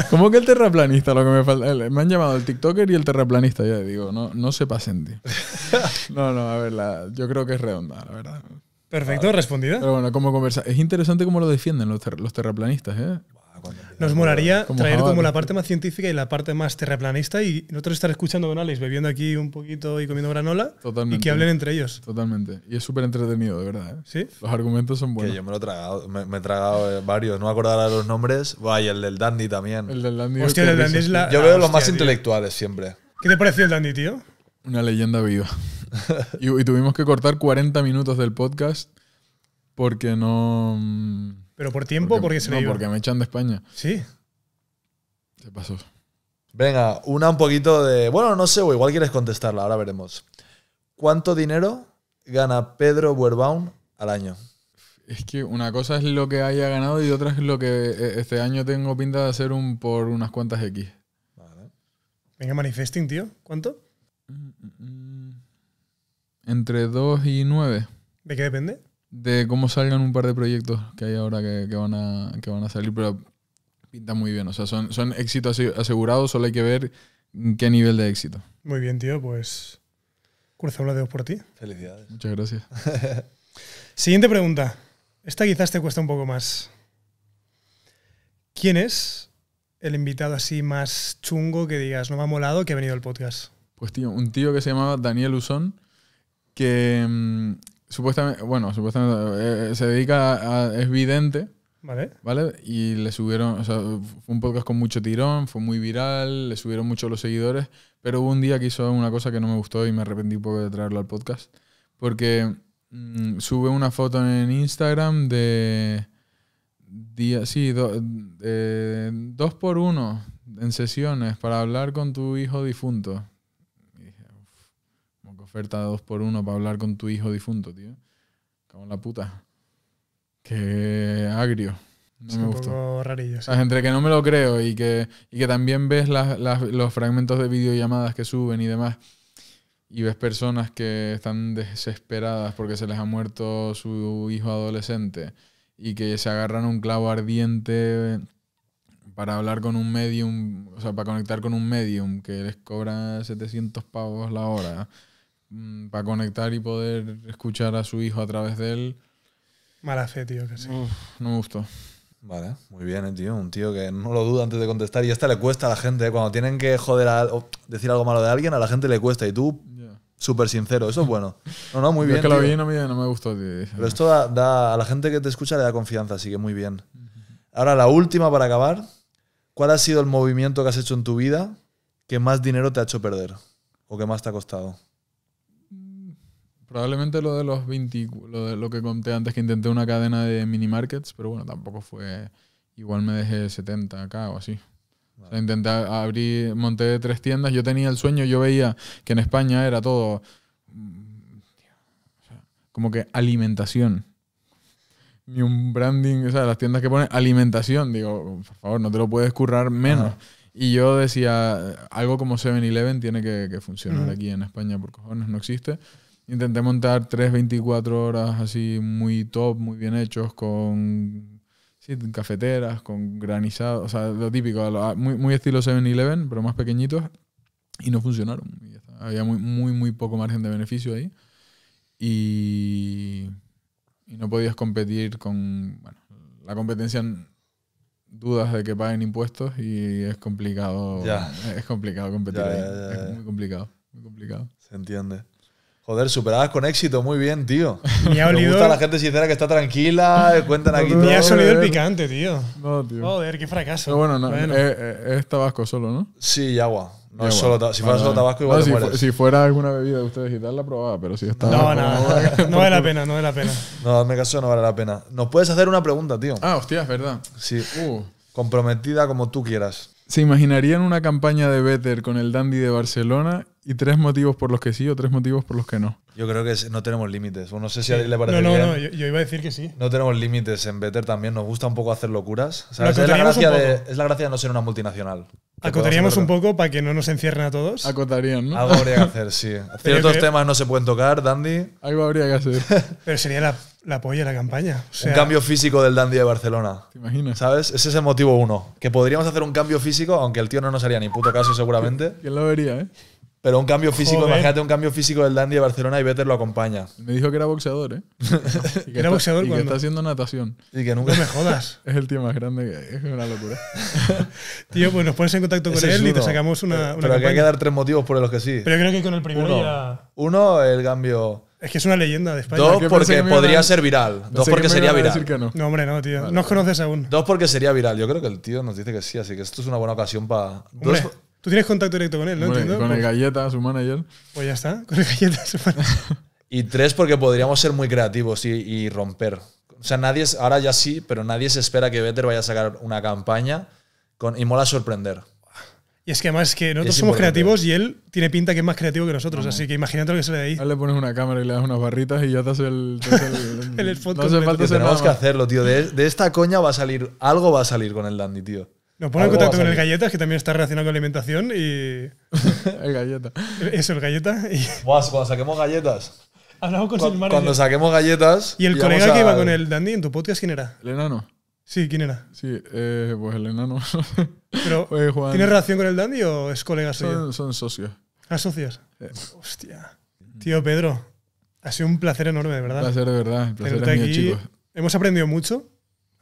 ¿cómo que, el terraplanista? Lo que me falta. Me han llamado el TikToker y el terraplanista. Ya digo, no, no se pasen, tío. *laughs* No, no, a ver, yo creo que es redonda, la verdad. Perfecto, Pero bueno, como Es interesante cómo lo defienden los, terraplanistas, ¿eh? Nos molaría traer como la parte más científica y la parte más terraplanista y nosotros estar escuchando con Alex, bebiendo aquí un poquito y comiendo granola y que hablen entre ellos. Totalmente. Y es súper entretenido, de verdad. ¿eh? ¿Sí? Los argumentos son buenos. yo me lo he tragado, eh, varios, no me los nombres. Vaya, el del Dandy también. El del Dandy. yo veo los más intelectuales siempre. ¿Qué te parece el Dandy, tío? Una leyenda viva y, tuvimos que cortar 40 minutos del podcast porque no... Mm, ¿Pero por tiempo? Porque, se no, porque me echan de España. Sí. Se pasó. Venga, una un poquito de... Bueno, no sé, o igual quieres contestarla, ahora veremos. ¿Cuánto dinero gana Pedro Buerbaum al año? Es que una cosa es lo que haya ganado y otra es lo que eh, este año tengo pinta de hacer un por unas cuantas X. Vale. Venga, manifesting, tío. ¿Cuánto? Mm, mm, entre 2 y 9. ¿De qué depende? De cómo salgan un par de proyectos que hay ahora que, van, a, que van a salir, pero pinta muy bien. O sea, son, son éxitos asegurados, solo hay que ver qué nivel de éxito. Muy bien, tío, pues cruzamos los dedos por ti. Felicidades. Muchas gracias. *laughs* Siguiente pregunta. Esta quizás te cuesta un poco más. ¿Quién es el invitado así más chungo que digas, no me ha molado que ha venido al podcast? Pues tío, un tío que se llamaba Daniel Usón, que mm, supuestamente, bueno, supuestamente eh, eh, se dedica a, es vidente, Vale. ¿vale? Y le subieron, o sea, fue un podcast con mucho tirón, fue muy viral, le subieron mucho los seguidores, pero hubo un día que hizo una cosa que no me gustó y me arrepentí un poco de traerlo al podcast, porque mm, sube una foto en Instagram de día, sí, dos por uno en sesiones para hablar con tu hijo difunto oferta de dos por uno para hablar con tu hijo difunto, tío. Como la puta. Qué agrio. me un gustó. Poco rarillo, Entre que no me lo creo y que, que también ves los fragmentos de videollamadas que suben y demás, y ves personas que están desesperadas porque se les ha muerto su hijo adolescente y que se agarran un clavo ardiente para hablar con un medium, o sea, para conectar con un medium que les cobra 700 pavos la hora. Mm, para conectar y poder escuchar a su hijo a través de él. Mala fe, tío, que sí. no me gustó. Vale, muy bien, eh, tío. Un tío que no lo duda antes de contestar. Y esta le cuesta a la gente. Eh. Cuando tienen que joder decir algo malo de alguien, a la gente le cuesta. Y tú, súper sincero. Eso es bueno. No, no, muy bien. que lo vi no, me, gustó, Pero esto da, a la gente que te escucha le da confianza, así que muy bien. Ahora, la última para acabar. ¿Cuál ha sido el movimiento que has hecho en tu vida que más dinero te ha hecho perder? ¿O que más te ha costado? Probablemente lo de los 20, lo, de lo que conté antes que intenté una cadena de mini markets, pero bueno, tampoco fue. Igual me dejé 70 acá o así. O sea, intenté abrir, monté tres tiendas. Yo tenía el sueño, yo veía que en España era todo. Mm, como que alimentación. Ni un branding, o sea, las tiendas que ponen alimentación. Digo, por favor, no te lo puedes currar menos. Y yo decía, algo como 7-Eleven tiene que, funcionar aquí en España, por cojones, no existe. Intenté montar 3 24 horas así muy top, muy bien hechos, con sí, cafeteras, con granizado, o sea, lo típico, ah, muy, muy estilo 7-Eleven, pero más pequeñitos, y no funcionaron. Había muy, muy, muy poco margen de beneficio ahí. Y, no podías competir con, bueno, la competencia dudas de que paguen impuestos y es complicado. Es complicado competir. ahí. Es muy complicado, muy complicado. Se entiende. Joder, superadas con éxito, muy bien, tío. *laughs* Me ha olido. Me gusta la gente sincera que está tranquila, cuentan *laughs* aquí Me ha olido el picante, tío. No, tío. Joder, qué fracaso. bueno, eh, eh, Es, tabasco solo, ¿no? Sí, y agua. No es solo si fuera ah, solo tabasco, igual te si, si fuera alguna bebida de ustedes y tal, la probaba, pero si está. No, no, *laughs* no, vale la pena, no vale la pena. No, hazme caso, no vale la pena. Nos puedes hacer una pregunta, tío. Ah, hostia, es verdad. Sí. Uh. Comprometida como tú quieras. ¿Se imaginarían una campaña de Better con el Dandy de Barcelona y tres motivos por los que sí o tres motivos por los que no. Yo creo que no tenemos límites. No sé si a él le parece No, no, no yo, iba a decir que sí. No tenemos límites en Better también. Nos gusta un poco hacer locuras. es, la gracia de, no ser una multinacional. Acotaríamos un poco para que no nos encierren a todos. Acotarían, ¿no? Algo habría que hacer, *laughs* sí. Ciertos temas no se pueden tocar, Dandy. Algo habría que hacer. *laughs* Pero sería la, apoyo a la campaña. un cambio físico del Dandy de Barcelona. Te imaginas. ¿Sabes? Ese es el motivo uno. Que podríamos hacer un cambio físico, aunque el tío no nos haría ni puto caso seguramente. ¿Quién lo vería, eh? Pero un cambio físico, imagínate un cambio físico del Dandy de Barcelona y Better lo acompaña. Me dijo que era boxeador, ¿eh? *laughs* que era boxeador y que está haciendo natación. Y que nunca no me jodas. *laughs* Es el tío más grande que Es una locura. *laughs* tío, pues nos pones en contacto con él y te sacamos una. Pero, una hay que dar tres motivos por los que sí. Pero creo que con el primero uno, ya... uno el cambio. Es que es una leyenda de España. Dos, porque podría ser viral. Dos, porque sería viral. No. hombre, no, tío. No os conoces aún. Dos, porque sería viral. Yo creo que el tío nos dice que sí, así que esto es una buena ocasión para. Tú tienes contacto directo con él, ¿no? Con el pues. galleta, su manager. Pues ya está, con el galleta, su manager. y tres, porque podríamos ser muy creativos y, romper. O sea, nadie, ahora ya sí, pero nadie se espera que Better vaya a sacar una campaña con, y mola sorprender. Y es que además que nosotros somos creativos y él tiene pinta que es más creativo que nosotros, así que imagínate lo que sale de ahí. le pones una cámara y le das unas barritas y ya te hace el, el, *laughs* el, el, Tenemos que hacerlo, tío. De, de, esta coña va a salir, algo va a salir con el Dandy, tío. Nos ponen en contacto con el Galletas, que también está relacionado con alimentación y. *laughs* el Galleta. Eso, el Galleta. Y... cuando saquemos galletas. Hablamos con su hermano. Cuando saquemos galletas. ¿Y el colega que iba con el Dandy en tu podcast quién era? El enano. Sí, ¿quién era? Sí, eh, pues el enano. Pero, ¿tienes *laughs* ¿Tiene relación con el Dandy o es colega suyo? Son, socios. ¿Ah, socios? Hostia. Tío Pedro, ha sido un placer enorme, de verdad. Un placer, de verdad. Un placer Hemos aprendido mucho.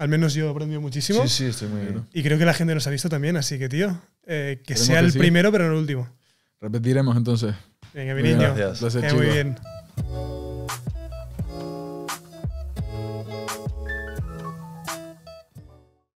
Al menos yo he aprendido muchísimo. Sí, sí, estoy muy eh, bien. Y creo que la gente nos ha visto también, así que, tío, eh, que sea el primero, pero no el último. Repetiremos entonces. Venga, mi niño. gracias. muy bien.